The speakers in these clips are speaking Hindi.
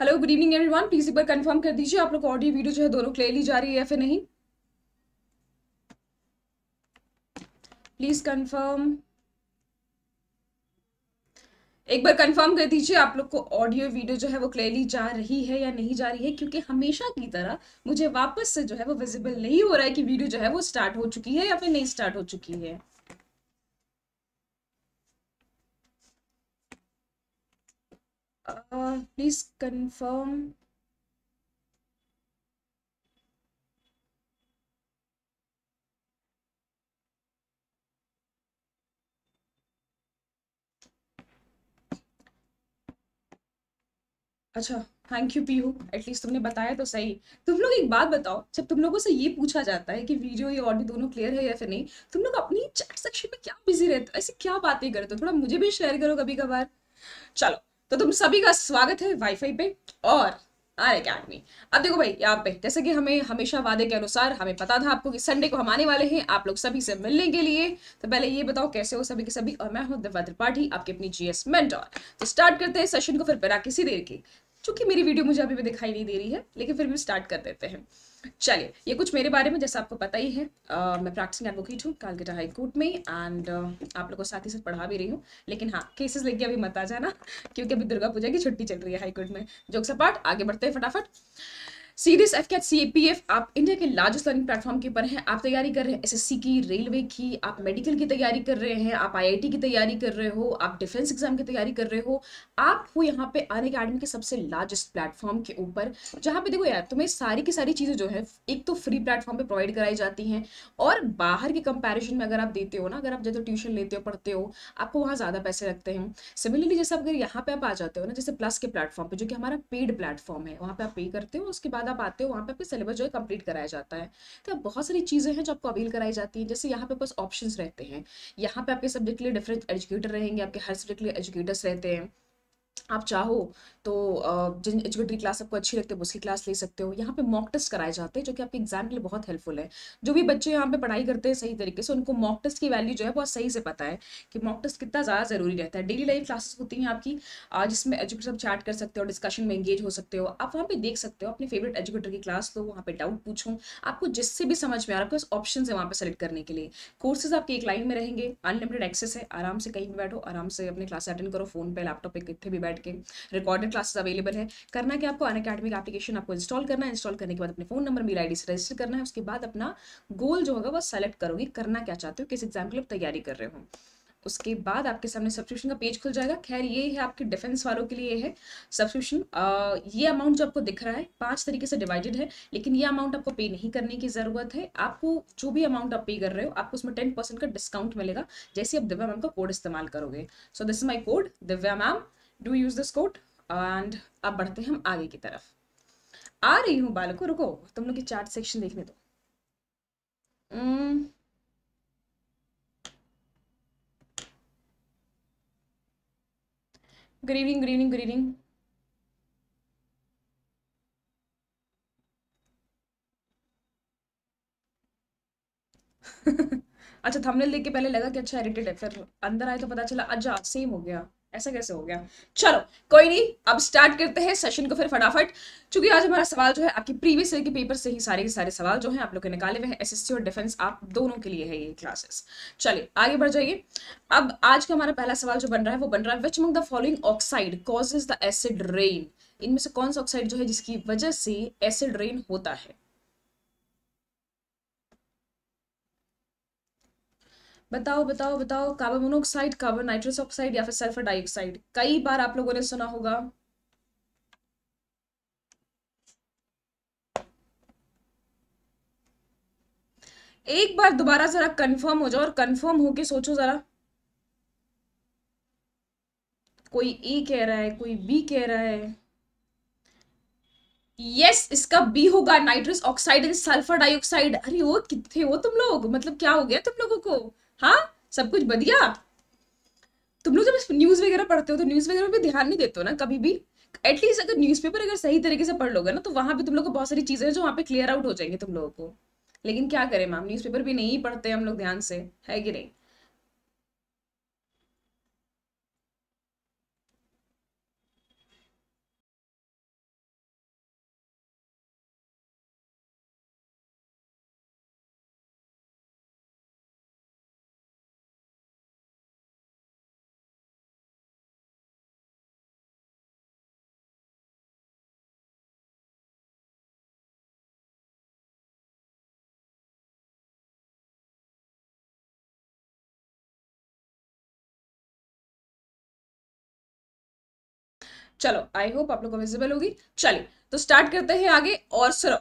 Hello good evening everyone please एक बार कंफर्म कर दीजिए आप लोग ऑडियो वीडियो जो है दोनों क्लियरली जा रही है या फिर नहीं प्लीज कंफर्म एक बार कंफर्म कर दीजिए आप लोग को ऑडियो वीडियो जो है वो क्लियरली जा रही है या नहीं जा रही है क्योंकि हमेशा की तरह मुझे वापस से जो है वो विजिबल नहीं हो रहा है कि वीडियो जो है वो स्टार्ट हो चुकी है या फिर नहीं स्टार्ट हो चुकी है uh, please confirm अच्छा थैंक यू पीहू एटलीस्ट तुमने बताया तो सही तुम लोग एक बात बताओ जब तुम लोगों से ये पूछा जाता है कि वीडियो या ऑडियो दोनों क्लियर है या फिर नहीं तुम लोग अपनी चैट सेक्शन में क्या बिजी रहते हो ऐसी क्या बातें करते हो थोड़ा मुझे भी शेयर करो कभी कभार चलो तो तुम सभी का स्वागत है वाईफाई पे और आर एकेडमी अब देखो भाई यहाँ पे जैसे कि हमें हमेशा वादे के अनुसार हमें पता था आपको कि संडे को हम आने वाले हैं आप लोग सभी से मिलने के लिए तो पहले ये बताओ कैसे हो सभी के सभी और मैं हूँ दिव्या त्रिपाठी आपके अपनी जीएस मेंटोर तो स्टार्ट करते हैं सेशन को फिर बिना किसी देर की चूँकि मेरी वीडियो मुझे अभी भी दिखाई नहीं दे रही है लेकिन फिर भी स्टार्ट कर देते हैं चलिए ये कुछ मेरे बारे में जैसा आपको पता ही है आ, मैं प्रैक्टिसिंग एडवोकेट हूँ कालकटा हाई कोर्ट में एंड आप लोगों को साथ ही साथ पढ़ा भी रही हूँ लेकिन हाँ केसेस लेके अभी मत आ जाना क्योंकि अभी दुर्गा पूजा की छुट्टी चल रही है हाईकोर्ट में जोक्स अपार्ट आगे बढ़ते हैं फटाफट series F cat C P F आप इंडिया के लार्जेस्ट लर्निंग प्लेटफॉर्म के ऊपर हैं आप तैयारी कर रहे हैं एसएससी की रेलवे की आप मेडिकल की तैयारी कर रहे हैं आप आईआईटी की तैयारी कर रहे हो आप डिफेंस एग्जाम की तैयारी कर रहे हो आप हो यहाँ पे अन अकेडमी के सबसे लार्जेस्ट प्लेटफॉर्म के ऊपर जहाँ पे देखो यार तुम्हें सारी की सारी चीज़ें जो है एक तो फ्री प्लेटफॉर्म पर प्रोवाइड कराई जाती हैं और बाहर के कंपेरिजन में अगर आप देते हो ना अगर आप जैसे ट्यूशन लेते हो पढ़ते हो आपको वहाँ ज़्यादा पैसे लगते हैं सिमिलरली जैसे अगर यहाँ पे आप आ जाते हो ना जैसे प्लस के प्लेटफॉर्म पर जो कि हमारा पेड प्लेटफॉर्म है वहाँ पे आप पे करते हो उसके बाद आप आते हो वहाँ पे आपको सिलेबस जो है कंप्लीट कराया जाता है तो बहुत सारी चीज़ें हैं जो आपको अवेल कराई जाती हैं जैसे यहाँ पे बस ऑप्शंस रहते हैं यहाँ पे आपके सब्जेक्ट के लिए डिफरेंट एजुकेटर रहेंगे आपके हर सब्जेक्ट के लिए एजुकेटर्स रहते हैं आप चाहो तो जिन एजुकेटरी क्लास आपको अच्छी लगती है उसकी क्लास ले सकते हो यहाँ पे मॉक टेस्ट कराए जाते हैं जो कि आपके एग्जाम के लिए बहुत हेल्पफुल है जो भी बच्चे यहाँ पे पढ़ाई करते हैं सही तरीके से उनको मॉक टेस्ट की वैल्यू जो है बहुत सही से पता है कि मॉक टेस्ट कितना ज़्यादा ज़रूरी रहता है डेली लाइफ क्लासेस होती हैं आपकी जिसमें एजुकेटर चैट कर सकते हो डिस्कशन में एंगेज हो सकते हो आप वहाँ पर देख सकते हो अपने फेवरेट एजुकेटर की क्लास लो वहाँ पर डाउट पूछो आपको जिससे भी समझ में आ रहा है आपके ऑप्शन है वहाँ पर सेलेक्ट करने के लिए कोर्सेज आपके एक लाइन में रहेंगे अनलिमिटेड एक्सेस है आराम से कहीं भी बैठो आराम से अपने क्लास अटेंड करो फोन पर लैपटॉप पर कितने भी बैठ के रिकॉर्डेड क्लासेस अवेलेबल है करना क्या आपको अन अकेडमिक एप्लीकेशन आपको इंस्टॉल करना है इंस्टॉल करने के बाद अपने फोन नंबर मेल आई से रजिस्टर करना है उसके बाद अपना गोल जो होगा वो सेलेक्ट करोगे करना क्या चाहते हो किस एग्जाम के लिए तैयारी कर रहे हो उसके बाद आपके सामने सब्सक्रिप्शन का पेज खुल जाएगा खैर ये है आपके डिफेंस वालों के लिए है सब्सक्रिप्शन ये अमाउंट जो आपको दिख रहा है पांच तरीके से डिवाइडेड है लेकिन ये अमाउंट आपको पे नहीं करने की ज़रूरत है आपको जो भी अमाउंट आप पे कर रहे हो आपको उसमें टेन परसेंट का डिस्काउंट मिलेगा जैसे आप दिव्या मैम का कोड इस्तेमाल करोगे so this is my code Divya ma'am do use this code and अब बढ़ते हैं हम आगे की तरफ आ रही हूँ बालकों रुको तुम लोग की चार्ट सेक्शन देखने दो good evening good evening good evening अच्छा थंबनेल देख के पहले लगा कि अच्छा एडिटेड है फिर अंदर आए तो पता चला अच्छा सेम हो गया ऐसा कैसे हो गया चलो कोई नहीं अब स्टार्ट करते हैं सेशन को फिर फटाफट चूंकि आज हमारा सवाल जो है आपकी प्रीवियस ईयर के पेपर से ही सारे के सारे सवाल जो है आप लोग के निकाले हुए हैं एसएससी और डिफेंस आप दोनों के लिए है ये क्लासेस चलिए आगे बढ़ जाइए अब आज का हमारा पहला सवाल जो बन रहा है वो बन रहा है which among the following oxide cause the acid rain इनमें से कौन सा ऑक्साइड जो है जिसकी वजह से एसिड रेन होता है बताओ बताओ बताओ carbon monoxide carbon nitrous oxide या फिर सल्फर डाइऑक्साइड कई बार आप लोगों ने सुना होगा एक बार दोबारा जरा कंफर्म हो जाओ और कंफर्म होके सोचो जरा कोई ए कह रहा है कोई बी कह रहा है यस yes, इसका बी होगा nitrous oxide and sulphur dioxide अरे वो कितने वो तुम लोग मतलब क्या हो गया तुम लोगों को हाँ सब कुछ बढ़िया तुम लोग जब न्यूज़ वगैरह पढ़ते हो तो न्यूज़ वगैरह पे ध्यान नहीं देते हो ना कभी भी एटलीस्ट अगर न्यूज़पेपर अगर सही तरीके से पढ़ लोगे ना तो वहाँ भी तुम लोग को बहुत सारी चीज़ें हैं जो वहाँ पे क्लियर आउट हो जाएंगे तुम लोगों को लेकिन क्या करें मैम न्यूज़पेपर भी नहीं पढ़ते हम लोग ध्यान से है कि नहीं चलो आई होप आप लोग को विजिबल होगी चलिए तो स्टार्ट करते हैं आगे और सरो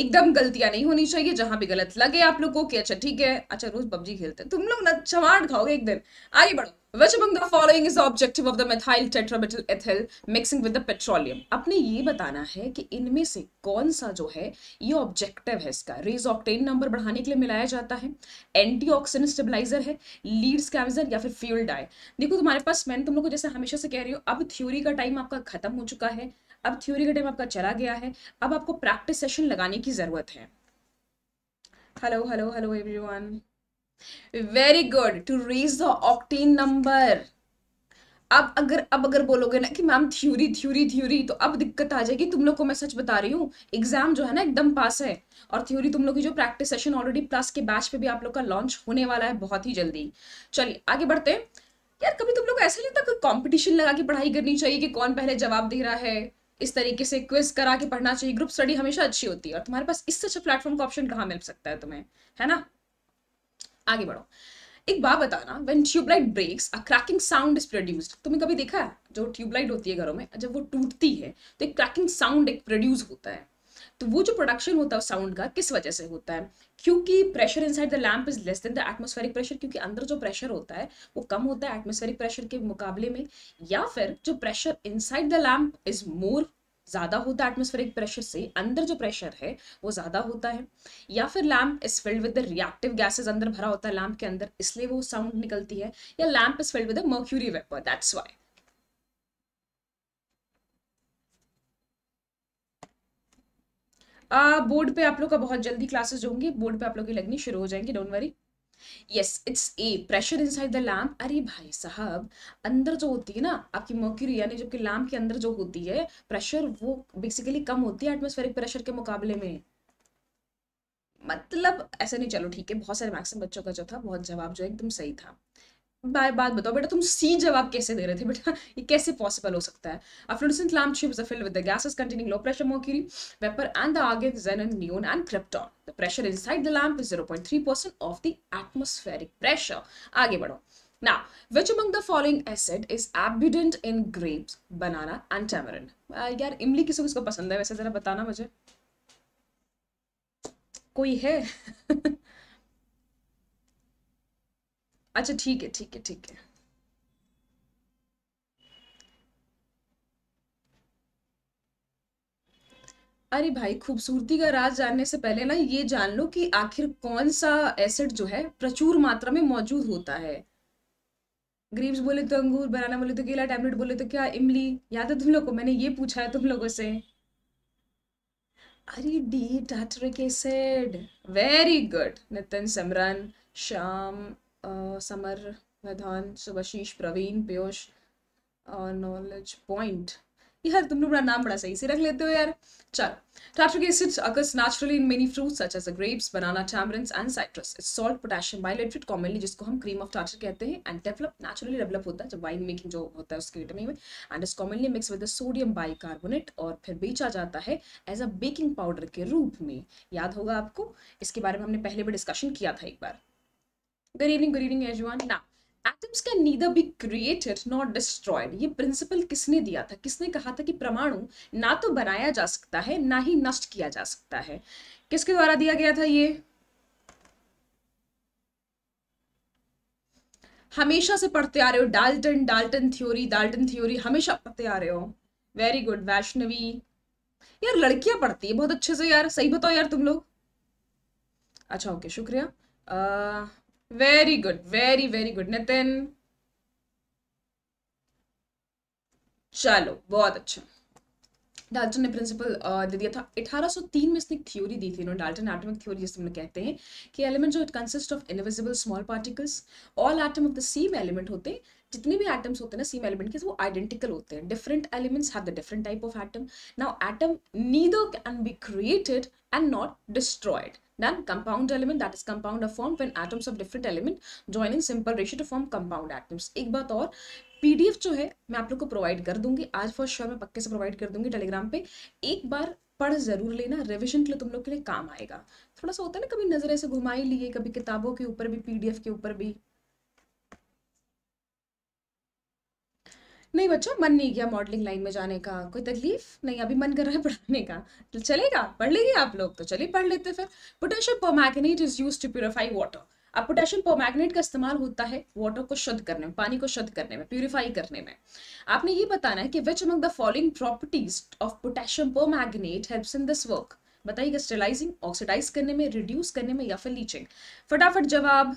एकदम गलतियां नहीं होनी चाहिए जहां भी गलत लगे आप लोग को कि अच्छा ठीक है अच्छा रोज पबजी खेलते हैं तुम लोग ना चमाट खाओगे एक दिन आगे बढ़ो which among the following is objective of the methyl tetramethyl ethyl mixing with the petroleum आपने ये बताना है कि इनमें से कौन सा जो है ये ऑब्जेक्टिव है इसका रेज ऑक्टेन नंबर बढ़ाने के लिए मिलाया जाता है एंटीऑक्सीडेंट स्टेबलाइजर है लीड स्कैमजर या फिर फ्यूल डाई देखो तुम्हारे पास मैंने तुम लोग को जैसे हमेशा से कह रही हूँ अब थ्योरी का टाइम आपका खत्म हो चुका है अब थ्योरी का टाइम आपका चला गया है अब आपको प्रैक्टिस सेशन लगाने की ज़रूरत है hello hello hello everyone very good to reach the octane number अब अगर अब अगर बोलोगे ना कि मैम थ्योरी थ्योरी थ्योरी तो अब दिक्कत आ जाएगी तुम लोग को मैं सच बता रही हूँ एग्जाम जो है ना एकदम पास है और थ्योरी तुम लोग की जो प्रैक्टिस सेशन ऑलरेडी प्लस के बैच पे भी आप लोग का लॉन्च होने वाला है बहुत ही जल्दी चलिए आगे बढ़ते हैं यार कभी तुम लोग ऐसा नहीं होता कोई कॉम्पिटिशन लगा के पढ़ाई करनी चाहिए कि कौन पहले जवाब दे रहा है इस तरीके से क्विज करा के पढ़ना चाहिए ग्रुप स्टडी हमेशा अच्छी होती है और तुम्हारे पास इससे अच्छा प्लेटफॉर्म का ऑप्शन कहाँ मिल सकता है तुम्हें है ना आगे बढ़ो एक बात बताना when tube light breaks a cracking sound is produced तुमने कभी देखा है जो ट्यूबलाइट होती है घरों में जब वो टूटती है तो एक क्रैकिंग साउंड एक प्रोड्यूस होता है तो वो जो प्रोडक्शन होता है साउंड का किस वजह से होता है क्योंकि pressure inside the lamp is less than the atmospheric pressure क्योंकि अंदर जो प्रेशर होता है वो कम होता है एटमोस्फेरिक प्रेशर के मुकाबले में या फिर जो pressure inside the lamp is more ज़्यादा होता है एटमोस्फेरिक प्रेशर से अंदर जो प्रेशर है वो ज़्यादा होता है या फिर lamp is filled with the reactive gases अंदर भरा होता है लैम्प के अंदर इसलिए वो साउंड निकलती है या lamp is filled with the mercury vapour that's why board पे आप लोग का बहुत जल्दी क्लासेस होंगी बोर्ड पे आप लोग की लगनी शुरू हो जाएंगी don't worry yes it's a pressure inside the lamp अरे भाई साहब अंदर जो होती है ना आपकी मर्क्यूरी यानी जबकि लैम्प के अंदर जो होती है प्रेशर वो बेसिकली कम होती है एटमोस्फेरिक प्रेशर के मुकाबले में मतलब ऐसा नहीं चलो ठीक है बहुत सारे मैक्सिम बच्चों का जो था बहुत जवाब जो एकदम सही था बात बताओ बेटा तुम सी जवाब कैसे दे रहे थे बेटा ये कैसे पॉसिबल हो सकता है अफ्लोरसेंट प्रेशर आगे बढ़ो now which among the following acid is abundant in grapes banana and tamarind यार इमली किसको किसको पसंद है वैसे जरा बताना मुझे कोई है अच्छा ठीक है ठीक है ठीक है अरे भाई खूबसूरती का राज जानने से पहले ना ये जान लो कि आखिर कौन सा एसिड जो है प्रचुर मात्रा में मौजूद होता है ग्रीप्स बोले तो अंगूर बनाना बोले तो केला टैबलेट बोले तो क्या इमली याद है तुम लोगों को मैंने ये पूछा है तुम लोगों से अरे D tartaric acid very good Nitin Simran Shyam Samar Vaidhan Shubhashish Praveen Piyush knowledge point यार तुमने बड़ा नाम बड़ा सही से रख लेते हो यार चल tartaric acids occurs naturally in many fruits such as grapes banana tamarinds and citrus it's salt potassium bitartrate commonly जिसको हम क्रीम ऑफ टाटर कहते हैं एंड डेवलप नेचुरली डेवलप होता है जब वाइन मेकिंग जो होता है उसके विटामिन में and is commonly mix with sodium bicarbonate और फिर बेचा जाता है एज अ बेकिंग पाउडर के रूप में याद होगा आपको इसके बारे में हमने पहले भी डिस्कशन किया था एक बार good evening good evening everyone ना atoms can neither be created not destroyed ये प्रिंसिपल किसने दिया था किसने कहा था कि परमाणु ना तो बनाया जा सकता है ना ही नष्ट किया जा सकता है किसके द्वारा दिया गया था ये हमेशा से पढ़ते आ रहे हो Dalton Dalton theory Dalton theory हमेशा पढ़ते आ रहे हो वेरी गुड वैष्णवी यार लड़कियां पढ़ती है बहुत अच्छे से यार सही बताओ यार तुम लोग अच्छा ओके शुक्रिया Very good. Very, very good. Nitin. चलो बहुत अच्छा डाल्टन ने प्रिंसिपल uh, दे दिया था 1803 में इसने थ्योरी दी थी डाल्टन एटमिक थ्योरी जिसमें कहते हैं कि एलिमेंट जो it consist of invisible small particles all atom of the same element होते हैं जितने भी एटम्स होते हैं ना सेम एलिमेंट के वो आइडेंटिकल होते हैं different elements have the different type of atom now atom neither can be created and not destroyed Then compound element that is compound are formed when atoms of different element join in simple ratio to form compound atoms. ek baat aur pdf jo hai main aap log ko provide kar dungi aaj for sure main pakke se provide kar dungi telegram pe ek bar पढ़ जरूर लेना रिविजन के लिए तुम लोग के लिए काम आएगा थोड़ा सा होता है ना कभी नजरें से घुमाई लिए कभी किताबों के ऊपर भी पीडीएफ के ऊपर भी नहीं बच्चों मन नहीं किया मॉडलिंग लाइन में जाने का कोई तकलीफ नहीं अभी मन कर रहा है पढ़ाने का तो चलेगा पढ़ लेगी आप लोग तो चलिए पढ़ लेते फिर potassium permanganate is use to purify water अब पोटेशियम पोमैग्नेट का इस्तेमाल होता है वाटर को शुद्ध करने में पानी को शुद्ध करने में प्योरीफाई करने में आपने ये बताना है कि which among the following properties of potassium permanganate helps in this work बताइएगा स्टेलाइजिंग ऑक्सीडाइज करने में रिड्यूस करने में या फिर लीचिंग फटाफट जवाब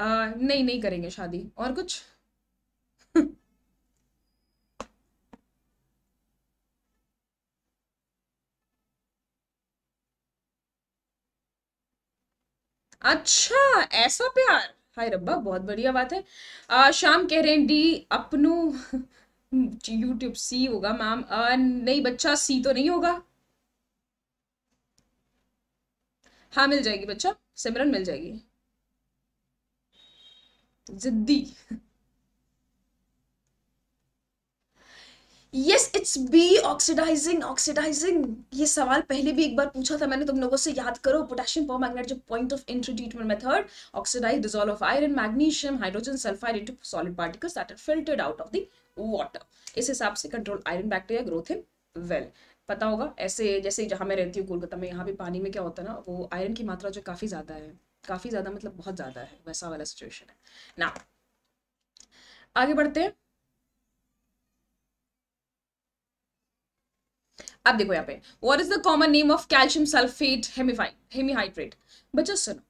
आ, नहीं नहीं करेंगे शादी और कुछ अच्छा ऐसा प्यार हाय रब्बा बहुत बढ़िया बात है आ, शाम कह रहे हैं डी अपनू यूट्यूब सी होगा मैम नहीं बच्चा सी तो नहीं होगा हाँ मिल जाएगी बच्चा सिमरन मिल जाएगी जिद्दी yes it's B oxidising oxidising ये सवाल पहले भी एक बार पूछा था मैंने तुम लोगों से याद करो पोटेशियम पॉ मैग्नेट जो point of entry treatment method oxidise dissolve of iron magnesium hydrogen sulphide into solid particles that are filtered out of the water इस हिसाब से control iron bacteria growth in well पता होगा ऐसे जैसे जहाँ मैं रहती हूँ कोलकाता में यहाँ भी पानी में क्या होता है ना वो आयरन की मात्रा जो काफ़ी ज़्यादा है काफ़ी ज़्यादा मतलब बहुत ज़्यादा है वैसा वाला सिचुएशन है ना आगे बढ़ते हैं अब देखो यहाँ पे what is the common name of calcium sulphate hemihydrate बच्चों सुनो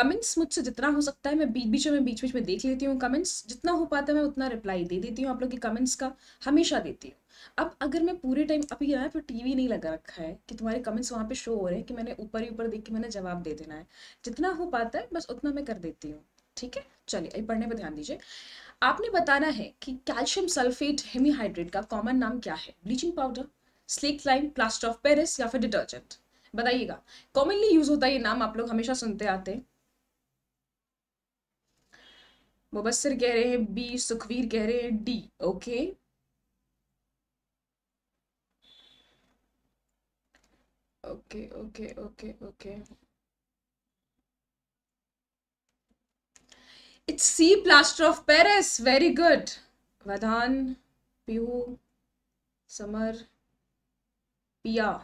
कमेंट्स मुझसे जितना हो सकता है मैं बीच बीच में बीच बीच में देख लेती हूँ कमेंट्स जितना हो पाता है मैं उतना रिप्लाई दे देती हूँ आप लोग के कमेंट्स का हमेशा देती हूँ अब अगर मैं पूरे टाइम अभी ना फिर टीवी नहीं लगा रखा है कि तुम्हारे कमेंट्स वहाँ पे शो हो रहे हैं कि मैंने ऊपर ही ऊपर देख के मैंने जवाब दे देना है जितना हो पाता है बस उतना मैं कर देती हूँ ठीक है चलिए अभी पढ़ने पर ध्यान दीजिए आपने बताना है कि कैल्शियम सल्फेट हेमीहाइड्रेट का कॉमन नाम क्या है bleaching powder slaked lime plaster of Paris या फिर डिटर्जेंट बताइएगा कॉमनली यूज होता है ये नाम आप लोग हमेशा सुनते आते हैं मुबसर कह रहे हैं बी सुखवीर कह रहे हैं D okay okay okay okay okay it's c plaster of paris very good vadhan Pihu, samar pia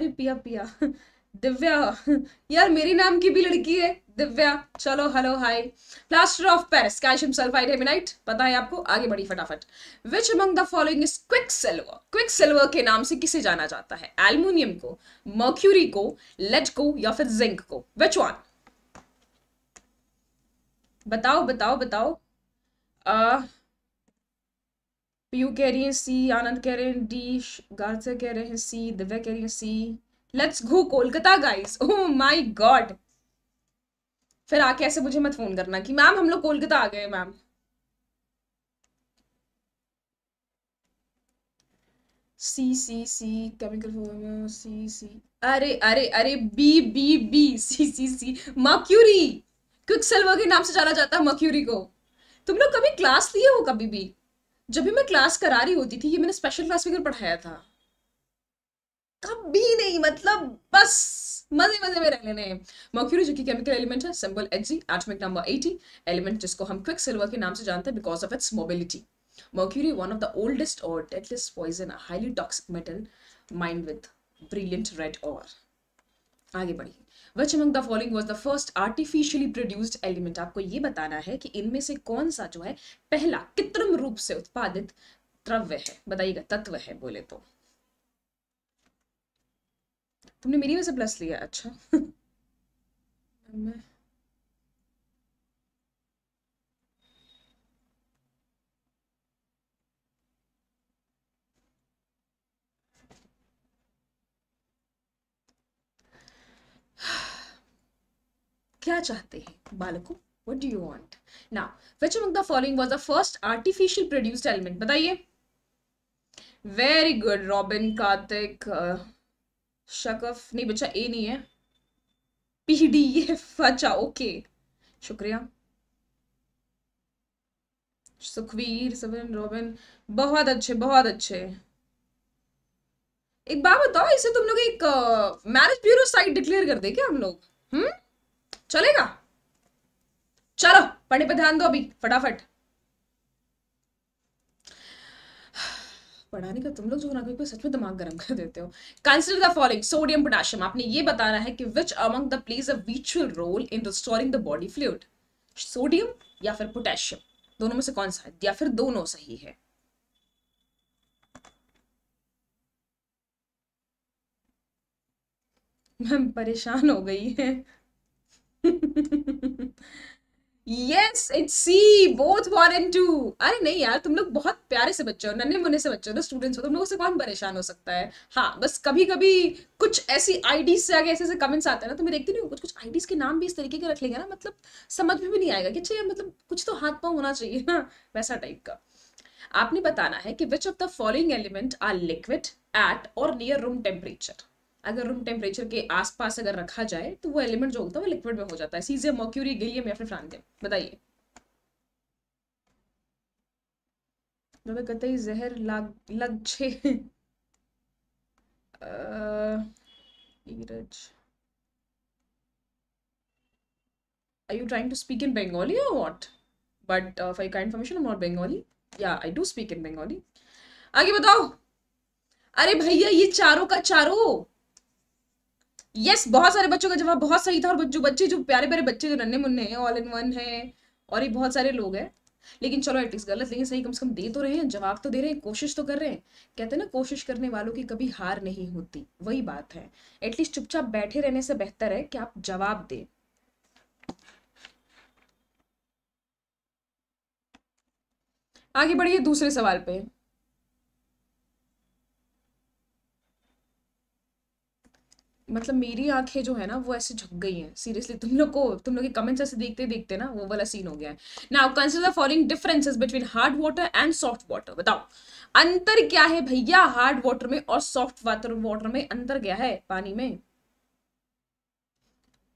you Pia, Pia. Divya यार मेरी नाम की भी लड़की है दिव्या चलो hello hi plaster of Paris calcium sulphide hemihydrate पता है आपको आगे बढ़ी फटाफट which among the following is quick silver quick silver के नाम से किसे जाना जाता है एल्यूमिनियम को मर्क्यूरी को लेड को या फिर जिंक को विच वन बताओ बताओ बताओ पीयू कह रही है सी आनंद कह रहे हैं डी गार्थ कह रहे हैं सी दिव्या कह रही है C let's go Kolkata guys oh my God फिर आके ऐसे मुझे मत फोन करना कि मैम हम लोग कोलकाता आ गए मैम सी सी सी केमिकल सी सी अरे अरे अरे B B B C C C mercury quick silver के नाम से जाना जाता है मक्यूरी को तुम लोग कभी क्लास लिए हो कभी भी जब भी मैं क्लास करा रही होती थी ये मैंने स्पेशल क्लास में पढ़ाया था कभी नहीं मतलब बस मजे मजे में रह लेने मोक्यूरी जो कि केमिकल एलिमेंट है symbol H G atomic number eighty element जिसको हम क्विक सिल्वर के नाम से जानते हैं because of its mobility mercury one of the oldest और deadliest poison highly toxic metal mined mined brilliant red और आगे बढ़िए Which among the following was the first artificially produced element आपको ये बताना है कि इनमें से कौन सा जो है पहला कृत्रिम रूप से उत्पादित द्रव्य है बताइएगा तत्व है बोले तो तुमने मेरी में से प्लस लिया अच्छा क्या चाहते हैं बालकों वट डू यू वॉन्ट ना which the following was the first artificial produced element बताइए वेरी गुड रॉबिन कार्तिक शकफ नहीं बच्चा ए नहीं है पी डी एफ अच्छा ओके शुक्रिया सुखवीर सबन रॉबिन बहुत अच्छे बहुत अच्छे एक बात बताओ इसे तुम लोग एक मैरिज ब्यूरो साइट डिक्लेयर कर दे क्या हम लोग हम्म चलेगा चलो पढ़े पर ध्यान दो अभी फटाफट पढ़ाने का तुम लोग जो ना सच में दिमाग गर्म कर देते हो consider the following sodium potassium आपने ये बताना है कि which among the plays a vital role in restoring the body fluid sodium या फिर पोटेशियम दोनों में से कौन सा है या फिर दोनों सही है मैम परेशान हो गई है yes it's C both one and two अरे नहीं यार तुम लोग बहुत प्यारे से बच्चे हो नन्हे मुन्ने से बच्चे हो ना स्टूडेंट्स हो तुम लोगों से कौन परेशान हो सकता है हाँ बस कभी कभी कुछ ऐसी आईडीज से आगे ऐसे ऐसे कमेंट्स आते हैं ना तो मैं देखती नहीं कुछ कुछ आईडीज के नाम भी इस तरीके के रख लेंगे ना मतलब समझ में भी नहीं आएगा कि अच्छा यार मतलब कुछ तो हाथ पाँव होना चाहिए ना वैसा टाइप का आपने बताना है कि which of the following element are liquid at और नियर रूम टेम्परेचर अगर रूम टेम्परेचर के आसपास अगर रखा जाए तो वो एलिमेंट जो होता है वो लिक्विड में हो जाता है सीजियम मर्क्यूरी गिलियम या फिर फ्रांदियम बताइए तो कतई जहर लग लग छे Are you trying to speak in Bengali or what? But uh, for your kind information, I'm not Bengali. Yeah, I do speak in आगे बताओ अरे भैया ये चारों का चारों यस बहुत सारे बच्चों का जवाब बहुत सही था और जो बच्चे जो प्यारे प्यारे बच्चे जो नन्हे मुन्ने हैं ऑल इन वन है और ये बहुत सारे लोग हैं लेकिन चलो एटिक्स गलत लेकिन सही कम से कम दे तो रहे हैं जवाब तो दे रहे हैं कोशिश तो कर रहे हैं कहते हैं ना कोशिश करने वालों की कभी हार नहीं होती वही बात है एटलीस्ट चुपचाप बैठे रहने से बेहतर है कि आप जवाब दें आगे बढ़िए दूसरे सवाल पे मतलब मेरी आंखें जो है ना वो ऐसे झुक गई हैं सीरियसली तुम लोग को तुम लोग के कमेंट्स ऐसे देखते देखते ना वो वाला सीन हो गया है now consider following differences between hard water and soft water बताओ अंतर क्या है भैया हार्ड वाटर में और सॉफ्ट वाटर वाटर में अंतर क्या है पानी में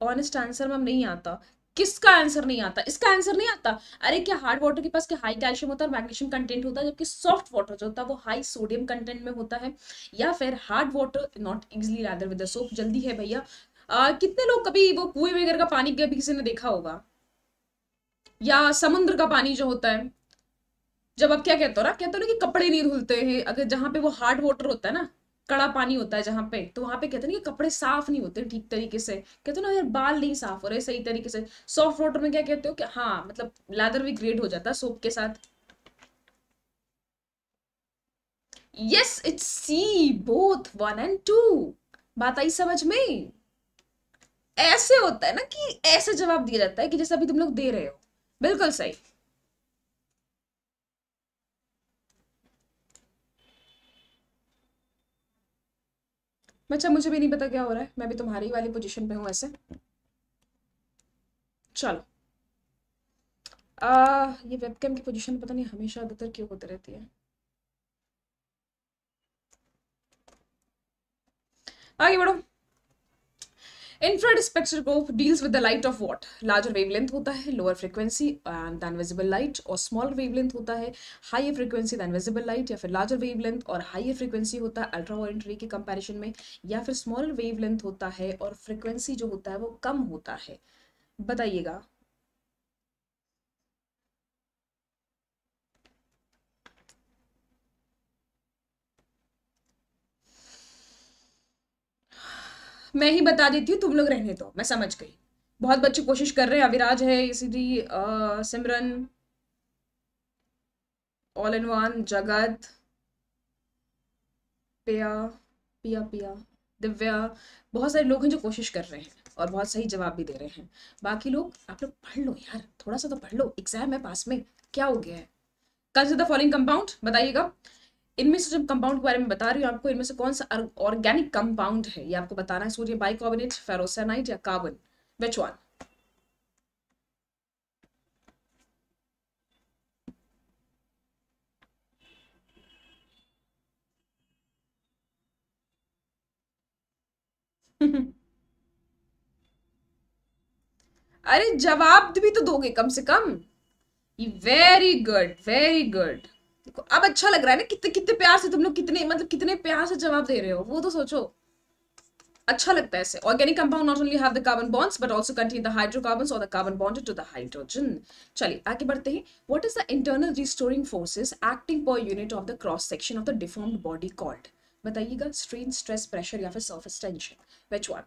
ऑनेस्ट आंसर मैम नहीं आता किसका आंसर नहीं आता इसका आंसर नहीं आता अरे क्या हार्ड वाटर के पास क्या हाई कैल्शियम होता है मैग्नीशियम कंटेंट होता है जबकि सॉफ्ट वाटर जो होता है वो हाई सोडियम कंटेंट में होता है या फिर hard water not easily lather with soap जल्दी है भैया कितने लोग कभी वो कुएं वगैरह का पानी कभी किसी ने देखा होगा या समुद्र का पानी जो होता है जब आप क्या कहते हो ना कहते हो ना कि कपड़े नहीं धुलते हैं अगर जहाँ पे वो हार्ड वाटर होता है ना कड़ा पानी होता है जहाँ पे तो वहाँ पे कहते हैं ना कि कपड़े साफ नहीं होते ठीक तरीके से कहते हैं ना यार बाल नहीं साफ हो रहे सही तरीके से सॉफ्ट वाटर में क्या कहते हो कि हाँ मतलब लैदर भी ग्रेड हो जाता है सोप के साथ yes it's C both one and two बात आई समझ में ऐसे होता है ना कि ऐसे जवाब दिया जाता है कि जैसे अभी तुम लोग दे रहे हो बिल्कुल सही अच्छा मुझे भी नहीं पता क्या हो रहा है मैं भी तुम्हारी वाली पोजीशन पे हूँ ऐसे चलो आ, ये वेबकैम की पोजीशन पता नहीं हमेशा अधिकतर क्यों होती रहती है आगे बढ़ो infrared spectroscope deals with the light of what larger wavelength होता है lower frequency than visible light और स्मॉल लेंथ होता है high frequency than visible light या फिर लार्जर वेव लेंथ और हाई फ्रिक्वेंसी होता है अल्ट्रा वॉलेंट्री के कंपेरिजन में या फिर स्मॉल लेंथ होता है और फ्रिक्वेंसी जो होता है वो कम होता है बताइएगा मैं ही बता देती हूँ तुम लोग रहने दो मैं समझ गई बहुत बच्चे कोशिश कर रहे हैं अविराज है इसीलिए सिमरन ऑल इन वन जगत पिया पिया पिया दिव्या बहुत सारे लोग हैं जो कोशिश कर रहे हैं और बहुत सही जवाब भी दे रहे हैं बाकी लोग आप लोग पढ़ लो यार थोड़ा सा तो पढ़ लो एग्जाम है पास में क्या हो गया है से द फॉलोइंग कंपाउंड बताइएगा इनमें से जब कंपाउंड के बारे में बता रही हूँ आपको इनमें से कौन सा ऑर्गेनिक कंपाउंड है ये आपको बताना है सूर्य बाइकार्बोनेट फेरोसेनाइट या कार्बन विच वन अरे जवाब भी तो दोगे कम से कम वेरी गुड वेरी गुड अब अच्छा लग रहा है ना कितने कितने प्यार से तुम लोग कितने मतलब कितने प्यार से जवाब दे रहे हो वो तो सोचो अच्छा लगता है organic compound not only have the carbon bonds but also contain the hydrocarbons और the carbon bonded to the hydrogen चलिए आगे बढ़ते हैं what is the internal restoring forces acting per unit of the cross section of the deformed body called बताइएगा स्ट्रेन स्ट्रेस प्रेशर या फिर surface tension which one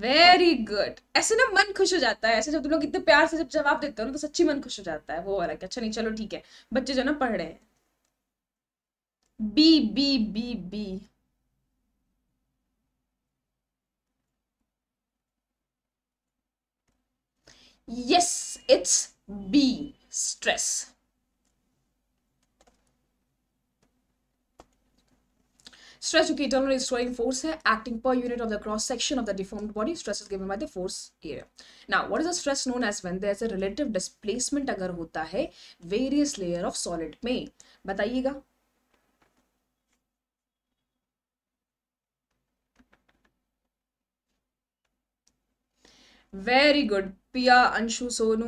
very good ऐसे ना मन खुश हो जाता है ऐसे जब तुम लोग इतने प्यार से जब जवाब देते हो ना तो सच्ची मन खुश हो जाता है वो वाला अच्छा नहीं चलो ठीक है बच्चे जो ना पढ़ रहे हैं B B B B yes it's B stress stress जो कि इंटरनल रिस्टोरिंग फोर्स है acting per unit of the cross section of the deformed body stress is given by the force area now what is the stress known as when there is a relative displacement अगर होता है वेरियस लेयर ऑफ सॉलिड में बताइएगा वेरी गुड पिया अंशु सोनू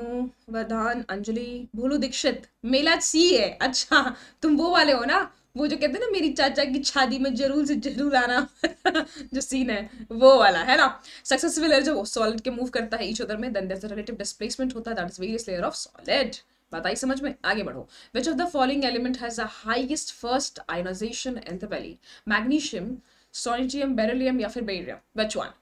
वधान अंजलि भूलू दीक्षित मेला सी है अच्छा तुम वो वाले हो ना वो जो कहते हैं ना मेरी चाचा की शादी में जरूर से जरूर आना जो सीन है वो वाला है ना सक्सेसफुल है जो सॉलिड के मूव करता है ईच अदर में देन देयर रिलेटिव डिस्प्लेसमेंट होता है that is various layer of solid बात आई समझ में आगे बढ़ो which of the following element has the highest first ionisation enthalpy magnesium strontium beryllium या फिर बेरियम विच वन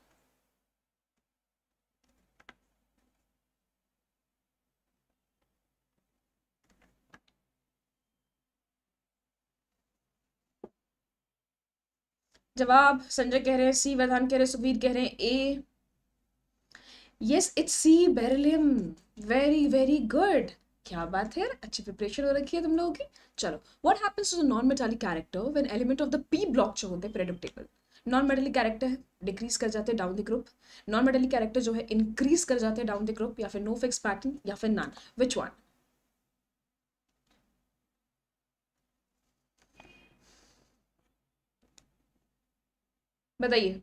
जवाब संजय कह रहे हैं सी वैधान कह रहे हैं सुबीर कह रहे हैं A yes it's C beryllium very very good क्या बात है अच्छी प्रिपरेशन हो रखी है तुम लोगों की चलो what happens to the non metallic character when element of the P block जो होते हैं predictable non metallic character decrease कर जाते हैं down the group non metallic character जो है इंक्रीज कर जाते हैं डाउन द ग्रुप या फिर नो फिक्स पैटर्न या फिर नॉन विच वन बताइए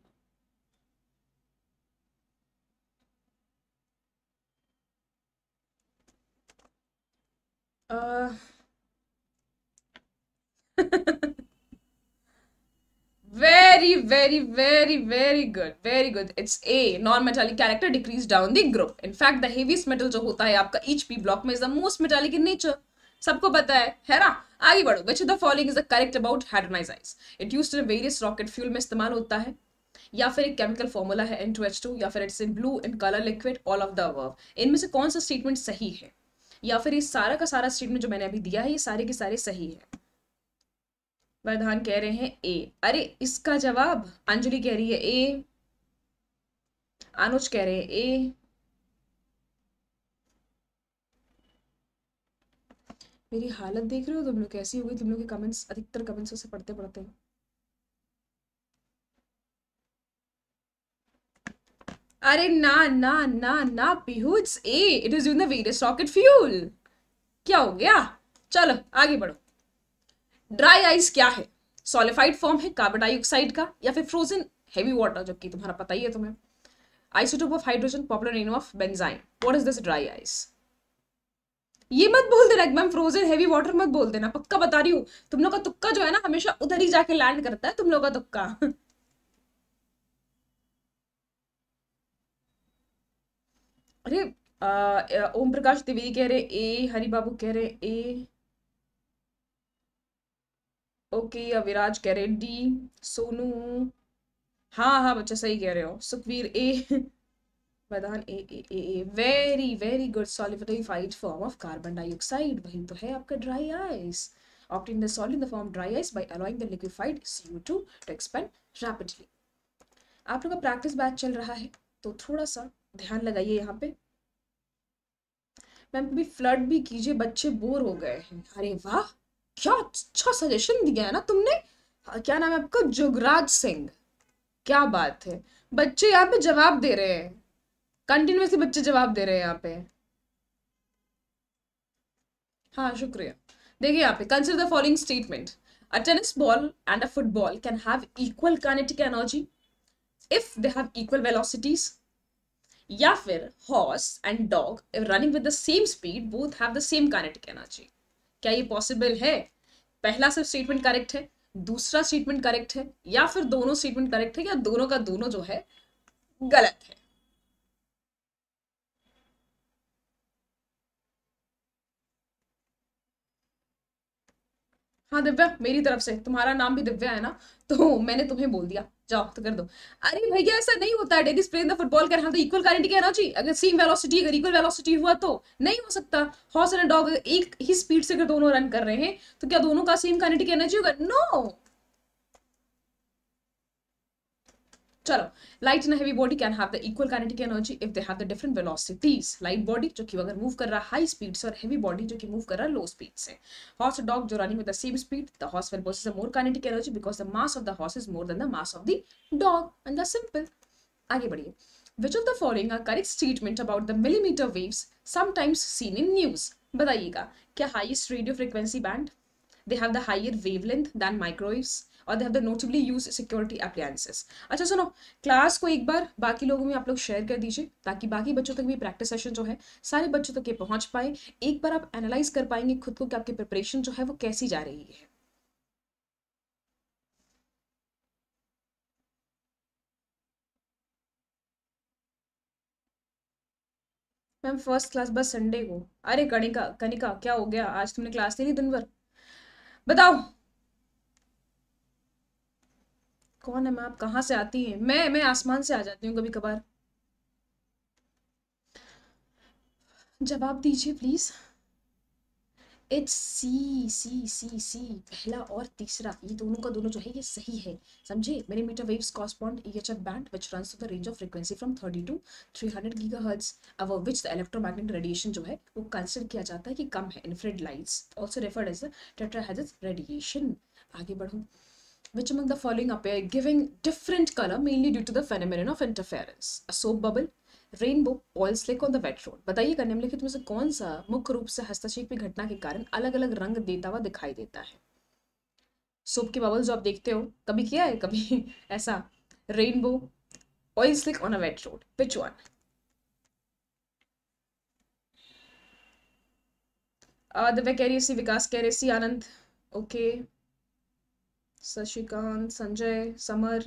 very very very very good very good it's a non metallic character decrease down the group in fact the heaviest metal जो होता है आपका इच पी ब्लॉक में is the most metallic in nature सबको पता है है ना आगे बढ़ो which the following is the correct about hydrazine it use in various rocket fuel में इस्तेमाल होता है या फिर एक केमिकल फॉर्मूला है एन टू एच टू या फिर it's in blue in colour liquid all of the above इनमें से कौन सा स्टेटमेंट सही है या फिर ये सारा का सारा स्टेटमेंट जो मैंने अभी दिया है ये सारे के सारे सही है वरदान कह रहे हैं ए अरे इसका जवाब अंजलि कह रही है ए अनुज कह रहे हैं ए मेरी हालत देख रहे हो तुम लोग कैसी हो गई तुम लोग के कमेंट्स अधिकतर कमेंट्स उसे पढ़ते पढ़ते हैं अरे ना ना ना ना पिहुज ए इट इज यून द रॉकेट फ्यूल क्या हो गया चलो आगे बढ़ो ड्राई आइस क्या है सोलिफाइड फॉर्म है कार्बन डाइऑक्साइड का या फिर फ्रोजन हैवी वाटर जबकि तुम्हारा पता ही है तुम्हें isotope of hydrogen popular name of benzene what is this dry ice ये मत बोल देना एक मैम फ्रोजन हैवी वाटर मत बोल देना पक्का बता रही हूँ तुम लोग का तुक्का जो है ना हमेशा उधर ही जाके लैंड करता है तुम लोग का तुक्का अरे ओम प्रकाश त्रिवेदी कह रहे ए हरि बाबू कह रहे ए ओके अविराज कह रहे डी सोनू हाँ हाँ बच्चा सही कह रहे हो सुखवीर ए मैदान A A A A very very good solidified form of carbon dioxide वही तो है आपका dry ice obtained the solid in the form dry ice by allowing the liquefied to to expand rapidly आप लोग का प्रैक्टिस बैच चल रहा है तो थोड़ा सा ध्यान लगाइए यहाँ पे मैम कभी फ्लड भी कीजिए बच्चे बोर हो गए हैं अरे वाह क्या अच्छा सजेशन दिया है ना तुमने हाँ, क्या नाम है आपका जुगराज सिंह क्या बात है बच्चे यहाँ पे जवाब दे रहे हैं कंटिन्यूसली बच्चे जवाब दे रहे हैं यहाँ पे हाँ शुक्रिया देखिए यहाँ पे consider the following statement a tennis ball and a football can have equal kinetic energy if they have equal velocities या फिर horse and dog if running with the same speed both have the same kinetic energy क्या ये पॉसिबल है पहला सिर्फ स्टेटमेंट करेक्ट है दूसरा स्टेटमेंट करेक्ट है या फिर दोनों स्टेटमेंट करेक्ट है या दोनों का दोनों जो है गलत है हाँ दिव्या मेरी तरफ से तुम्हारा नाम भी दिव्या है ना तो मैंने तुम्हें बोल दिया जाओ तो कर दो अरे भैया ऐसा नहीं होता है द फुटबॉल कर हैव तो इक्वल गारंटी कहना चाहिए अगर सेम वेलोसिटी अगर इक्वल वेलोसिटी हुआ तो नहीं हो सकता हॉर्स एंड डॉग एक ही स्पीड से अगर दोनों रन कर रहे हैं तो क्या दोनों का सेम गारंटी कहना होगा नो चलो light and heavy body can have the equal kinetic energy if they have the different velocities light body जो कि अगर मूव कर रहा हाई स्पीड से और हैवी बॉडी जो कि मूव कर रहा लो स्पीड से हॉर्स डॉग जो running with the same speed the horse will possess a more kinetic energy because the mass of the horse is more than the mass of the dog and the simple आगे बढ़िए Which of the following are correct statement about the millimeter waves sometimes seen in news बताइएगा क्या highest radio frequency band they have the higher wavelength than microwaves और they have the notably use security appliances अच्छा सुनो क्लास को एक बार बाकी लोगों में आप लोग शेयर कर दीजिए ताकि बाकी बच्चों तक भी प्रैक्टिस सेशन जो है सारे बच्चों तक ये पहुंच पाए एक बार आप एनालाइज कर पाएंगे खुद को कि आपकी प्रिपरेशन जो है वो कैसी जा रही है मैम फर्स्ट क्लास बस संडे को अरे कणिका कनिका क्या हो गया आज तुमने क्लास ले ली दिन भर बताओ कौन है मैं आप कहाँ से आती हैं मैं मैं आसमान से आ जाती हूँ कभी कभार जवाब दीजिए please it's C C C सी पहला और तीसरा ये दोनों का दोनों जो है ये सही है समझे millimetre waves correspond E H F band which run to the range of frequency from thirty to three hundred giga hertz अब विच द इलेक्ट्रोमैग्नेटिक रेडिएशन जो है वो कंसिडर किया जाता है कि कम है infrared lights also referred as the tetrahydrous radiation आगे बढ़ूँ which among the following appear giving different color mainly due to the phenomenon of interference? A soap bubble, rainbow oil slick on the wet road बताइएगा निम्नलिखित में से कौन सा मुख्य रूप से हस्तक्षेपी घटना के कारण अलग अलग रंग देता हुआ दिखाई देता है सोप के बबल जो आप देखते हो कभी किया है कभी ऐसा rainbow oil slick on a wet road pitch one the way रही है विकास कह रही आनंद ओके okay. शशिकांत संजय समर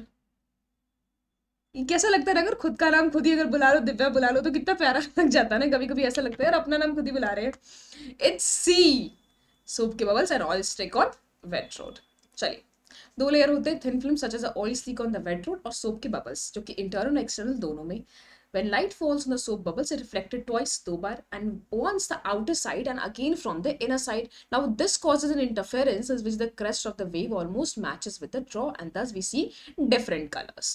कैसा लगता है अगर खुद का नाम खुद ही अगर बुला लो दिव्या बुला लो तो कितना प्यारा लग जाता है ना कभी कभी ऐसा लगता है और अपना नाम खुद ही बुला रहे हैं इट्स सी सोप के bubbles and oil slick on wet road चलिए दो लेयर होते हैं thin film such as oil slick on the wet road और सोप के बबल्स जो कि इंटरनल और एक्सटर्नल दोनों में When light falls on the soap bubbles, it reflected twice, two bar, and once the outer side and again from the inner side. Now this causes an interference as which the crest of the wave almost matches with the draw and thus we see different colors.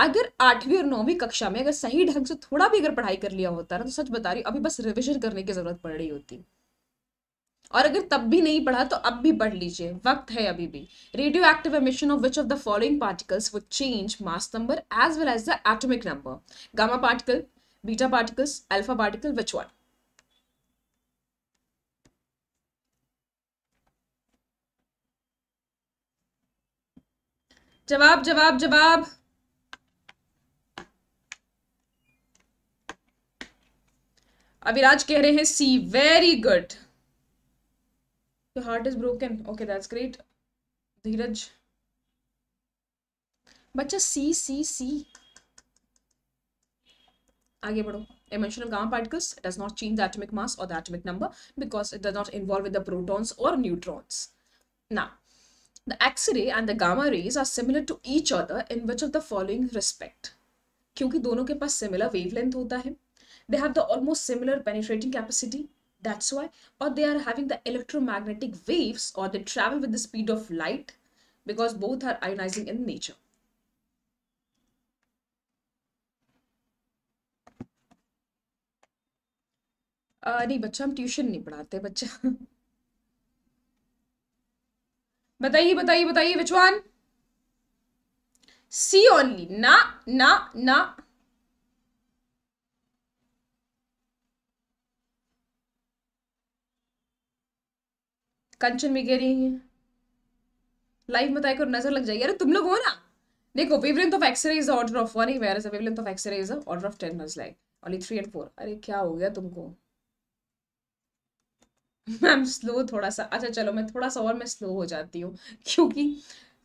अगर आठवीं और नौवीं कक्षा में अगर सही ढंग से थोड़ा भी अगर पढ़ाई कर लिया होता ना तो सच बता रही अभी बस रिविजन करने की जरूरत पड़ रही होती और अगर तब भी नहीं पढ़ा तो अब भी पढ़ लीजिए वक्त है अभी भी radio active emission of which of the following particles वो change mass number as well as the atomic number gamma particle beta particles alpha particle which one जवाब जवाब जवाब अविराज कह रहे हैं C very good your heart is broken okay that's great Dheeraj बच्चा सी सी सी आगे बढ़ो emission of gamma particles does not change the atomic mass or the atomic number because it does not involve with the protons or neutrons. Now, the X-ray and the gamma rays are similar to each other in which of the following respect? kyunki dono ke paas similar wavelength hota hai They have the almost similar penetrating capacity. That's why. Or they are having the electromagnetic waves or they travel with the speed of light because both are ionizing in nature. Uh, नहीं बच्चा हम ट्यूशन nahi पढ़ाते बच्चा बताइए बताइए बताइए which one? C only. Na, na, na. कंचन भी गिर रही हैं लाइव मत आए नजर लग जाएगी अरे तुम लोग हो ना देखो wavelength of X-ray is order of one ही where is wavelength of X-ray is order of ten is like only three and four अरे क्या हो गया तुमको मैम स्लो थोड़ा सा अच्छा चलो मैं थोड़ा सा और मैं स्लो हो जाती हूँ क्योंकि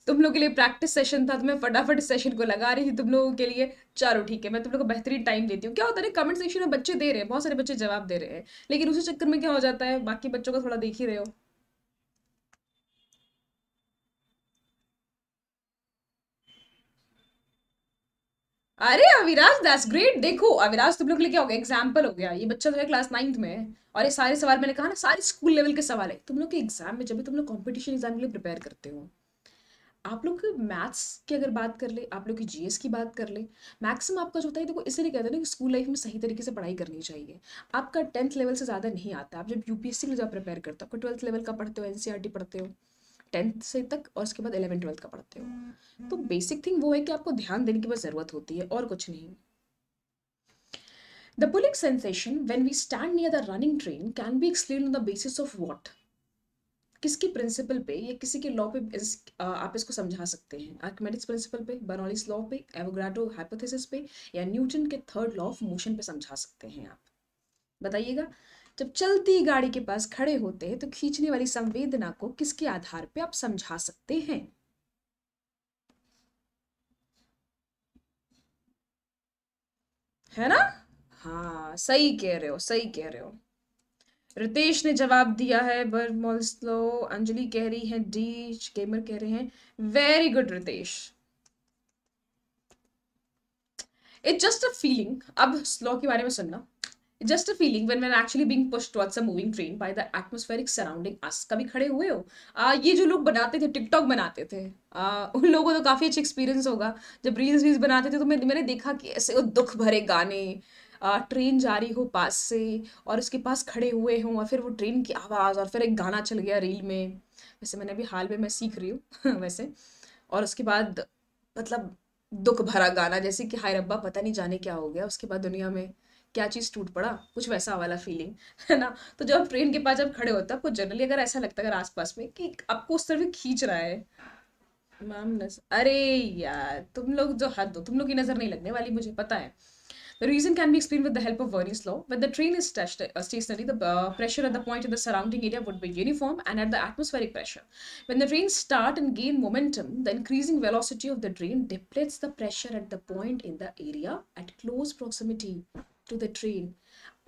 तुम लोग के लिए प्रैक्टिस सेशन था तो मैं फटाफट सेशन को लगा रही थी तुम लोगों के लिए चलो ठीक है मैं तुम लोग को बेहतरीन टाइम देती हूँ क्या होता है कमेंट सेक्शन में बच्चे दे रहे हैं बहुत सारे बच्चे जवाब दे रहे हैं लेकिन उसी चक्कर में क्या हो जाता है बाकी बच्चों का थोड़ा देख ही रहे हो अरे अविराज दैट्स ग्रेट देखो अविराज तुम लोग लिए क्या हो गया एग्जाम्पल हो गया ये बच्चा जो है क्लास नाइन्थ में और ये सारे सवाल मैंने कहा ना सारे स्कूल लेवल के सवाल है तुम लोग के एग्जाम में जब भी तुम लोग कॉम्पिटिशन एग्जाम के लिए प्रिपेयर करते हो आप लोग मैथ्स की अगर बात कर ले आप लोग की जीएस की बात कर ले मैक्सिम आपका जो होता है देखो इसलिए कहते हैं ना कि स्कूल लाइफ में सही तरीके से पढ़ाई करनी चाहिए आपका टेंथ लेवल से ज़्यादा नहीं आता आप जब यूपीएससी के लिए जब प्रिपेयर करते हो आपको ट्वेल्थ लेवल का पढ़ते हो एनसीईआरटी e पढ़ते हो टेंथ से तक और उसके बाद एलेवन ट्वेल्थ का पढ़ते हो तो बेसिक थिंग वो है कि आपको ध्यान देने की बस ज़रूरत होती है और कुछ नहीं the pulling sensation when we stand near the running train can be explain on the basis of what किसकी प्रिंसिपल पे या किसी के लॉ पे इस, आ, आप इसको समझा सकते हैं आर्कमेटिक्स प्रिंसिपल पे बर्नॉलिस लॉ पे एवोग्राडो हाइपोथेसिस पे या न्यूटन के थर्ड लॉ ऑफ मोशन पे समझा सकते हैं आप बताइएगा जब चलती गाड़ी के पास खड़े होते हैं तो खींचने वाली संवेदना को किसके आधार पर आप समझा सकते हैं है ना हाँ सही कह रहे हो सही कह रहे हो रितेश ने जवाब दिया है बर मोल्स्लो अंजलि कह रही है डी गेमर कह रहे हैं very good Ritesh it's just a feeling अब स्लो के बारे में सुनना just a feeling when when actually being push towards a moving train by the atmospheric surrounding us कभी खड़े हुए हो आ, ये जो लोग बनाते थे टिकटॉक बनाते थे आ, उन लोगों को तो काफ़ी अच्छा एक्सपीरियंस होगा जब रील्स वील्स बनाते थे तो मैं मैंने देखा कि ऐसे वो दुख भरे गाने ट्रेन जा रही हो पास से और उसके पास खड़े हुए हों और फिर वो ट्रेन की आवाज़ और फिर एक गाना चल गया रील में वैसे मैंने अभी हाल में मैं सीख रही हूँ वैसे और उसके बाद मतलब दुख भरा गाना जैसे कि हाय रब्बा पता नहीं जाने क्या हो गया उसके बाद दुनिया में क्या चीज़ टूट पड़ा कुछ वैसा वाला फीलिंग है ना तो जब ट्रेन के पास जब खड़े होते आपको जनरली अगर ऐसा लगता है अगर आसपास में कि आपको उस तरफ खींच रहा है मैम नजर अरे यार तुम लोग जो हद दो तुम लोग की नज़र नहीं लगने वाली मुझे पता है the reason can be explain with the help of वर्नी law when the train is stationary the pressure at the point in the surrounding area would be uniform and at the atmospheric pressure when the train start and gain momentum the increasing velocity of the train depletes the pressure at the point in the area at close proximity to the train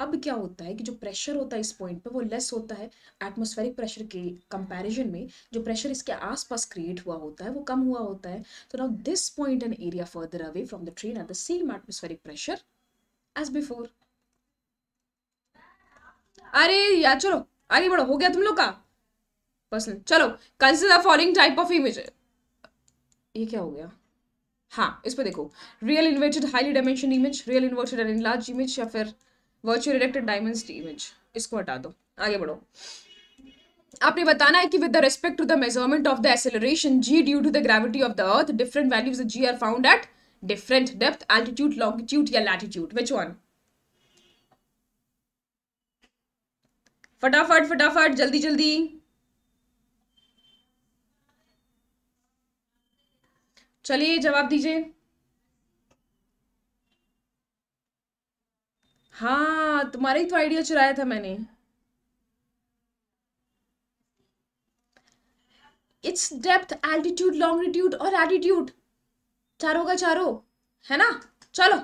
अब क्या होता है कि जो प्रेशर होता है इस पॉइंट पे वो लेस होता है एटमॉस्फेरिक प्रेशर के कंपैरिजन में जो प्रेशर इसके आसपास क्रिएट हुआ होता है वो कम हुआ होता है तो now this point and area further away from the train at the same atmospheric pressure as before अरे यार चलो आगे बढ़ो हो गया तुम लोग का पर्सनल चलो consider following type of image ये क्या हो गया हाँ इस पर देखो real inverted highly dimension image real inverted and enlarge image या फिर वर्चुअल इरेक्टेड डायमेंस्ड इमेज इसको हटा दो आगे बढ़ो आपने बताना है कि with the respect to the measurement of the acceleration g due to the gravity of the earth different values g are found at different depth altitude longitude या लैटिट्यूड विच वन फटाफट फटाफट जल्दी जल्दी चलिए जवाब दीजिए हाँ तुम्हारा ही तो आइडिया चुराया था मैंने इट्स डेप्थ एल्टीट्यूड लॉन्गिट्यूड और एटीट्यूड चारों का चारों है ना चलो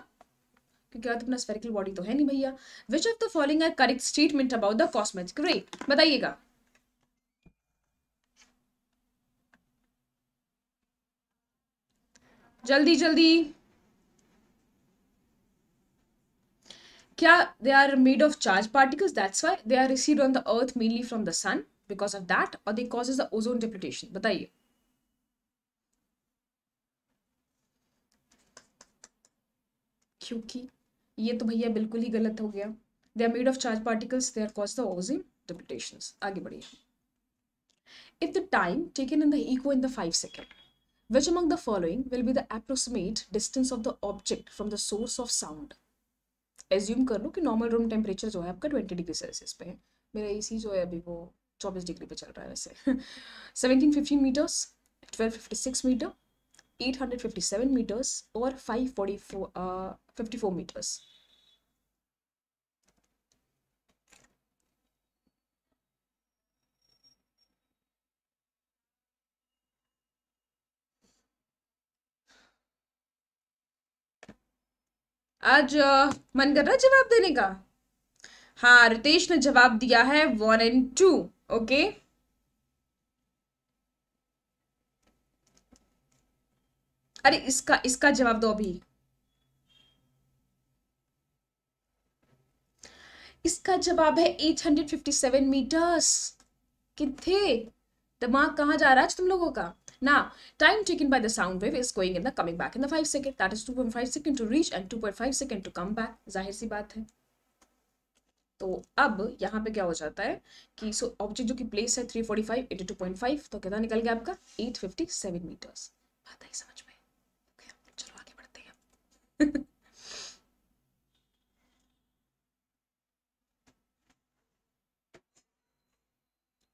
क्योंकि और अपना स्पेरिकल बॉडी तो है नहीं भैया which of the following are correct statement about the cosmetic ray बताइएगा जल्दी जल्दी क्या they are made of charge particles that's why they are receive on the earth mainly from the sun because of that और they cause the ozone depletion बताइए क्योंकि ये तो भैया बिल्कुल ही गलत हो गया they are made of charge particles they are cause the ozone depletion आगे बढ़िए if the time taken in the echo in the five second Which among the following will be the approximate distance of the object from the source of sound? Assume कर लो कि नॉर्मल रूम टेम्परेचर जो है आपका ट्वेंटी डिग्री सेल्सियस पे है मेरा एसी जो है अभी वो चौबीस डिग्री पे चल रहा है वैसे seventeen fifteen metres twelve fifty six metre eight hundred fifty seven metres और five forty four fifty four metres आज मन कर रहा जवाब देने का हाँ रितेश ने जवाब दिया है वन एंड टू ओके अरे इसका इसका जवाब दो अभी इसका जवाब है 857 मीटर्स कितने दिमाग कहाँ जा रहा है तुम लोगों का Now, time taken by the sound wave is going in the coming back in the 5 second. That is 2.5 second to reach and 2.5 second to come back. जाहिर सी बात है तो अब यहाँ पे क्या हो जाता है कि सो ऑब्जेक्ट जो कि प्लेस है 345 82.5 तो कितना निकल गया आपका 857 मीटर्स बात आई समझ में चलो आगे बढ़ते हैं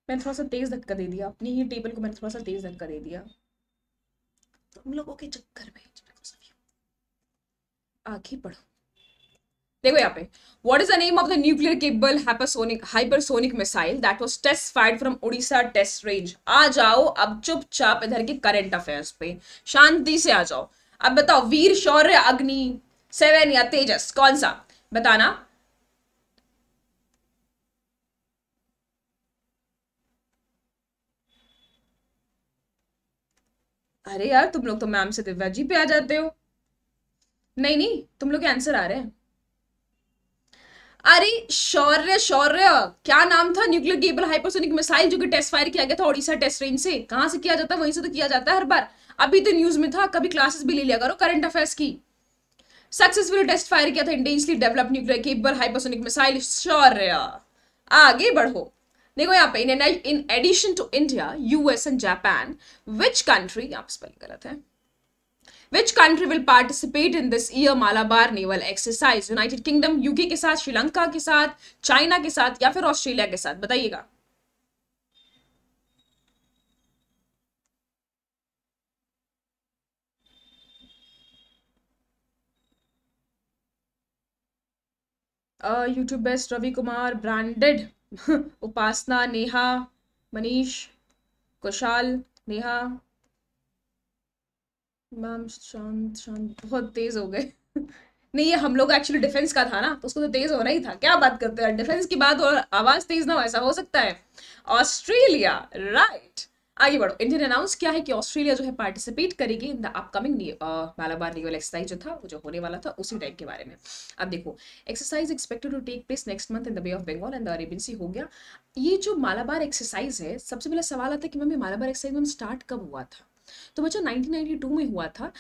मैंने थोड़ा सा तेज़ धक्का दे दिया अपनी ही टेबल को मैंने थोड़ा सा तेज़ धक्का दे दिया तुम तो लोगों के चक्कर में आगे पढ़ो देखो यहाँ पे what is the name of the nuclear capable hypersonic hypersonic missile that was test fire from Orissa test range आ जाओ अब चुपचाप इधर के करेंट अफेयर्स पे शांति से आ जाओ अब बताओ वीर शौर्य अग्नि सेवन या तेजस कौन सा बताना अरे यार तुम लोग तो मैम से दिव्या जी पे आ जाते हो नहीं नहीं तुम लोग आंसर आ रहे हैं अरे शौर्य शौर्य क्या नाम था न्यूक्लियर गेबल हाइपरसोनिक मिसाइल जो कि टेस्ट फायर किया गया था ओडिशा टेस्ट रेंज से कहां से किया जाता है वहीं से तो किया जाता है हर बार अभी तो न्यूज में था कभी क्लासेस भी ले लिया करो करंट अफेयर्स की सक्सेसफुल टेस्ट फायर किया था intensely develop nuclear capable hypersonic missile Shaurya आगे बढ़ो देखो यहाँ पे in in addition to India US and Japan which country यहाँ स्पेलिंग गलत है which country will participate in this year Malabar naval exercise United Kingdom UK के साथ श्रीलंका के साथ चाइना के साथ या फिर ऑस्ट्रेलिया के साथ बताइएगा YouTube best Ravi Kumar branded Upasana Neha Manish Kushal Neha ma'am शांत शांत बहुत तेज हो गए नहीं ये हम लोग एक्चुअली डिफेंस का था ना तो उसको तो तेज होना ही था क्या बात करते हैं डिफेंस की बात और आवाज तेज ना हो ऐसा हो सकता है ऑस्ट्रेलिया राइट right. आगे बढ़ो इंडिया ने अनाउंस किया है कि ऑस्ट्रेलिया जो है पार्टिसिपेट करेगी in the upcoming Malabar legal exercise जो था वो जो होने वाला था उसी टाइप के बारे में अब देखो exercise expected to take place next month in the Bay of Bengal and the Arabian Sea हो गया ये जो मालाबार एक्सरसाइज है सबसे पहले सवाल आता है कि मैम मालाबार एक्सरसाइज में स्टार्ट कब हुआ था तो बच्चों 1992 में हुआ था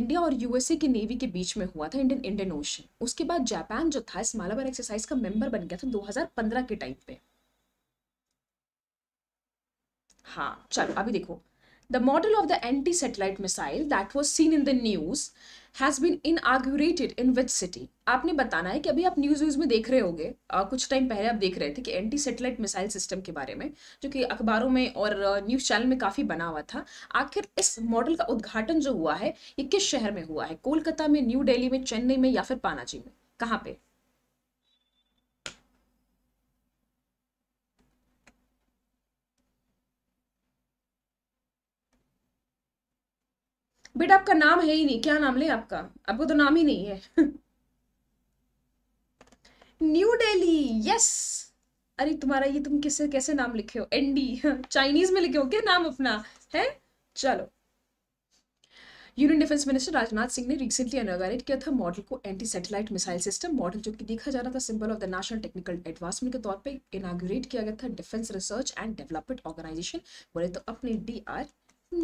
इंडिया और यूएसए की नेवी के बीच में हुआ था इंडियन इंडियन ओशन उसके बाद जापान जो था इस मालाबार एक्सरसाइज का मेंबर बन गया था 2015 के टाइम पे हाँ चलो अभी देखो the model of the anti satellite missile that was seen in the news has been in inaugurated in which city आपने बताना है कि अभी आप न्यूज़ व्यूज़ में देख रहे होंगे कुछ टाइम पहले आप देख रहे थे कि एंटी सेटेलाइट मिसाइल सिस्टम के बारे में जो कि अखबारों में और न्यूज़ चैनल में काफ़ी बना हुआ था आखिर इस मॉडल का उद्घाटन जो हुआ है ये किस शहर में हुआ है कोलकाता में न्यू डेली में चेन्नई में या फिर पानाजी में कहाँ पे बेटा आपका नाम है ही नहीं क्या नाम ले आपका आपको तो नाम ही नहीं है न्यू डेली यस अरे तुम्हारा ये तुम किससे कैसे नाम लिखे हो एनडी चाइनीज में लिखे हो क्या नाम अपना है चलो union defence minister Rajnath Singh ने रिसेंटली अनागारित किया था मॉडल को anti satellite missile system model जो कि देखा जा रहा था symbol of the national technical advancement के तौर पे इनाग्रेट किया गया था defence research and development organisation बोले तो अपने डी आर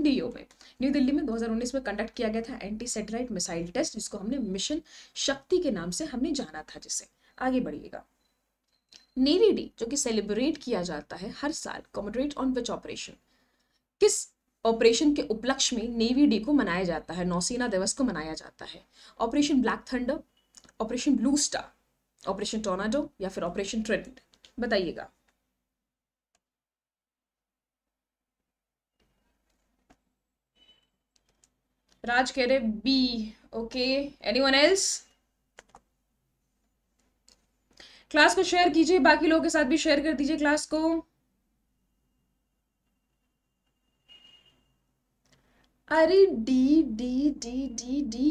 डीओ में न्यू दिल्ली में 2019 में कंडक्ट किया गया था एंटी सेटेलाइट मिसाइल टेस्ट जिसको हमने मिशन शक्ति के नाम से हमने जाना था जिसे आगे बढ़िएगा नेवी डे जो कि सेलिब्रेट किया जाता है हर साल कॉमोडेट ऑन विच ऑपरेशन किस ऑपरेशन के उपलक्ष्य में नेवी डे को मनाया जाता है नौसेना दिवस को मनाया जाता है Operation Black Thunder Operation Blue Star Operation Tornado या फिर ऑपरेशन ट्रेंड बताइएगा राज कह रहे B okay one else class को शेयर कीजिए बाकी लोगों के साथ भी शेयर कर दीजिए क्लास को अरे D D D D D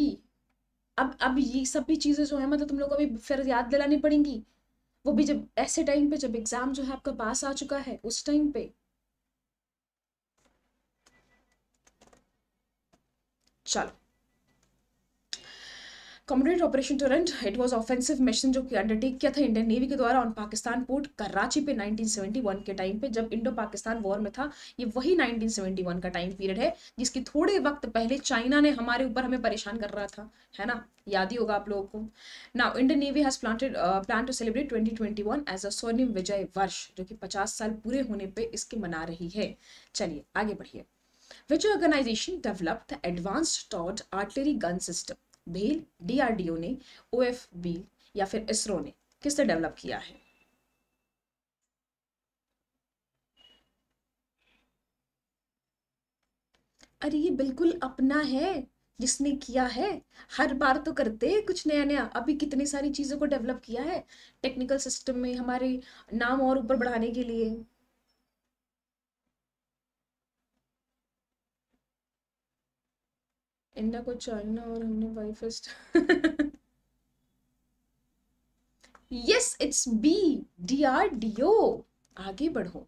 अब अब ये सभी चीज़ें जो है मतलब तुम लोग को अभी फिर याद दिलानी पड़ेंगी वो भी जब ऐसे टाइम पे जब एग्ज़ाम जो है आपका पास आ चुका है उस टाइम पे चलो community operation torrent it was offensive mission जो कि अंडरटेक किया था इंडियन नेवी के द्वारा ऑन पाकिस्तान पोर्ट कराची पे 1971 के टाइम पे जब इंडो पाकिस्तान वॉर में था ये वही 1971 का टाइम पीरियड है जिसकी थोड़े वक्त पहले चाइना ने हमारे ऊपर हमें परेशान कर रहा था है ना याद ही होगा आप लोगों को ना Indian navy has planted plan to celebrate twenty as a Swarnim Vijay वर्ष जो कि पचास साल पूरे होने पर इसके मना रही है चलिए आगे बढ़िए which organization developed the advanced towed artillery gun system भेल डीआरडीओ ने ओएफबी या फिर इसरो ने किसने डेवलप किया है अरे ये बिल्कुल अपना है जिसने किया है हर बार तो करते हैं कुछ नया नया अभी कितनी सारी चीज़ों को डेवलप किया है टेक्निकल सिस्टम में हमारे नाम और ऊपर बढ़ाने के लिए इंडा को चाइना और हमने why first yes it's B D R D O आगे बढ़ो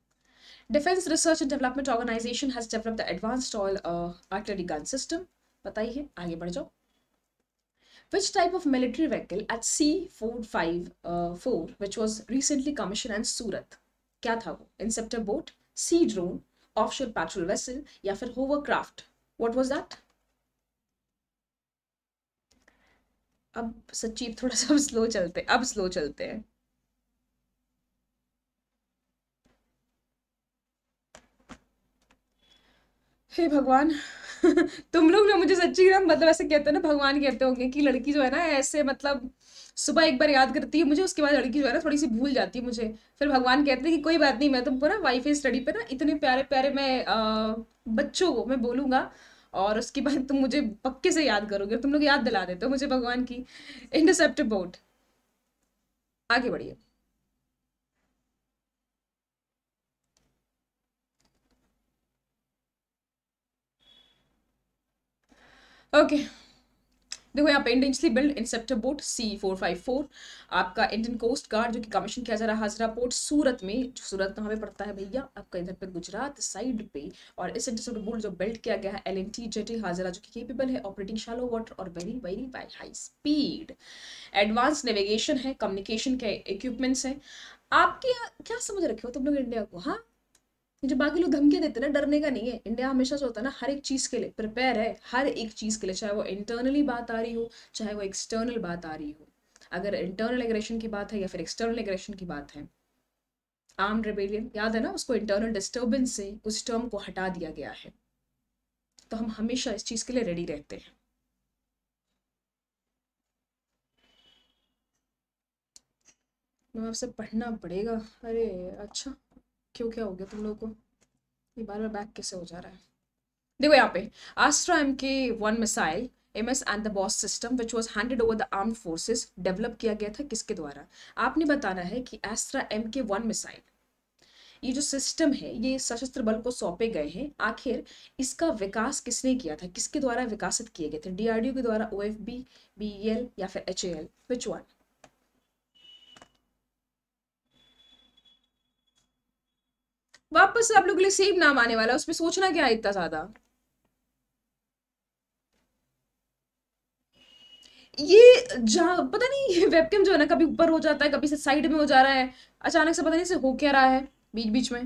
defence research and development organisation has developed the advanced oil artillery gun system system. बताइए आगे बढ़ जाओ Which type of military vehicle at C four five four, which was recently commissioned in Surat? क्या था वो Interceptor boat, sea drone, offshore patrol vessel या फिर hovercraft? What was that? अब सचिव थोड़ा सा स्लो चलते अब स्लो चलते हैं हे भगवान तुम लोग ना मुझे सच्ची ना मतलब ऐसे कहते हैं ना भगवान कहते होंगे कि लड़की जो है ना ऐसे मतलब सुबह एक बार याद करती है मुझे उसके बाद लड़की जो है ना थोड़ी सी भूल जाती है मुझे फिर भगवान कहते हैं कि कोई बात नहीं मैं तुमको ना वाईफाई स्टडी पे ना इतने प्यारे प्यारे मैं आ, बच्चों को मैं बोलूँगा और उसके बाद तुम मुझे पक्के से याद करोगे तुम लोग याद दिला देते हो मुझे भगवान की इंटरसेप्ट बोट आगे बढ़िए ओके okay. देखो यहाँ पे intentionally build interceptor boat C four five four आपका इंडियन कोस्ट गार्ड जो कि कमीशन किया जा रहा है हाजरा पोर्ट सूरत में जो सूरत कहाँ तो पे पड़ता है भैया आपका इधर पे गुजरात साइड पे और इस इंटरसेप्टर बोट जो बिल्ड किया गया है L N T jetty Hazira जो कि केपेबल है ऑपरेटिंग शालो वाटर और very very high speed advance navigation है कम्युनिकेशन के इक्विपमेंट्स हैं आपके क्या समझ रखे हो तुम लोग इंडिया को हाँ जो बाकी लोग धमकी देते ना डरने का नहीं है इंडिया हमेशा सोचता है ना हर एक चीज़ के लिए प्रिपेयर है हर एक चीज़ के लिए चाहे वो इंटरनली बात आ रही हो चाहे वो एक्सटर्नल बात आ रही हो अगर इंटरनल एग्रेशन की बात है या फिर एक्सटर्नल एग्रेशन की बात है आर्म रेबेलियन याद है ना उसको इंटरनल डिस्टर्बेंस से उस टर्म को हटा दिया गया है तो हम हमेशा इस चीज़ के लिए रेडी रहते हैं मैं आपसे पढ़ना पड़ेगा अरे अच्छा क्यों क्या हो गया तुम लोगों को ये बार बार बैक कैसे हो जा रहा है देखो यहाँ पे Astra M K one missile M S and the boss system which was handed over the arm forces develop किया गया था किसके द्वारा आपने बताना है कि Astra M K one missile ये जो सिस्टम है ये सशस्त्र बल को सौंपे गए हैं आखिर इसका विकास किसने किया था किसके द्वारा विकासित किए गए थे डीआरडीओ के द्वारा O F B B L या फिर H A L which one वापस आप लोगों के लिए सेम नाम आने वाला है उसमें सोचना क्या है इतना ज़्यादा ये जहाँ पता नहीं ये वेबकैम जो है ना कभी ऊपर हो जाता है कभी से साइड में हो जा रहा है अचानक से पता नहीं से हो क्या रहा है बीच बीच में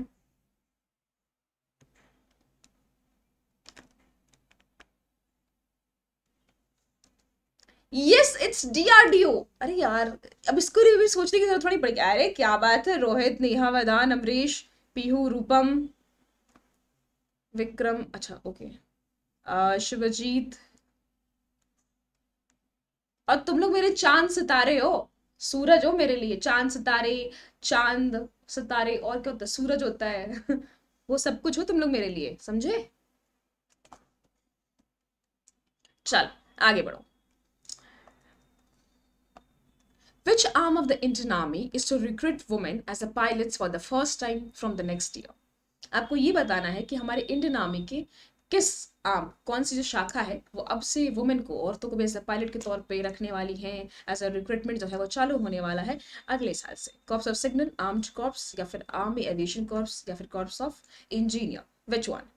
यस इट्स डीआरडीओ अरे यार अब इसको भी सोचने की जरूरत थोड़ी पड़ गया अरे क्या बात है रोहित नेहा वदान अमरीश पीहू रूपम विक्रम अच्छा ओके शिवजीत और तुम लोग मेरे चांद सितारे हो सूरज हो मेरे लिए चांद सितारे चांद सितारे और क्या होता है सूरज होता है वो सब कुछ हो तुम लोग मेरे लिए समझे चल आगे बढ़ो Which arm of the Indian Army is to recruit women as a pilots for the first time from the next year? आपको ये बताना है कि हमारे इंडियन आर्मी के किस आर्म कौन सी जो शाखा है वो अब से वुमेन को औरतों को भी एज ए पायलट के तौर पे रखने वाली है एज अ रिक्रूटमेंट जो है वो चालू होने वाला है अगले साल से corps of signal armed corps या फिर आर्मी एविएशन कॉर्प्स या फिर corps of engineer which one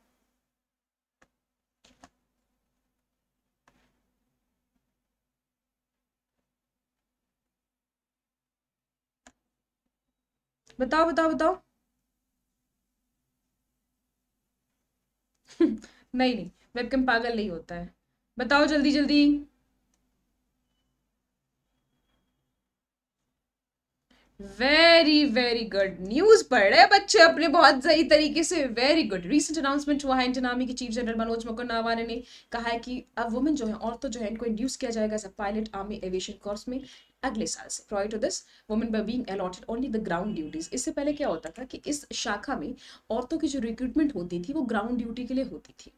बताओ बताओ बताओ नहीं नहीं वेबकम पागल नहीं होता है बताओ जल्दी जल्दी वेरी वेरी गुड न्यूज पढ़ रहे बच्चे अपने बहुत सही तरीके से वेरी गुड रिसेंट अनाउंसमेंट हुआ है इंडियन आर्मी के चीफ जनरल मनोज मुकुंद नावाने ने कहा है कि अब वुमेन जो है औरतों जो है इनको इंड्यूस किया जाएगा as a pilot army aviation course में अगले साल से prior to this women by being allotted only the ground duties इससे पहले क्या होता था कि इस शाखा में औरतों की जो रिक्रूटमेंट होती थी वो ग्राउंड ड्यूटी के लिए होती थी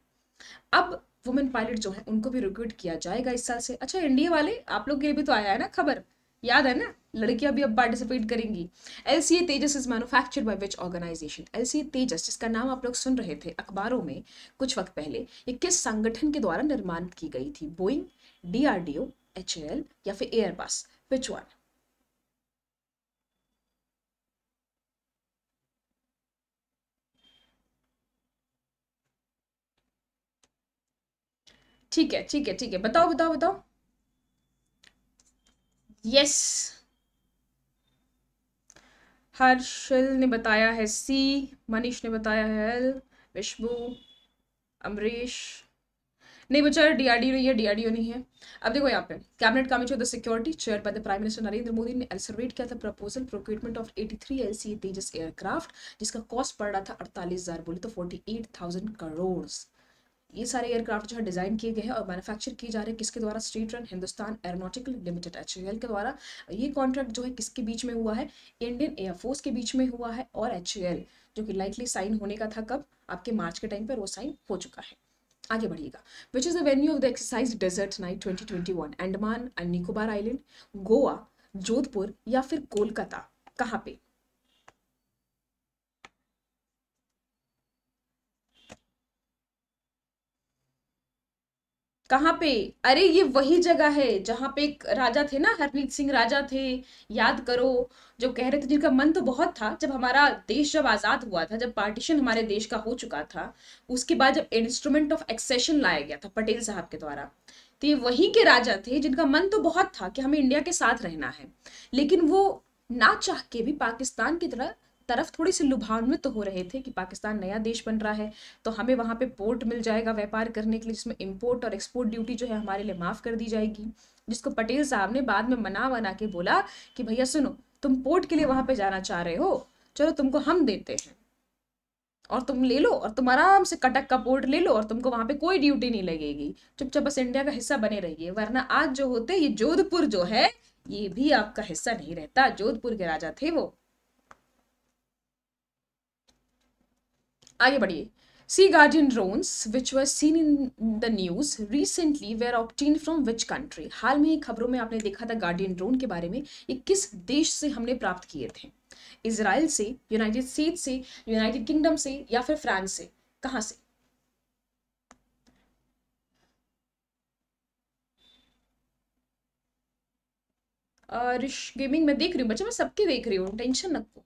अब वुमेन पायलट जो है उनको भी रिक्रूट किया जाएगा इस साल से अच्छा इंडिया वाले आप लोग के लिए भी तो आया है ना खबर याद है ना लड़कियां भी अब पार्टिसिपेट करेंगी L C A Tejas is manufacture by which organisation L C A Tejas जिसका नाम आप लोग सुन रहे थे अखबारों में कुछ वक्त पहले ये किस संगठन के द्वारा निर्माण की गई थी Boeing D R D O H L या फिर एयरबस Which one? ठीक है ठीक है ठीक है बताओ बताओ बताओ यस हर्षल ने बताया है सी मनीष ने बताया है एल विष्णु अमरीश नहीं बचा डीआरडीओ नहीं है डीआरडीओ नहीं है अब देखो यहाँ पे cabinet committee of the security chair by the prime minister Narendra Modi ने एलसर्वेट किया था proposal procurement of 83 three L C Tejas aircraft जिसका कॉस्ट पड़ रहा था अड़तालीस हज़ार बोले तो फोर्टी एट थाउजेंड करोड़ ये सारे एयरक्राफ्ट जो है डिज़ाइन किए गए हैं और मैन्युफैक्चर किए जा रहे हैं किसके द्वारा street run Hindustan aeronautical limited H के द्वारा ये कॉन्ट्रैक्ट जो है किसके बीच में हुआ है इंडियन एयरफोर्स के बीच में हुआ है और एच जो कि लाइटली साइन होने का था कब आपके मार्च के टाइम पर वो साइन हो चुका है आगे बढ़िएगा which is the venue of the exercise desert knight 2021 Andaman and Nicobar island Goa Jodhpur या फिर कोलकाता कहाँ पे कहाँ पे अरे ये वही जगह है जहाँ पे एक राजा थे ना हरप्रीत सिंह राजा थे याद करो जो कह रहे थे जिनका मन तो बहुत था जब हमारा देश जब आज़ाद हुआ था जब पार्टीशन हमारे देश का हो चुका था उसके बाद जब इंस्ट्रूमेंट ऑफ एक्सेशन लाया गया था पटेल साहब के द्वारा तो ये वही के राजा थे जिनका मन तो बहुत था कि हमें इंडिया के साथ रहना है लेकिन वो ना चाह के भी पाकिस्तान की तरह तरफ थोड़ी सी लुभान्वित तो हो रहे थे कि पाकिस्तान नया देश बन रहा है तो हमें वहाँ पे पोर्ट मिल जाएगा व्यापार करने के लिए जिसमें इम्पोर्ट और एक्सपोर्ट ड्यूटी जो है हमारे लिए माफ़ कर दी जाएगी जिसको पटेल साहब ने बाद में मना बना के बोला कि भैया सुनो तुम पोर्ट के लिए वहाँ पर जाना चाह रहे हो चलो तुमको हम देते हैं और तुम ले लो और तुम आराम से कटक का पोर्ट ले लो और तुमको वहाँ पे कोई ड्यूटी नहीं लगेगी चुपचाप बस इंडिया का हिस्सा बने रहिए वरना आज जो होते ये जोधपुर जो है ये भी आपका हिस्सा नहीं रहता जोधपुर के राजा थे वो आगे बढ़िए guardian drones which were seen in the news recently they are obtained from which country हाल में ही खबरों में आपने देखा था गार्डियन ड्रोन के बारे में ये किस देश से हमने प्राप्त किए थे इसराइल से यूनाइटेड स्टेट से यूनाइटेड किंगडम से या फिर फ्रांस से कहा से गेमिंग में देख रही हूँ बच्चा मैं सबके देख रही हूँ टेंशन रखो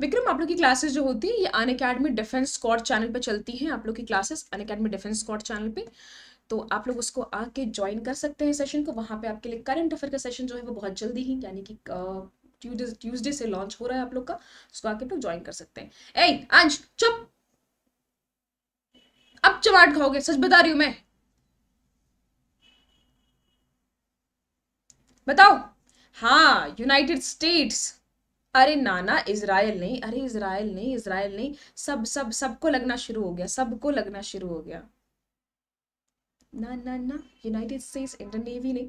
विक्रम आप लोग की क्लासेस जो होती है ये Unacademy defence squad channel पे चलती हैं आप लोग की classes Unacademy defence squad channel पे तो आप लोग उसको आके ज्वाइन कर सकते हैं सेशन को वहाँ पे आपके लिए करंट अफेयर का सेशन जो है वो बहुत जल्दी ही यानी कि ट्यूजडे ट्यूजडे से लॉन्च हो रहा है आप लोग का उसको आके लोग तो ज्वाइन कर सकते हैं ए अंश चुप अब चवाट खाओगे सच बता रही हूँ मैं बताओ हाँ यूनाइटेड स्टेट्स अरे नाना इसराइल नहीं अरे इसराइल नहीं इसराइल नहीं सब सब सबको लगना शुरू हो गया सबको लगना शुरू हो गया ना ना ना यूनाइटेड स्टेट्स इंडियन नेवी ने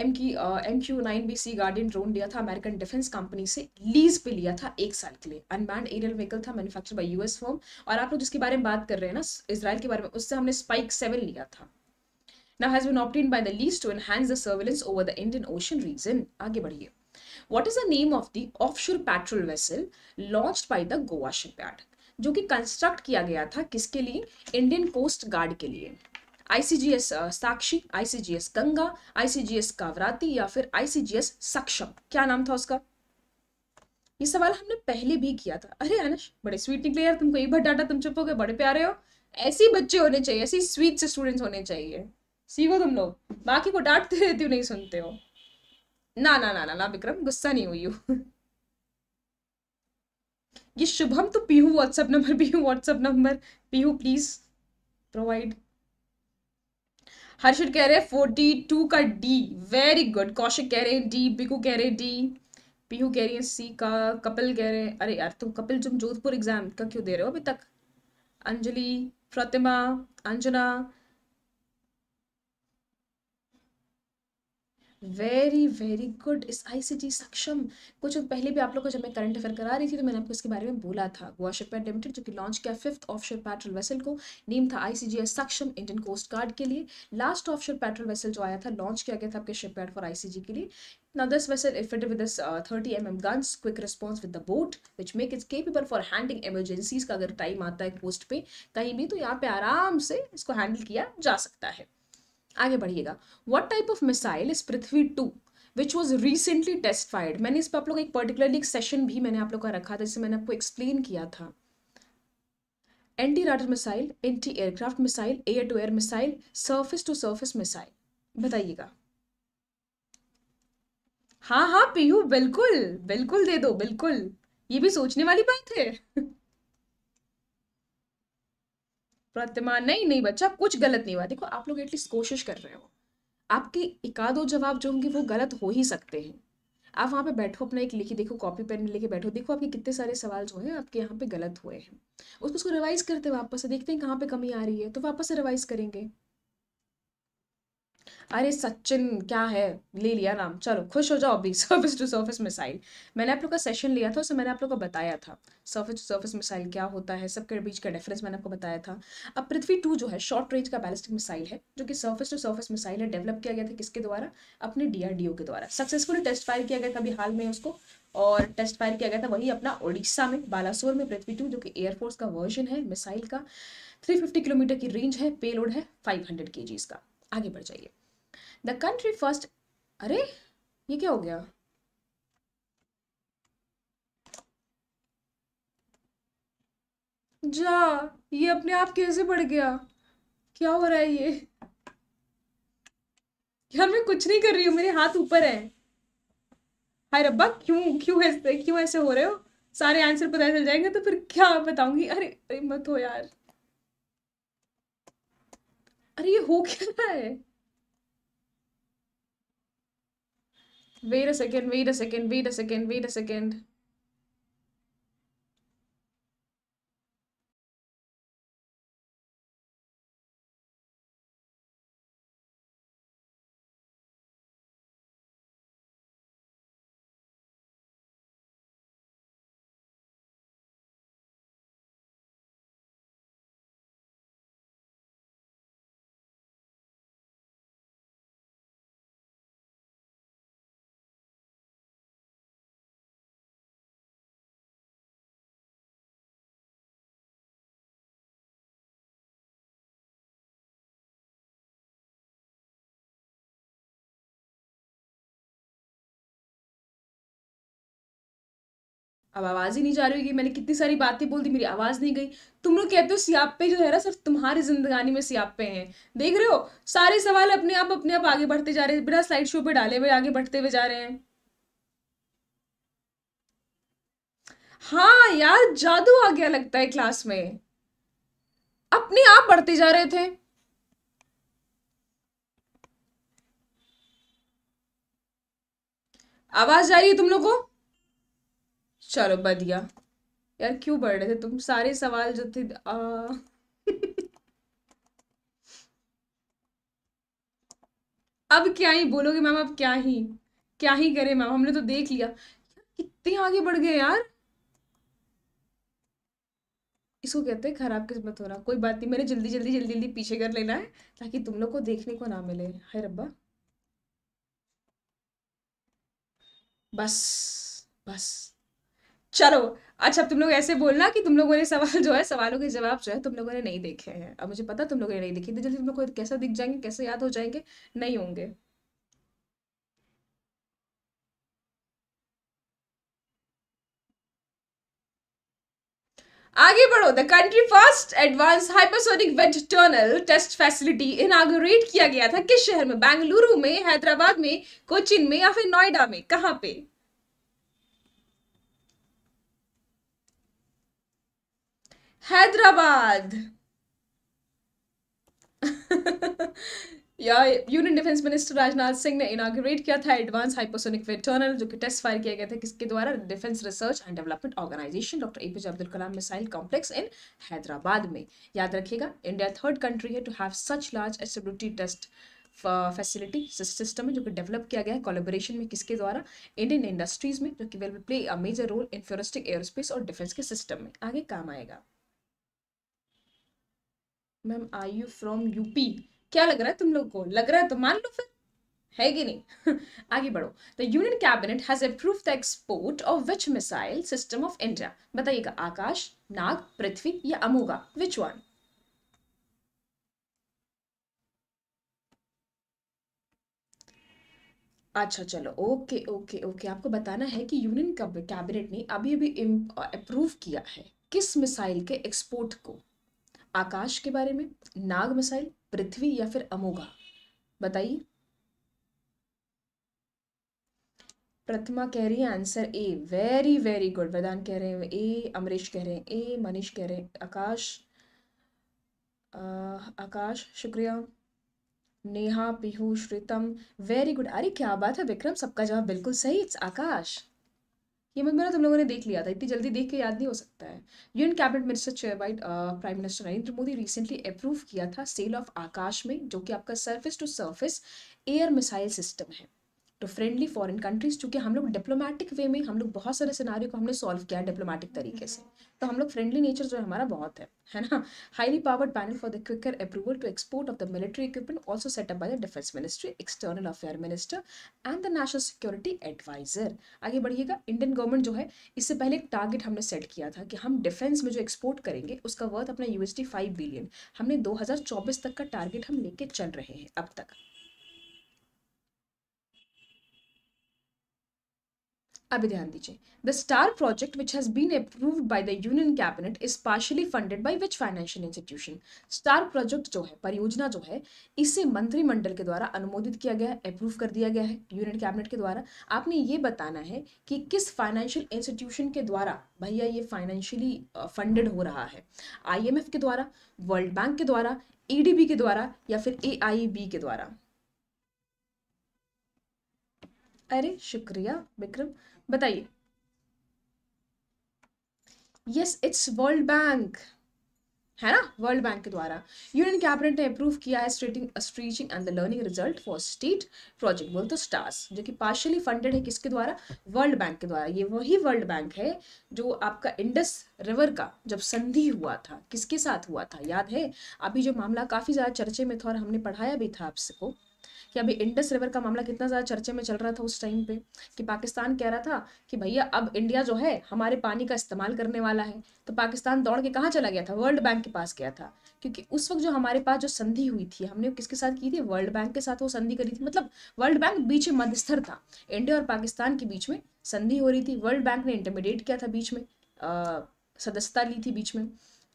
एम की M Q nine B C guardian drone लिया था अमेरिकन डिफेंस कंपनी से लीज पे लिया था एक साल के लिए अनमैंड एरियल व्हीकल था मैन्युफैक्चर बाय यूएस फॉर्म और आप लोग जिसके बारे में बात कर रहे हैं ना इसराइल के बारे में उससे हमने स्पाइक सेवन लिया था now has been obtained by the lease to enhance the surveillance over the Indian ocean region आगे बढ़िए what is the name of the offshore patrol vessel launched by the Goa shipyard जो कि कंस्ट्रक्ट किया गया था किसके लिए इंडियन कोस्ट गार्ड के लिए ICGS Sakshi ICGS Ganga ICGS Kavaratti या फिर आईसीजीएस सक्षम क्या नाम था उसका ये सवाल हमने पहले भी किया था अरे अनश बड़े स्वीट निकले यार तुमको एक बार डाटा तुम चुप हो गए बड़े प्यारे हो ऐसे बच्चे होने चाहिए ऐसे स्वीट से स्टूडेंट्स होने चाहिए सीखो तुम लोग बाकी को डांटते रहती हो नहीं सुनते हो ना ना ना ना ना विक्रम गुस्सा नहीं हुई ये शुभम तो Pihu WhatsApp number Pihu WhatsApp number Pihu please provide Harshad कह रहे हैं फोर्टी टू का डी वेरी गुड कौशिक कह रहे हैं डी बिकू कह रहे हैं डी पीहू कह रही है सी का कपिल कह रहे हैं अरे यार तुम कपिल तुम जोधपुर एग्जाम का क्यों दे रहे हो अभी तक Anjali Pratima Anjana very very good इस जी सक्षम कुछ पहले भी आप लोग को जब मैं करंट अफेयर करा रही थी तो मैंने आपको इसके बारे में बोला था गोवा शिपयार्ड लिमिटेड जो कि लॉन्च किया फिफ्थ ऑफशोर पेट्रोल वेसल को नीम था एस सक्षम इंडियन कोस्ट गार्ड के लिए लास्ट ऑफशोर पेट्रोल वेसल जो आया था लॉन्च किया गया था आपके शिप शिपयार्ड फॉर जी के लिए ना दस vessel fitted with this thirty M M guns quick response with the boat which make its capable for handling emergencies का अगर टाइम आता है कोस्ट पे कहीं भी तो यहाँ पे आराम से इसको हैंडल किया जा सकता है आगे बढ़िएगा what type of missile is Prithvi two which was recently test मैंने इस पर आप लोग एक पर्टिकुलरली एक सेशन भी मैंने आप लोग का रखा था जिससे मैंने आपको एक्सप्लेन किया था anti radar missile anti aircraft missile air to air missile surface to surface missile बताइएगा हाँ हाँ पीयू बिल्कुल बिल्कुल दे दो बिल्कुल ये भी सोचने वाली बात है प्रतिमा नहीं नहीं बच्चा कुछ गलत नहीं हुआ देखो आप लोग एटलीस्ट कोशिश कर रहे हो आपके एकादो जवाब जो होंगे वो गलत हो ही सकते हैं आप वहाँ पे बैठो अपना एक लिखी देखो कॉपी पेन में लेके बैठो देखो आपके कितने सारे सवाल जो हैं आपके यहाँ पे गलत हुए हैं उसको उसको रिवाइज करते हैं वापस से देखते हैं कहाँ पे कमी आ रही है तो वापस से रिवाइज करेंगे अरे सचिन क्या है ले लिया नाम चलो खुश हो जाओ अभी सर्फिस टू सर्फिस मिसाइल मैंने आप लोग का सेशन लिया था उसे मैंने आप लोग को बताया था सर्फिस टू सर्फिस मिसाइल क्या होता है सबके बीच का डिफरेंस मैंने आपको बताया था अब पृथ्वी टू जो है शॉर्ट रेंज का बैलिस्टिक मिसाइल है जो कि सर्फिस टू सर्फिस मिसाइल है डेवलप किया गया था किसके द्वारा अपने डी के द्वारा सक्सेसफुल टेस्ट फायर किया गया था अभी हाल में उसको और टेस्ट फायर किया गया था वही अपना ओडिशा में बालासोर में पृथ्वी टू जो कि एयरफोर्स का वर्जन है मिसाइल का 350 किलोमीटर की रेंज है पेलोड है 500 हंड्रेड का आगे बढ़ जाइए द कंट्री फर्स्ट अरे ये क्या हो गया जा ये अपने आप कैसे बढ़ गया क्या हो रहा है ये यार मैं कुछ नहीं कर रही हूँ मेरे हाथ ऊपर है हाय रब्बा क्यों क्यों ऐसे क्यों ऐसे हो रहे हो सारे आंसर पता चल जाएंगे तो फिर क्या बताऊंगी अरे अरे मत हो यार अरे ये हो क्या रहा है Wait a second, wait a second, wait a second, wait a second. अब आवाज़ ही नहीं जा रही होगी मैंने कितनी सारी बातें बोल दी मेरी आवाज़ नहीं गई तुम लोग कहते हो सियापे जो है ना सिर्फ तुम्हारी जिंदगानी में सियापे हैं देख रहे हो सारे सवाल अपने आप अपने आप आगे बढ़ते जा रहे हैं बिना स्लाइड शो पे डाले हुए आगे बढ़ते हुए जा रहे हैं हाँ यार जादू आ गया लगता है क्लास में अपने आप बढ़ते जा रहे थे आवाज जा रही है तुम लोगों को चलो बढ़िया यार क्यों बढ़ रहे थे तुम सारे सवाल जो थे आ... अब क्या ही बोलोगे मैम अब क्या ही क्या ही करें मैम हमने तो देख लिया कितने आगे बढ़ गए यार इसको कहते हैं खराब किस्मत होना कोई बात नहीं मैंने जल्दी जल्दी जल्दी जल्दी पीछे कर लेना है ताकि तुम लोग को देखने को ना मिले हाय रब्बा बस बस चलो अच्छा तुम लोग ऐसे बोलना कि तुम लोगों ने सवाल जो है सवालों के जवाब जो है तुम लोगों ने नहीं देखे हैं अब मुझे पता तुम लोगों ने नहीं देखे इतनी जल्दी तुम लोग को कैसा दिख जाएंगे कैसे याद हो जाएंगे नहीं होंगे आगे बढ़ो the country first advance hypersonic wind tunnel test facility inaugurate किया गया था किस शहर में बेंगलुरु में हैदराबाद में कोचिन में या फिर नोएडा में कहाँ पे हैदराबाद या union defence minister Rajnath Singh ने इनाग्रेट किया था एडवांस हाइपोसोनिक वेटर्नल जो कि टेस्ट फायर किया गया था किसके द्वारा defence research and development organisation doctor APJ Abdul Kalam missile complex in Hyderabad में याद रखिएगा इंडिया थर्ड कंट्री है to have such large capability test facility system है जो कि डेवलप किया गया है कोलेबोरेशन में किसके द्वारा इंडियन इंडस्ट्रीज में जो कि will play a major role in futuristic aerospace और डिफेंस के सिस्टम में आगे काम आएगा ma'am I you from UP क्या लग रहा है तुम लोग को लग रहा है तो मान लो फिर है कि नहीं आगे बढ़ो the union cabinet has approve the export of which missile system of India बताइएगा आकाश नाग पृथ्वी या अमोगा विच वन अच्छा चलो ओके ओके ओके आपको बताना है कि यूनियन कैबिनेट ने अभी अभी अप्रूव किया है किस मिसाइल के एक्सपोर्ट को आकाश के बारे में नाग मिसाइल पृथ्वी या फिर अमोगा बताइए प्रतिमा कह रही है answer A very very good Vedan कह रहे हैं ए अमरीश कह रहे हैं ए मनीष कह रहे हैं आकाश आ, आकाश शुक्रिया नेहा पीहू श्रीतम वेरी गुड अरे क्या बात है विक्रम सबका जवाब बिल्कुल सही इट्स आकाश ये मकबरा तुम लोगों ने देख लिया था इतनी जल्दी देख के याद नहीं हो सकता है union cabinet minister chair by prime minister Narendra Modi recently approve किया था सेल ऑफ आकाश में जो कि आपका surface to surface air missile system है टू फ्रेंडली फॉरन कंट्रीज़ चूंकि हम लोग डिप्लोमेटिक वे में हम लोग बहुत सारे सिनारियों को हमने सॉल्व किया है डिप्लोमेटिक तरीके से हम्म। तो हम लोग फ्रेंडली नेचर जो है हमारा बहुत है है ना highly powered panel for the quicker approval to export of the military equipment also set up by the defence ministry external affair minister and the national security adviser आगे बढ़िएगा इंडियन गवर्नमेंट जो है इससे पहले एक टारगेट हमने सेट किया था कि हम डिफेंस में जो एक्सपोर्ट करेंगे उसका वर्थ अपना यूएसडी फाइव बिलियन हमने चौबीस तक का टारगेट हम लेके चल रहे हैं अब तक अभी ध्यान दीजिए the star project which has been approved by the union cabinet is partially funded by which financial institution star project जो है परियोजना जो है इसे मंत्रिमंडल के द्वारा अनुमोदित किया गया है अप्रूव कर दिया गया है यूनियन कैबिनेट के द्वारा आपने ये बताना है कि किस फाइनेंशियल इंस्टीट्यूशन के द्वारा भैया ये फाइनेंशियली फंडेड हो रहा है आई के द्वारा वर्ल्ड बैंक के द्वारा ईडीबी e के द्वारा या फिर ए के द्वारा अरे शुक्रिया विक्रम बताइए यस इट्स वर्ल्ड बैंक है ना वर्ल्ड बैंक के द्वारा यूनियन कैबिनेट ने अप्रूव किया है strengthening teaching and the learning result for state project बोल तो स्टार्स जो कि पार्शियली फंडेड है किसके द्वारा वर्ल्ड बैंक के द्वारा ये वही वर्ल्ड बैंक है जो आपका इंडस रिवर का जब संधि हुआ था किसके साथ हुआ था याद है अभी जो मामला काफ़ी ज़्यादा चर्चे में था और हमने पढ़ाया भी था आपसे को कि अभी इंडस रिवर का मामला कितना ज़्यादा चर्चे में चल रहा था उस टाइम पे कि पाकिस्तान कह रहा था कि भैया अब इंडिया जो है हमारे पानी का इस्तेमाल करने वाला है तो पाकिस्तान दौड़ के कहाँ चला गया था वर्ल्ड बैंक के पास गया था क्योंकि उस वक्त जो हमारे पास जो संधि हुई थी हमने किसके साथ की थी वर्ल्ड बैंक के साथ वो संधि करी थी मतलब वर्ल्ड बैंक बीच में मध्यस्थर था इंडिया और पाकिस्तान के बीच में संधि हो रही थी वर्ल्ड बैंक ने इंटरमीडिएट किया था बीच में सदस्यता ली थी बीच में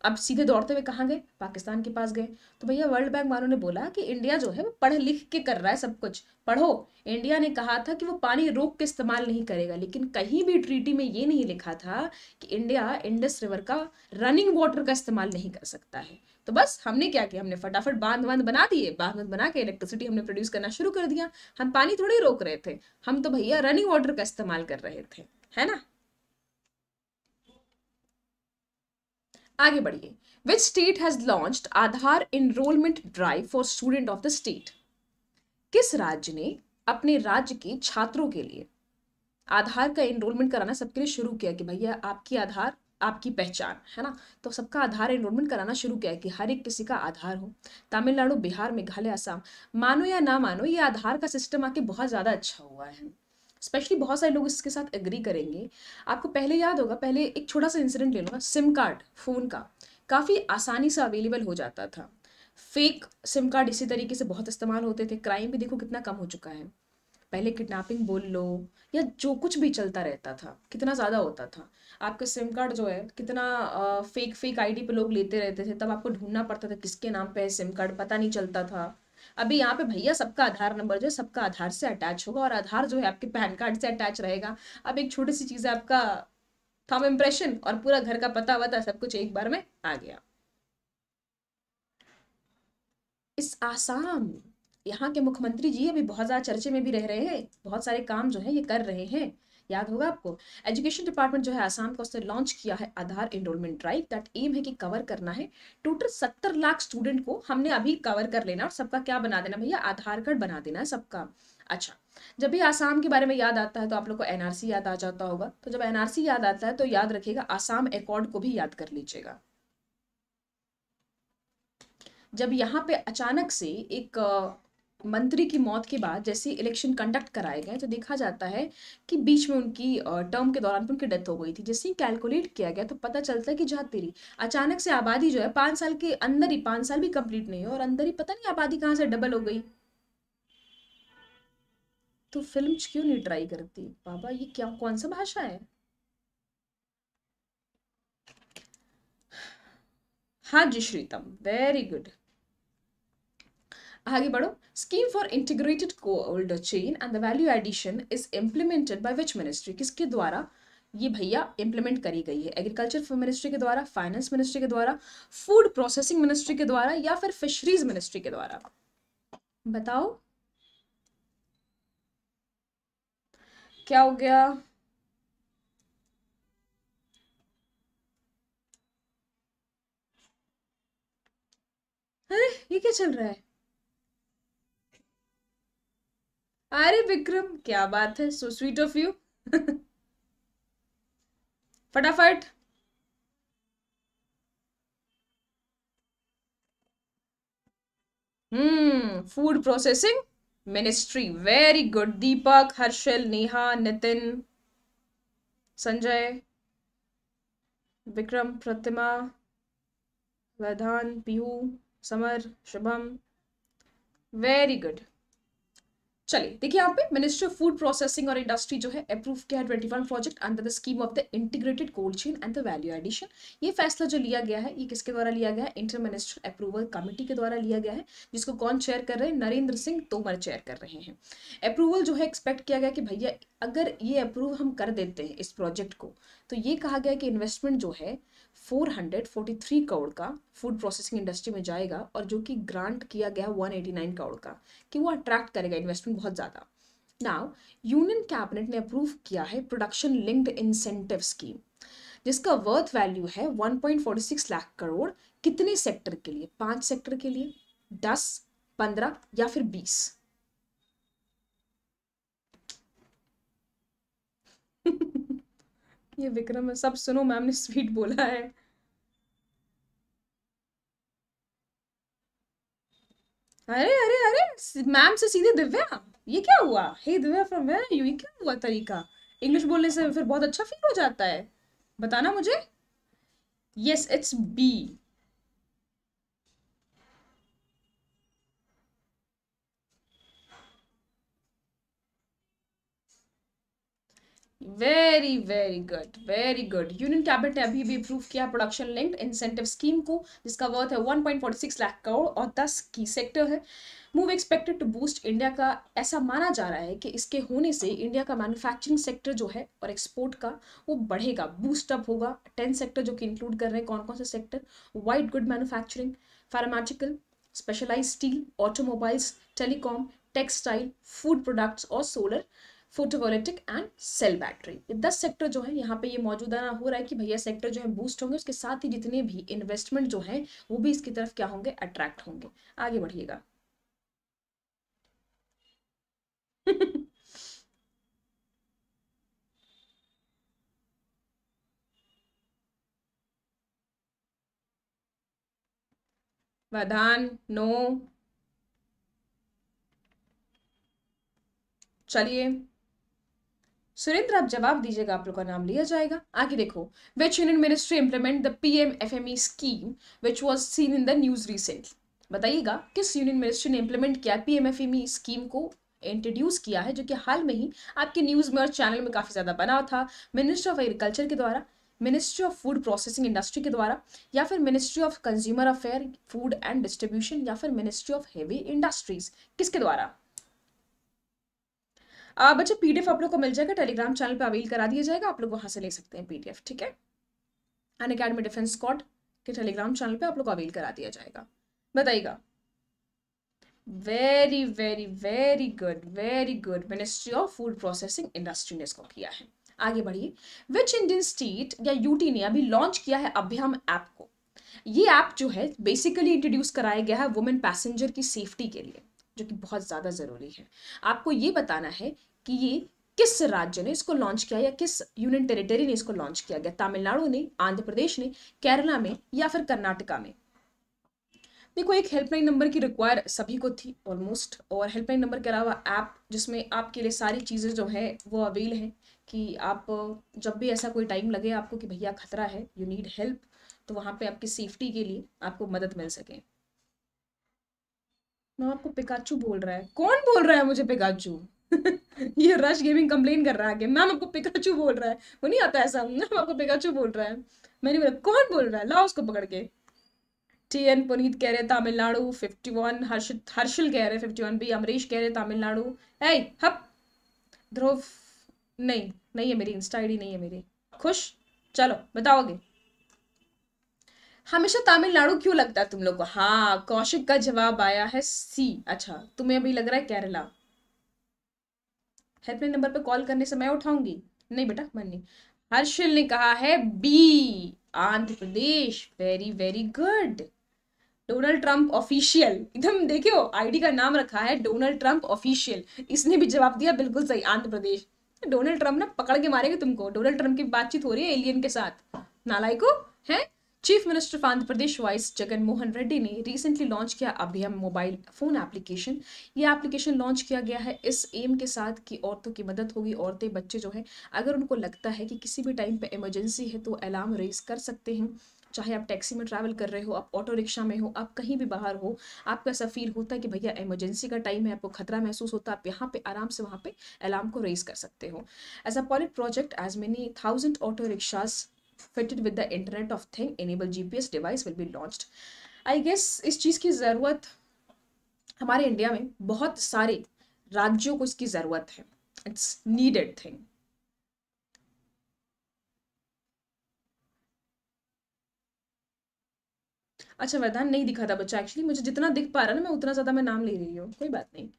अब सीधे दौड़ते हुए कहाँ गए पाकिस्तान के पास गए तो भैया वर्ल्ड बैंक वालों ने बोला कि इंडिया जो है वो पढ़ लिख के कर रहा है सब कुछ पढ़ो इंडिया ने कहा था कि वो पानी रोक के इस्तेमाल नहीं करेगा लेकिन कहीं भी ट्रीटी में ये नहीं लिखा था कि इंडिया इंडस रिवर का रनिंग वाटर का इस्तेमाल नहीं कर सकता है तो बस हमने क्या किया हमने फटाफट बांध बांध बना दिए बांध बांध बना के इलेक्ट्रिसिटी हमने प्रोड्यूस करना शुरू कर दिया हम पानी थोड़ी रोक रहे थे हम तो भैया रनिंग वाटर का इस्तेमाल कर रहे थे है ना आगे बढ़िए which state has launch Aadhaar enrolment drive for student of the state किस राज्य ने अपने राज्य के छात्रों के लिए आधार का इनरोलमेंट कराना सबके लिए शुरू किया कि भैया आपकी आधार आपकी पहचान है ना तो सबका आधार इनरोलमेंट कराना शुरू किया कि हर एक किसी का आधार हो तमिलनाडु बिहार मेघालय आसाम मानो या ना मानो ये आधार का सिस्टम आके बहुत ज़्यादा अच्छा हुआ है स्पेशली बहुत सारे लोग इसके साथ एग्री करेंगे आपको पहले याद होगा पहले एक छोटा सा इंसिडेंट ले लो सिम कार्ड फ़ोन का काफ़ी आसानी से अवेलेबल हो जाता था फेक सिम कार्ड इसी तरीके से बहुत इस्तेमाल होते थे क्राइम भी देखो कितना कम हो चुका है पहले किडनैपिंग बोल लो या जो कुछ भी चलता रहता था कितना ज़्यादा होता था आपका सिम कार्ड जो है कितना आ, फेक फेक आईडी पे लोग लेते रहते थे तब आपको ढूंढना पड़ता था किसके नाम पे है सिम कार्ड पता नहीं चलता था अभी यहाँ पे भैया सबका आधार नंबर जो है सबका आधार से अटैच होगा और आधार जो है आपके पैन कार्ड से अटैच रहेगा अब एक छोटी सी चीज़ है आपका थम इम्प्रेशन और पूरा घर का पता वता सब कुछ एक बार में आ गया इस आसाम यहाँ के मुख्यमंत्री जी अभी बहुत ज़्यादा चर्चे में भी रह रहे हैं बहुत सारे काम जो है ये कर रहे हैं याद होगा आपको एजुकेशन डिपार्टमेंट जो है आसाम का उसने लॉन्च किया है Aadhaar enrolment drive that aim है कि कवर करना है टोटल सत्तर लाख स्टूडेंट को हमने अभी कवर कर लेना और सबका क्या बना देना भैया आधार कार्ड बना देना है सबका अच्छा जब भी आसाम के बारे में याद आता है तो आप लोग को एनआरसी याद आ जाता होगा तो जब एनआरसी याद आता है तो याद रखिएगा आसाम एकॉर्ड को भी याद कर लीजिएगा जब यहाँ पे अचानक से एक मंत्री की मौत के बाद जैसे इलेक्शन कंडक्ट कराए गए तो देखा जाता है कि बीच में उनकी टर्म के दौरान उनकी डेथ हो गई थी जैसे ही कैलकुलेट किया गया तो पता चलता है कि जहाँ तेरी अचानक से आबादी जो है पाँच साल के अंदर ही पाँच साल भी कंप्लीट नहीं हो और अंदर ही पता नहीं आबादी कहाँ से डबल हो गई तो फिल्म क्यों नहीं ट्राई करती बाबा ये क्या कौन सा भाषा है हाँ जी श्रीतम वेरी गुड आगे बढ़ो scheme for integrated cold chain and the value addition is implemented by which ministry किसके द्वारा ये भैया इंप्लीमेंट करी गई है एग्रीकल्चर मिनिस्ट्री के द्वारा फाइनेंस मिनिस्ट्री के द्वारा फूड प्रोसेसिंग मिनिस्ट्री के द्वारा या फिर फिशरीज मिनिस्ट्री के द्वारा बताओ क्या हो गया ये क्या चल रहा है अरे विक्रम क्या बात है सो स्वीट ऑफ यू फटाफट hmm food processing ministry very good Deepak Harshal Neha Nitin Sanjay Vikram Pratima Vaidhan Pihu Samar Shubham very good चलिए देखिए यहाँ पे मिनिस्ट्री ऑफ फूड प्रोसेसिंग और इंडस्ट्री जो है अप्रूव किया है twenty one project under the scheme of the integrated cold chain and the value addition ये फैसला जो लिया गया है ये किसके द्वारा लिया गया है इंटर मिनिस्ट्रल अप्रूवल कमेटी के द्वारा लिया गया है जिसको कौन चेयर कर रहे हैं नरेंद्र सिंह तोमर चेयर कर रहे हैं अप्रूवल जो है एक्सपेक्ट किया गया कि भैया अगर ये अप्रूव हम कर देते हैं इस प्रोजेक्ट को तो ये कहा गया कि इन्वेस्टमेंट जो है 443 करोड़ का फूड प्रोसेसिंग इंडस्ट्री में जाएगा और जो कि ग्रांट किया गया 189 करोड़ का कि वो अट्रैक्ट करेगा इन्वेस्टमेंट बहुत ज़्यादा नाउ यूनियन कैबिनेट ने अप्रूव किया है प्रोडक्शन लिंक्ड इंसेंटिव स्कीम जिसका वर्थ वैल्यू है 1.46 लाख करोड़ कितने सेक्टर के लिए पांच सेक्टर के लिए दस पंद्रह या फिर बीस ये विक्रम है सब सुनो मैम ने स्वीट बोला है अरे अरे अरे मैम से सीधे दिव्या ये क्या हुआ hey Divya from where you ये क्या हुआ तरीका इंग्लिश बोलने से फिर बहुत अच्छा फील हो जाता है बताना मुझे yes it's be very very good very good union cabinet ने अभी भी अप्रूव किया प्रोडक्शन लिंक्ड इंसेंटिव स्कीम को जिसका वर्थ है 1.46 लाख करोड़ और 10 की सेक्टर है move expected to boost India का ऐसा माना जा रहा है कि इसके होने से इंडिया का मैन्युफैक्चरिंग सेक्टर जो है और एक्सपोर्ट का वो बढ़ेगा बूस्टअप होगा टेन सेक्टर जो कि इंक्लूड कर रहे हैं कौन कौन से sector white good manufacturing pharmaceutical specialise steel automobiles telecom textile food products और solar photovoltaic and cell battery ये दस सेक्टर जो है यहाँ पे ये मौजूदा ना हो रहा है कि भैया सेक्टर जो है बूस्ट होंगे उसके साथ ही जितने भी इन्वेस्टमेंट जो है वो भी इसकी तरफ क्या होंगे अट्रैक्ट होंगे आगे बढ़िएगा वधान नो चलिए सुरेंद्र आप जवाब दीजिएगा आप लोग का नाम लिया जाएगा आगे देखो which union ministry implement the P M F M E scheme which was seen in the news recently बताइएगा किस यूनियन मिनिस्ट्री ने इम्प्लीमेंट किया P M F M E scheme को इंट्रोड्यूस किया है जो कि हाल में ही आपके न्यूज़ में और चैनल में काफ़ी ज़्यादा बना था मिनिस्ट्री ऑफ एग्रीकल्चर के द्वारा ministry of food processing industry के द्वारा या फिर ministry of consumer affair food and distribution या फिर मिनिस्ट्री ऑफ हेवी इंडस्ट्रीज किसके द्वारा बच्चे पीडीएफ आप लोग को मिल जाएगा टेलीग्राम चैनल पर अवेल करा दिया जाएगा आप लोग वहां से ले सकते हैं पीडीएफ ठीक है अन अकेडमी डिफेंस स्कॉट के टेलीग्राम चैनल पर आप लोग को अवेल करा दिया जाएगा बताइएगा very very very good very good ministry of food processing industry ने इसको किया है आगे बढ़िए विच इंडियन स्टेट या यूटी ने अभी लॉन्च किया है अभ्यम ऐप को ये ऐप जो है बेसिकली इंट्रोड्यूस कराया गया है वुमेन पैसेंजर की सेफ्टी के लिए जो कि बहुत ज़्यादा ज़रूरी है आपको ये बताना है कि ये किस राज्य ने इसको लॉन्च किया या किस यूनियन टेरिटरी ने इसको लॉन्च किया गया तमिलनाडु ने आंध्र प्रदेश ने केरला में या फिर कर्नाटका में देखो एक हेल्पलाइन नंबर की रिक्वायर सभी को थी ऑलमोस्ट और हेल्पलाइन नंबर के अलावा ऐप जिसमें आपके लिए सारी चीज़ें जो है वो अवेल हैं कि आप जब भी ऐसा कोई टाइम लगे आपको कि भैया खतरा है यू नीड हेल्प तो वहाँ पे आपकी सेफ्टी के लिए आपको मदद मिल सके मैं आपको पिकाचू बोल रहा है कौन बोल रहा है मुझे पिकाचू ये रश गेमिंग कंप्लेन कर रहा है मैम आपको पिकाचू बोल रहा है वो नहीं आता ऐसा मैम आपको पिकाचू बोल रहा है मैंने बोला कौन बोल रहा है लाओ उसको पकड़ के टी एन पुनीत कह रहे तमिलनाडु फिफ्टी वन हर्षित हर्षिल कह रहे फिफ्टी वन बी अमरीश कह रहे तमिलनाडु ऐ हप ध्रुव नहीं नहीं है मेरी इंस्टा आईडी नहीं है मेरी खुश चलो बताओगे हमेशा तमिलनाडु क्यों लगता है तुम लोग को हाँ कौशिक का जवाब आया है सी अच्छा तुम्हें अभी लग रहा है केरला हेल्पलाइन नंबर पर कॉल करने से मैं उठाऊंगी नहीं बेटा नहीं हर्षिल ने कहा है B Andhra Pradesh very very good Donald Trump official एकदम देखियो आईडी का नाम रखा है डोनाल्ड ट्रंप ऑफिशियल इसने भी जवाब दिया बिल्कुल सही आंध्र प्रदेश डोनाल्ड ट्रंप ना पकड़ के मारेंगे तुमको डोनाल्ड ट्रंप की बातचीत हो रही है एलियन के साथ नालायको है chief minister of Andhra Pradesh Y S Jagan Mohan Reddy ने रिसेंटली लॉन्च किया अभियम मोबाइल फ़ोन एप्लीकेशन ये एप्लीकेशन लॉन्च किया गया है इस एम के साथ कि औरतों की मदद होगी औरतें बच्चे जो हैं अगर उनको लगता है कि किसी भी टाइम पे इमरजेंसी है तो अलार्म रेज कर सकते हैं चाहे आप टैक्सी में ट्रैवल कर रहे हो आप ऑटो रिक्शा में हो आप कहीं भी बाहर हो आपको ऐसा फील होता है कि भैया इमरजेंसी का टाइम है आपको खतरा महसूस होता है आप यहाँ पे आराम से वहाँ पे अलार्म को रेज कर सकते हो as a pilot project as many thousand auto rickshaws fitted with the Internet of Thing enabled GPS device will be launched. I guess इस चीज़ की ज़रूरत हमारे इंडिया में बहुत सारे राज्यों को इसकी ज़रूरत है इट्स नीडेड थिंग अच्छा वरदान नहीं दिखा था बच्चा एक्चुअली मुझे जितना दिख पा रहा है ना मैं उतना ज़्यादा मैं नाम ले रही हूँ कोई बात नहीं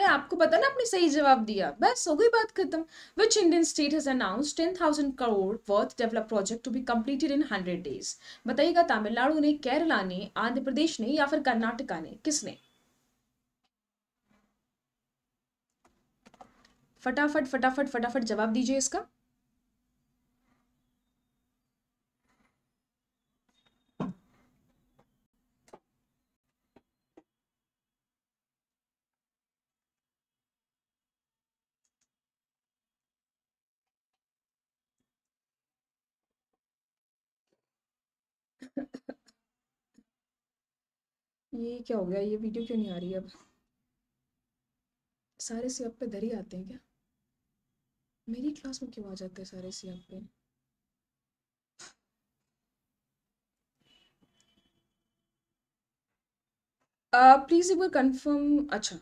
मैं आपको पता ना आपने सही जवाब दिया बस हो गई बात खत्म which Indian state has announce ten thousand crore worth develop project to be completed in hundred days बताइएगा तमिलनाडु ने केरला ने आंध्र प्रदेश ने या फिर कर्नाटका ने किसने फटाफट फटाफट फटाफट जवाब दीजिए इसका ये क्या हो गया ये वीडियो क्यों नहीं आ रही अब सारे सी पे डर ही आते हैं क्या मेरी क्लास में क्यों आ जाते हैं सारे सी पे प्लीज एक बार कंफर्म अच्छा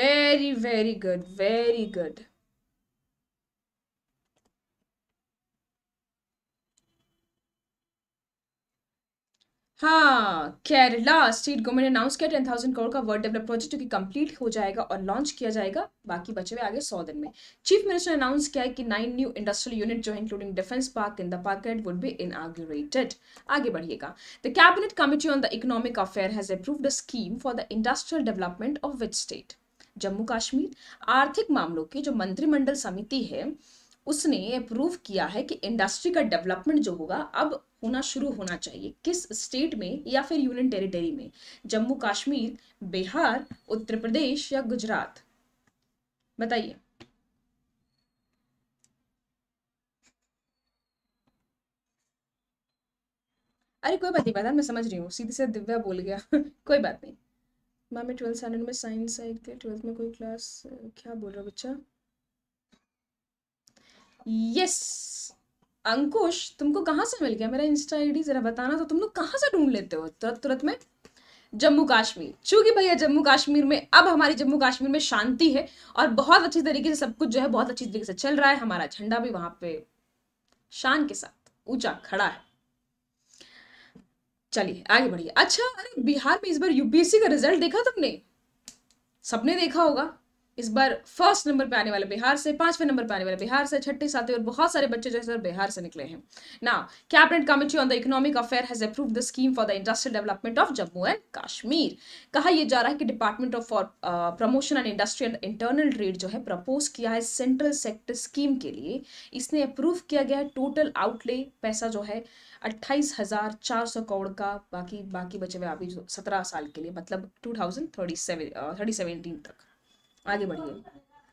very very good very good हाँ केरला स्टेट गवर्नमेंट अनाउंस किया टेन थाउजेंड करोड़ का वर्ल्ड डेवलप प्रोजेक्ट जो कि कंप्लीट हो जाएगा और लॉन्च किया जाएगा बाकी बचे हुए आगे सौ दिन में चीफ मिनिस्टर ने अनाउंस किया है कि नाइन न्यू इंडस्ट्रियल यूनिट जो है including defence park in the park would be inaugurated आगे बढ़िएगा the cabinet committee on the economic affair has approved a scheme for the industrial development of which state Jammu Kashmir आर्थिक मामलों की जो मंत्रिमंडल समिति है उसने अप्रूव किया है कि इंडस्ट्री का डेवलपमेंट जो होगा अब होना शुरू होना चाहिए किस स्टेट में या फिर यूनियन टेरिटरी में जम्मू कश्मीर बिहार उत्तर प्रदेश या गुजरात बताइए अरे कोई बात नहीं बात मैं समझ रही हूँ सीधे से दिव्या बोल गया कोई बात नहीं मैम मैं ट्वेल्थ स्टैंडर्ड में साइंस आई थी ट्वेल्थ में कोई क्लास क्या बोल रहा बच्चा यस अंकुश तुमको कहाँ से मिल गया मेरा इंस्टा आईडी जरा बताना तो तुम लोग कहाँ से ढूंढ लेते हो तुरंत तुरंत में जम्मू कश्मीर चूंकि भैया जम्मू कश्मीर में अब हमारी जम्मू कश्मीर में शांति है और बहुत अच्छी तरीके से सब कुछ जो है बहुत अच्छी तरीके से चल रहा है हमारा झंडा भी वहां पे शान के साथ ऊंचा खड़ा है चलिए आगे बढ़िए अच्छा अरे बिहार में इस बार यूपीएससी का रिजल्ट देखा तुमने सबने देखा होगा इस बार फर्स्ट नंबर पे आने वाले बिहार से पांचवें नंबर पे आने वाले बिहार से छठे सातवें और बहुत सारे बच्चे जो है सर बिहार से निकले हैं ना cabinet committee on the economic affair has approve the scheme for the industrial development of Jammu and Kashmir कहा यह जा रहा है कि department of for promotion and industrial internal trade जो है प्रपोज किया है सेंट्रल सेक्टर स्कीम के लिए इसने अप्रूव किया गया है टोटल आउटले पैसा जो है अट्ठाईस हजार चार सौ करोड़ का बाकी बाकी बचे हुए अभी सत्रह साल के लिए मतलब two thousand thirty seven thirty seventeen तक आगे बढ़िए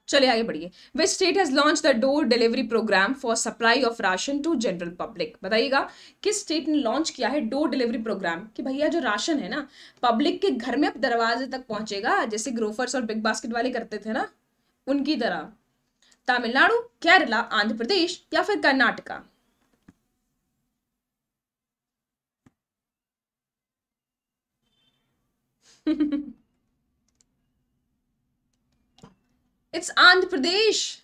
चलिए आगे बढ़िए which state has launch the door delivery programme for supply of ration to general public बताइएगा किस स्टेट ने लॉन्च किया है डोर डिलीवरी प्रोग्राम कि भैया जो राशन है ना पब्लिक के घर में दरवाजे तक पहुंचेगा जैसे ग्रोफर्स और बिग बास्केट वाले करते थे ना उनकी तरह तमिलनाडु केरला आंध्र प्रदेश या फिर Karnataka It's Andhra Pradesh.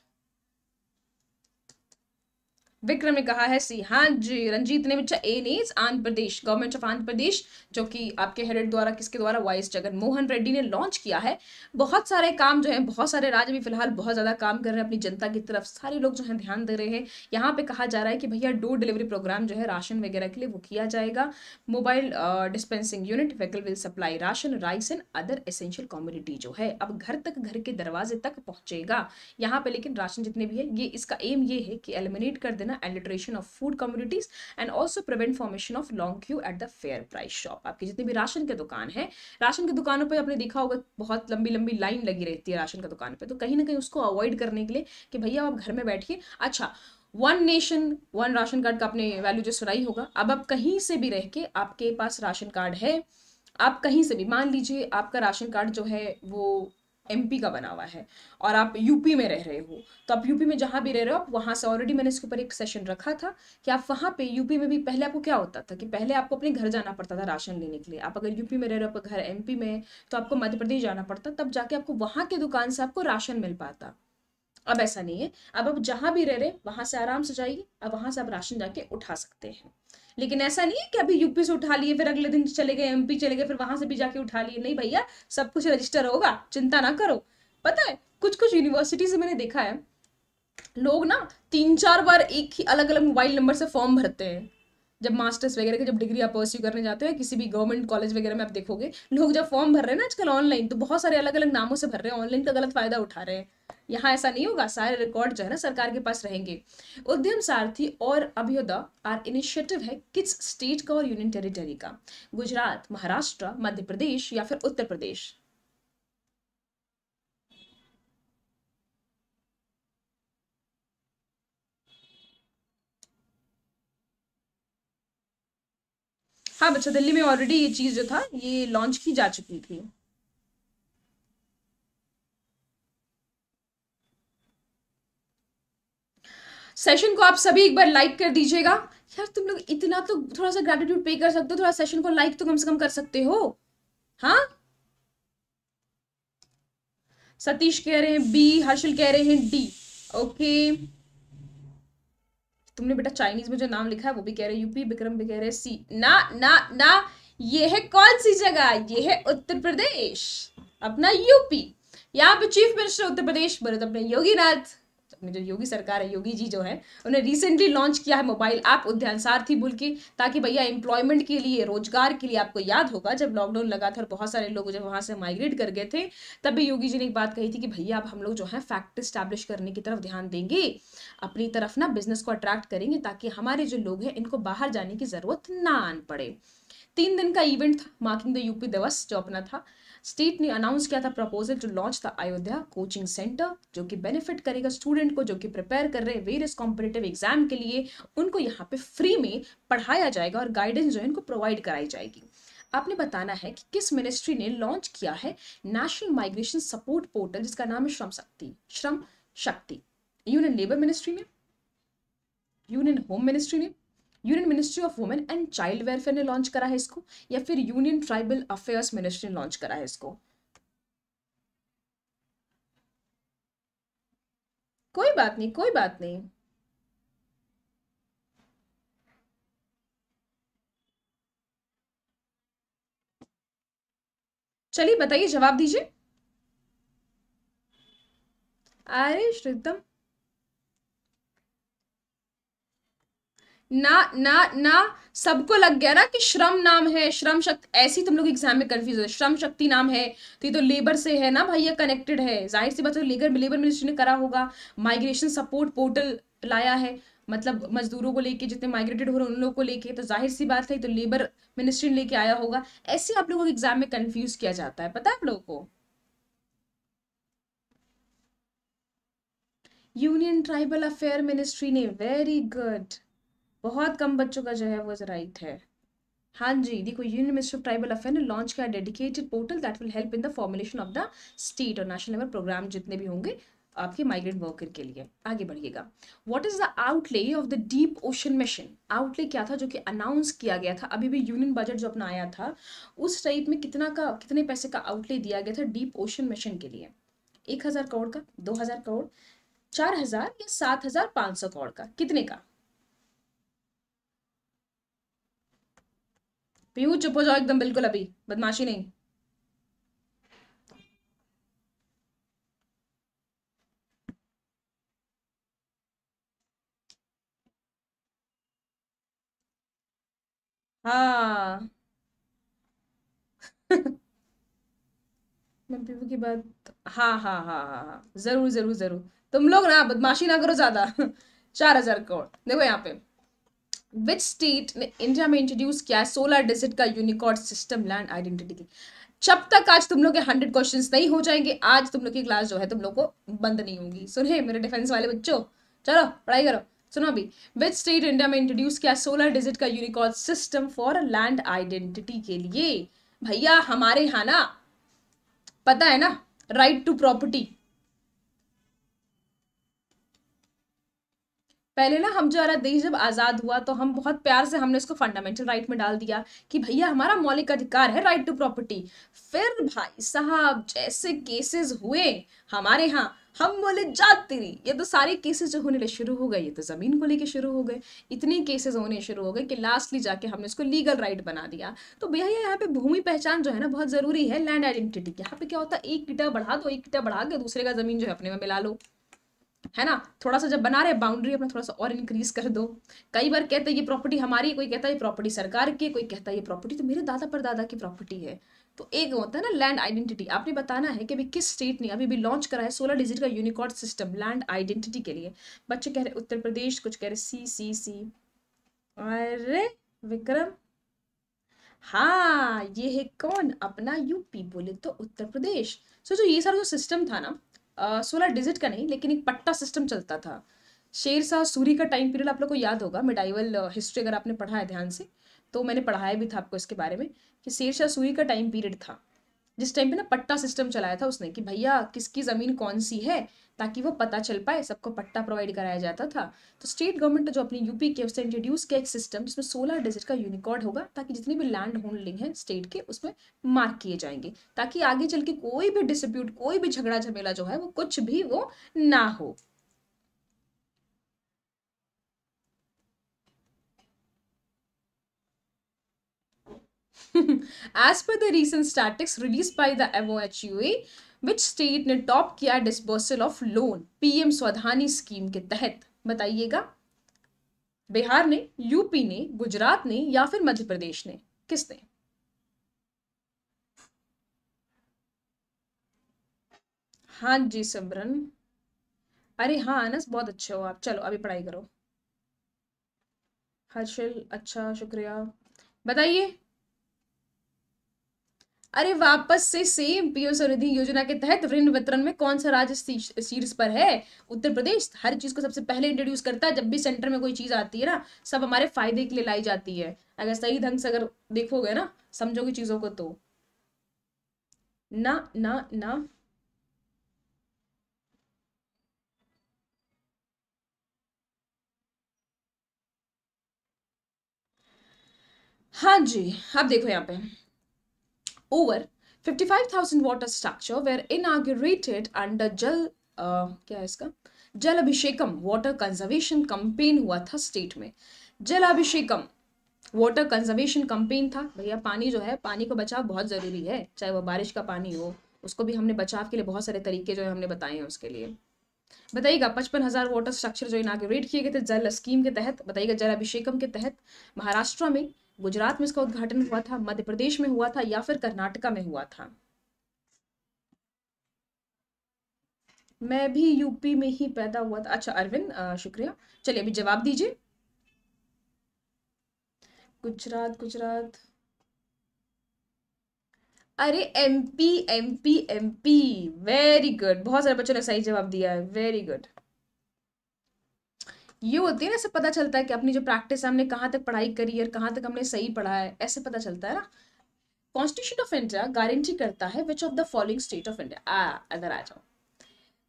Vikram ने कहा है सी हाँ जी रंजीत ने पूछा ए नीज आंध्र प्रदेश गवर्नमेंट ऑफ आंध्र प्रदेश जो कि आपके हेडेड द्वारा किसके द्वारा वाइस जगन मोहन रेड्डी ने लॉन्च किया है बहुत सारे काम जो है बहुत सारे राज्य भी फिलहाल बहुत ज़्यादा काम कर रहे हैं अपनी जनता की तरफ सारे लोग जो है ध्यान दे रहे हैं यहाँ पे कहा जा रहा है कि भैया डोर डिलीवरी प्रोग्राम जो है राशन वगैरह के लिए वो किया जाएगा mobile dispensing unit vehicle will supply ration rice and other essential commodity जो है अब घर तक घर के दरवाजे तक पहुंचेगा यहाँ पे लेकिन राशन जितने भी है ये इसका एम ये है कि एलिमिनेट कर देना ना adulteration of food communities and also prevent formation of long queue at the fair price shop आपकी जितनी भी राशन की दुकान है राशन की दुकानों पर आपने देखा होगा बहुत लंबी लंबी लाइन लगी रहती है राशन की दुकान पर तो कहीं ना कहीं उसको अवॉइड करने के लिए कि भैया आप घर में बैठिए अच्छा one nation one ration card का आपने वैल्यू जो सुनाई होगा अब आप कहीं से भी रह के आपके पास राशन कार्ड है आप कहीं से भी मान लीजिए आपका राशन कार्ड जो है वो एमपी का बना हुआ है और आप यूपी में रह रहे हो तो आप यूपी में जहाँ भी रह रहे हो आप वहाँ से ऑलरेडी मैंने इसके ऊपर एक सेशन रखा था कि आप वहाँ पे यूपी में भी पहले आपको क्या होता था कि पहले आपको अपने घर जाना पड़ता था राशन लेने के लिए आप अगर यूपी में रह रहे हो आपका घर एम में तो आपको मध्य प्रदेश जाना पड़ता तब जाके आपको वहाँ की दुकान से आपको राशन मिल पाता अब ऐसा नहीं है अब आप जहाँ भी रह रहे वहाँ से आराम से जाइए अब वहाँ से आप राशन जाके उठा सकते हैं लेकिन ऐसा नहीं है कि अभी यूपी से उठा लिए फिर अगले दिन चले गए एमपी चले गए फिर वहां से भी जाके उठा लिए नहीं भैया सब कुछ रजिस्टर होगा चिंता ना करो पता है कुछ कुछ यूनिवर्सिटी से मैंने देखा है लोग ना तीन चार बार एक ही अलग अलग मोबाइल नंबर से फॉर्म भरते हैं जब मास्टर्स वगैरह के जब डिग्री आप परस्यू करने जाते हैं किसी भी गवर्नमेंट कॉलेज वगैरह में आप देखोगे लोग जब फॉर्म भर रहे हैं ना आजकल ऑनलाइन तो बहुत सारे अलग अलग नामों से भर रहे हैं ऑनलाइन का गलत फायदा उठा रहे हैं यहाँ ऐसा नहीं होगा सारे रिकॉर्ड जो है ना सरकार के पास रहेंगे उद्यम सारथी और अभ्योदय आर इनिशिएटिव है किस स्टेट का और यूनियन टेरिटरी का गुजरात महाराष्ट्र मध्य प्रदेश या फिर उत्तर प्रदेश हाँ बच्चा दिल्ली में ऑलरेडी ये चीज जो था ये लॉन्च की जा चुकी थी सेशन को आप सभी एक बार लाइक कर दीजिएगा यार तुम लोग इतना तो थोड़ा सा ग्रेटिट्यूड पे कर सकते हो थोड़ा सेशन को लाइक तो कम से कम कर सकते हो हाँ सतीश कह रहे हैं बी हर्षल कह रहे हैं डी ओके तुमने बेटा चाइनीज में जो नाम लिखा है वो भी कह रहे हैं यूपी विक्रम भी कह रहे हैं सी ना ना ना ये है कौन सी जगह ये है उत्तर प्रदेश अपना यूपी यहाँ पे चीफ मिनिस्टर उत्तर प्रदेश तो अपने योगीनाथ जो योगी सरकार है योगी जी जो है उन्हें रिसेंटली लॉन्च किया है मोबाइल ऐप उद्यान सारथी बुल की ताकि भैया एम्प्लॉयमेंट के लिए रोजगार के लिए आपको याद होगा जब लॉकडाउन लगा था और बहुत सारे लोग जब वहाँ से माइग्रेट कर गए थे तब भी योगी जी ने एक बात कही थी कि भैया अब हम लोग जो है फैक्ट्री स्टैब्लिश करने की तरफ ध्यान देंगे अपनी तरफ ना बिजनेस को अट्रैक्ट करेंगे ताकि हमारे जो लोग हैं इनको बाहर जाने की ज़रूरत ना आन पड़े तीन दिन का इवेंट था मार्किंग द यूपी दिवस जो अपना था स्टेट ने अनाउंस किया था proposal to launch the Ayodhya coaching centre जो कि बेनिफिट करेगा स्टूडेंट को जो कि प्रिपेयर कर रहे वेरियस कॉम्पिटेटिव एग्जाम के लिए उनको यहाँ पे फ्री में पढ़ाया जाएगा और गाइडेंस जो है इनको प्रोवाइड कराई जाएगी आपने बताना है कि किस मिनिस्ट्री ने लॉन्च किया है नेशनल माइग्रेशन सपोर्ट पोर्टल जिसका नाम है श्रम Shakti Shram Shakti union labour ministry ने यूनियन होम मिनिस्ट्री ने union ministry of women and child welfare ने लॉन्च करा है इसको या फिर यूनियन ट्राइबल अफेयर्स मिनिस्ट्री ने लॉन्च करा है इसको कोई बात नहीं कोई बात नहीं चलिए बताइए जवाब दीजिए अरे श्रीदम ना ना ना सबको लग गया ना कि श्रम नाम है श्रम शक्ति ऐसी तुम लोग एग्जाम में कंफ्यूज हो श्रम शक्ति नाम है तो ये तो लेबर से है ना भाई ये कनेक्टेड है जाहिर सी बात है लेबर लेबर मिनिस्ट्री ने करा होगा माइग्रेशन सपोर्ट पोर्टल लाया है मतलब मजदूरों को लेके जितने माइग्रेटेड हो रहे हैं उन लोगों को लेके तो जाहिर सी बात है तो लेबर मिनिस्ट्री ने लेके आया होगा ऐसे आप लोगों को एग्जाम में कन्फ्यूज किया जाता है पता है आप लोगों को यूनियन ट्राइबल अफेयर मिनिस्ट्री ने वेरी गुड बहुत कम बच्चों का जो है वो राइट है हाँ जी देखो union ministry of tribal affair ने लॉन्च किया dedicated portal that will help in the formulation of the state और नेशनल लेवल प्रोग्राम जितने भी होंगे आपके माइग्रेंट वर्कर के लिए आगे बढ़िएगा what is the outlay of the deep ocean mission outlay क्या था जो कि अनाउंस किया गया था अभी भी यूनियन बजट जो अपना आया था उस टाइप में कितना का कितने पैसे का आउटले दिया गया था डीप ओशन मिशन के लिए एक हज़ार करोड़ का दो हज़ार करोड़ चार हज़ार या सात हज़ार पाँच सौ करोड़ का कितने का पीयू चुप हो जाओ एकदम बिल्कुल अभी बदमाशी नहीं हाँ मैं की बात हाँ हाँ हाँ हाँ हाँ जरूर जरूर जरूर तुम लोग ना बदमाशी ना करो ज्यादा चार हजार करोड़ देखो यहाँ पे विच स्टेट ने इंडिया में इंट्रोड्यूस किया सोलर डिजिट का यूनिकॉर्ड सिस्टम लैंड आइडेंटिटी जब तक आज तुम लोग के हंड्रेड क्वेश्चन नहीं हो जाएंगे आज तुम लोग की क्लास जो है तुम लोग को बंद नहीं होगी सुने मेरे डिफेंस वाले बच्चों चलो पढ़ाई करो सुनो अभी विच स्टेट इंडिया में इंट्रोड्यूस किया सोलर डिजिट का unicode system for land identity के लिए भैया हमारे यहाँ ना पता है ना राइट टू प्रॉपर्टी पहले ना हम जो हमारा देश जब आज़ाद हुआ तो हम बहुत प्यार से हमने उसको फंडामेंटल राइट में डाल दिया कि भैया हमारा मौलिक अधिकार है राइट टू प्रॉपर्टी फिर भाई साहब जैसे केसेस हुए हमारे यहाँ हम बोले जात तेरी ये तो सारे केसेस जो होने शुरू हो गए ये तो ज़मीन को लेके शुरू हो गए इतने केसेस होने शुरू हो गए कि लास्टली जाके हमने इसको लीगल राइट बना दिया तो भैया यहाँ पे भूमि पहचान जो है ना बहुत ज़रूरी है लैंड आइडेंटिटी यहाँ पे क्या होता है एक ईटा बढ़ा दो एक ईटा बढ़ा के दूसरे का ज़मीन जो है अपने में मिला लो है ना थोड़ा सा जब बना रहे बाउंड्री अपना थोड़ा सा और इंक्रीज कर दो कई बार कहते हैं ये प्रॉपर्टी हमारी कोई कहता है ये प्रॉपर्टी सरकार की कोई कहता है ये प्रॉपर्टी तो मेरे दादा पर दादा की प्रॉपर्टी है तो एक होता है ना लैंड आइडेंटिटी आपने बताना है कि अभी किस स्टेट ने अभी भी लॉन्च करा है सोलह डिजिट का यूनिकॉर्ड सिस्टम लैंड आइडेंटिटी के लिए बच्चे कह रहे उत्तर प्रदेश कुछ कह रहे सी सी सी अरे विक्रम हाँ ये है कौन अपना यूपी बोले तो उत्तर प्रदेश सो जो ये सारा जो सिस्टम था ना सोलह डिजिट का नहीं लेकिन एक पट्टा सिस्टम चलता था शेर शाह सूरी का टाइम पीरियड आप लोग को याद होगा मिडाइवल हिस्ट्री अगर आपने पढ़ा है ध्यान से तो मैंने पढ़ाया भी था आपको इसके बारे में कि शेर शाह सूरी का टाइम पीरियड था जिस टाइम पे ना पट्टा सिस्टम चलाया था उसने कि भैया किसकी ज़मीन कौन सी है ताकि वो पता चल पाए सबको पट्टा प्रोवाइड कराया जाता था तो स्टेट गवर्नमेंट ने जो अपनी यूपी के उससे इंट्रोड्यूस किया एक सिस्टम जिसमें सोलह डिजिट का यूनिकॉर्ड होगा ताकि जितनी भी लैंड होल्डिंग है स्टेट के उसमें मार्क किए जाएंगे ताकि आगे चल के कोई भी डिस्प्यूट कोई भी झगड़ा झमेला जो है वो कुछ भी वो ना हो As per the recent statistics released by the MOHUA, which state ने टॉप किया डिस्बर्सल ऑफ लोन एम स्वाधानी स्कीम के तहत बताइएगा बिहार ने यूपी ने गुजरात ने या फिर मध्य प्रदेश ने किसने हाँ जी सिमरन अरे हाँ अनस बहुत अच्छे हो आप चलो अभी पढ़ाई करो हर्षिल अच्छा शुक्रिया बताइए अरे वापस से सेम पीओ स्वनिधि योजना के तहत ऋण वितरण में कौन सा राज्य शीर्ष पर है उत्तर प्रदेश हर चीज को सबसे पहले इंट्रोड्यूस करता है जब भी सेंटर में कोई चीज आती है ना सब हमारे फायदे के लिए लाई जाती है अगर सही ढंग से अगर देखोगे ना समझोगे चीजों को तो ना ना ना हाँ जी आप देखो यहाँ पे over 55,000 water structure were inaugurated under Jal uh, क्या है इसका जल अभिषेकम वाटर कंजर्वेशन कंपेन हुआ था स्टेट में जल अभिषेकम वाटर कंजर्वेशन कंपेन था भैया पानी जो है पानी को बचाव बहुत ज़रूरी है चाहे वो बारिश का पानी हो उसको भी हमने बचाव के लिए बहुत सारे तरीके जो है हमने बताए हैं उसके लिए बताइएगा पचपन हज़ार वाटर स्ट्रक्चर जो इनाग्रेट किए गए थे जल स्कीम के तहत बताइएगा जल अभिषेकम के तहत महाराष्ट्र में गुजरात में इसका उद्घाटन हुआ था मध्य प्रदेश में हुआ था या फिर कर्नाटका में हुआ था मैं भी यूपी में ही पैदा हुआ था अच्छा अरविंद शुक्रिया चलिए अभी जवाब दीजिए गुजरात गुजरात अरे MP MP MP very good बहुत सारे बच्चों ने सही जवाब दिया है वेरी गुड ये होती है ना इससे पता चलता है कि अपनी जो प्रैक्टिस है हमने कहाँ तक पढ़ाई करी है कहाँ तक हमने सही पढ़ा है ऐसे पता चलता है ना कॉन्स्टिट्यूशन ऑफ इंडिया गारंटी करता है which of the following state of India आ आ जाओ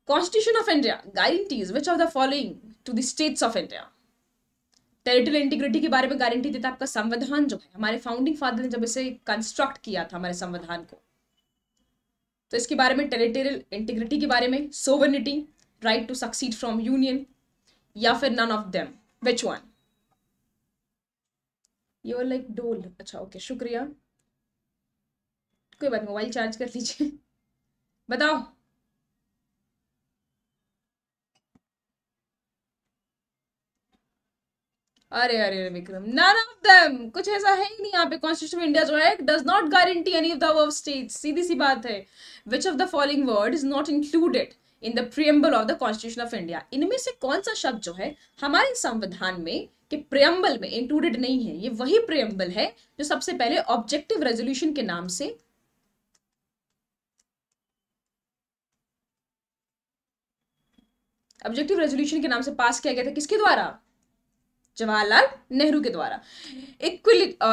constitution of India guarantees which of the following to the states of India territorial integrity के बारे में गारंटी देता है आपका संविधान जो है हमारे फाउंडिंग फादर ने जब इसे कंस्ट्रक्ट किया था हमारे संविधान को तो इसके बारे में टेरिटोरियल इंटीग्रिटी के बारे में sovereignty right to secede from union या फिर none of them which one you are like डोल अच्छा ओके okay, शुक्रिया कोई बात मोबाइल चार्ज कर लीजिए बताओ अरे अरे विक्रम नन ऑफ देम कुछ ऐसा है ही नहीं यहाँ पे कॉन्स्टिट्यूशन ऑफ इंडिया जो है does not guarantee any of the verb state सीधी सी बात है which of the following word is not included in the preamble of the constitution of India इनमें से कौन सा शब्द जो है हमारे संविधान में कि प्रियम्बल में इंक्लूडेड नहीं है ये वही प्रियम्बल है जो सबसे पहले ऑब्जेक्टिव रेजोल्यूशन के नाम से ऑब्जेक्टिव रेजोल्यूशन के नाम से पास किया गया था किसके द्वारा जवाहरलाल नेहरू के द्वारा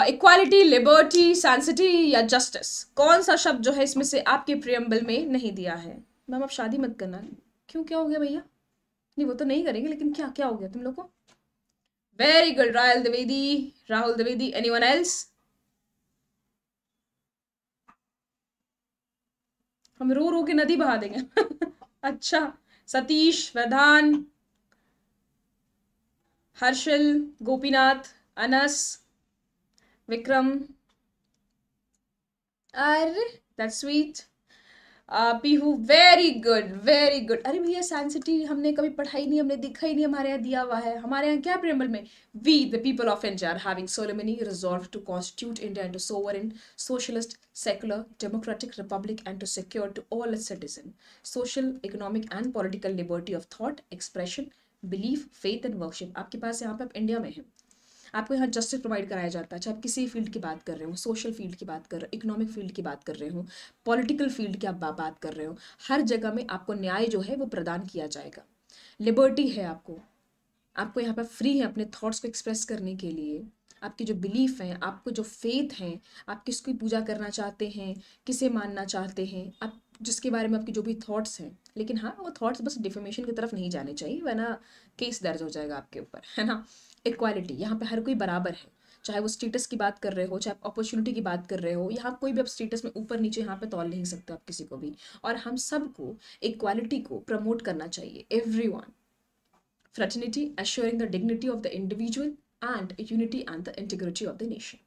इक्वालिटी लिबर्टी सेंसिटी या जस्टिस कौन सा शब्द जो है इसमें से आपके प्रियम्बल में नहीं दिया है मैम आप शादी मत करना क्यों क्या हो गया भैया नहीं वो तो नहीं करेंगे लेकिन क्या क्या हो गया तुम लोग को very good Rahul Dwivedi Rahul Dwivedi any one else हम रो रो के नदी बहा देंगे अच्छा सतीश वैधान हर्षल गोपीनाथ अनस विक्रम अरे that's sweet Pihu very good very good अरे भैया सैंसिटी हमने कभी पढ़ाई नहीं हमने दिखा ही नहीं हमारे यहाँ दिया हुआ है हमारे यहाँ क्या प्रेमल में we the people of India are having solemnly resolve to constitute India and sovereign socialist secular democratic republic and to secure to all citizen social economic and political liberty of thought expression belief faith and worship आपके पास यहाँ पे आप इंडिया में है आपको यहाँ जस्टिस प्रोवाइड कराया जाता है चाहे आप किसी फील्ड की बात कर रहे हो सोशल फील्ड की बात कर रहे हो इकोनॉमिक फील्ड की बात कर रहे हो पॉलिटिकल फील्ड की आप बात कर रहे हो हर जगह में आपको न्याय जो है वो प्रदान किया जाएगा लिबर्टी है आपको आपको यहाँ पर फ्री है अपने थाट्स को एक्सप्रेस करने के लिए आपकी जो बिलीफ हैं आपको जो फेथ हैं आप किसकी पूजा करना चाहते हैं किसे मानना चाहते हैं आप जिसके बारे में आपके जो भी थॉट्स हैं लेकिन हाँ वो थॉट्स बस डिफेमेशन की तरफ नहीं जाने चाहिए वरना केस दर्ज हो जाएगा आपके ऊपर है ना इक्वालिटी यहाँ पे हर कोई बराबर है चाहे वो स्टेटस की बात कर रहे हो चाहे आप अपॉर्चुनिटी की बात कर रहे हो यहाँ कोई भी आप स्टेटस में ऊपर नीचे यहाँ पे तोल नहीं सकते आप किसी को भी और हम सबको इक्वालिटी को प्रमोट करना चाहिए every one fraternity assuring the dignity of the individual and unity and the integrity of the nation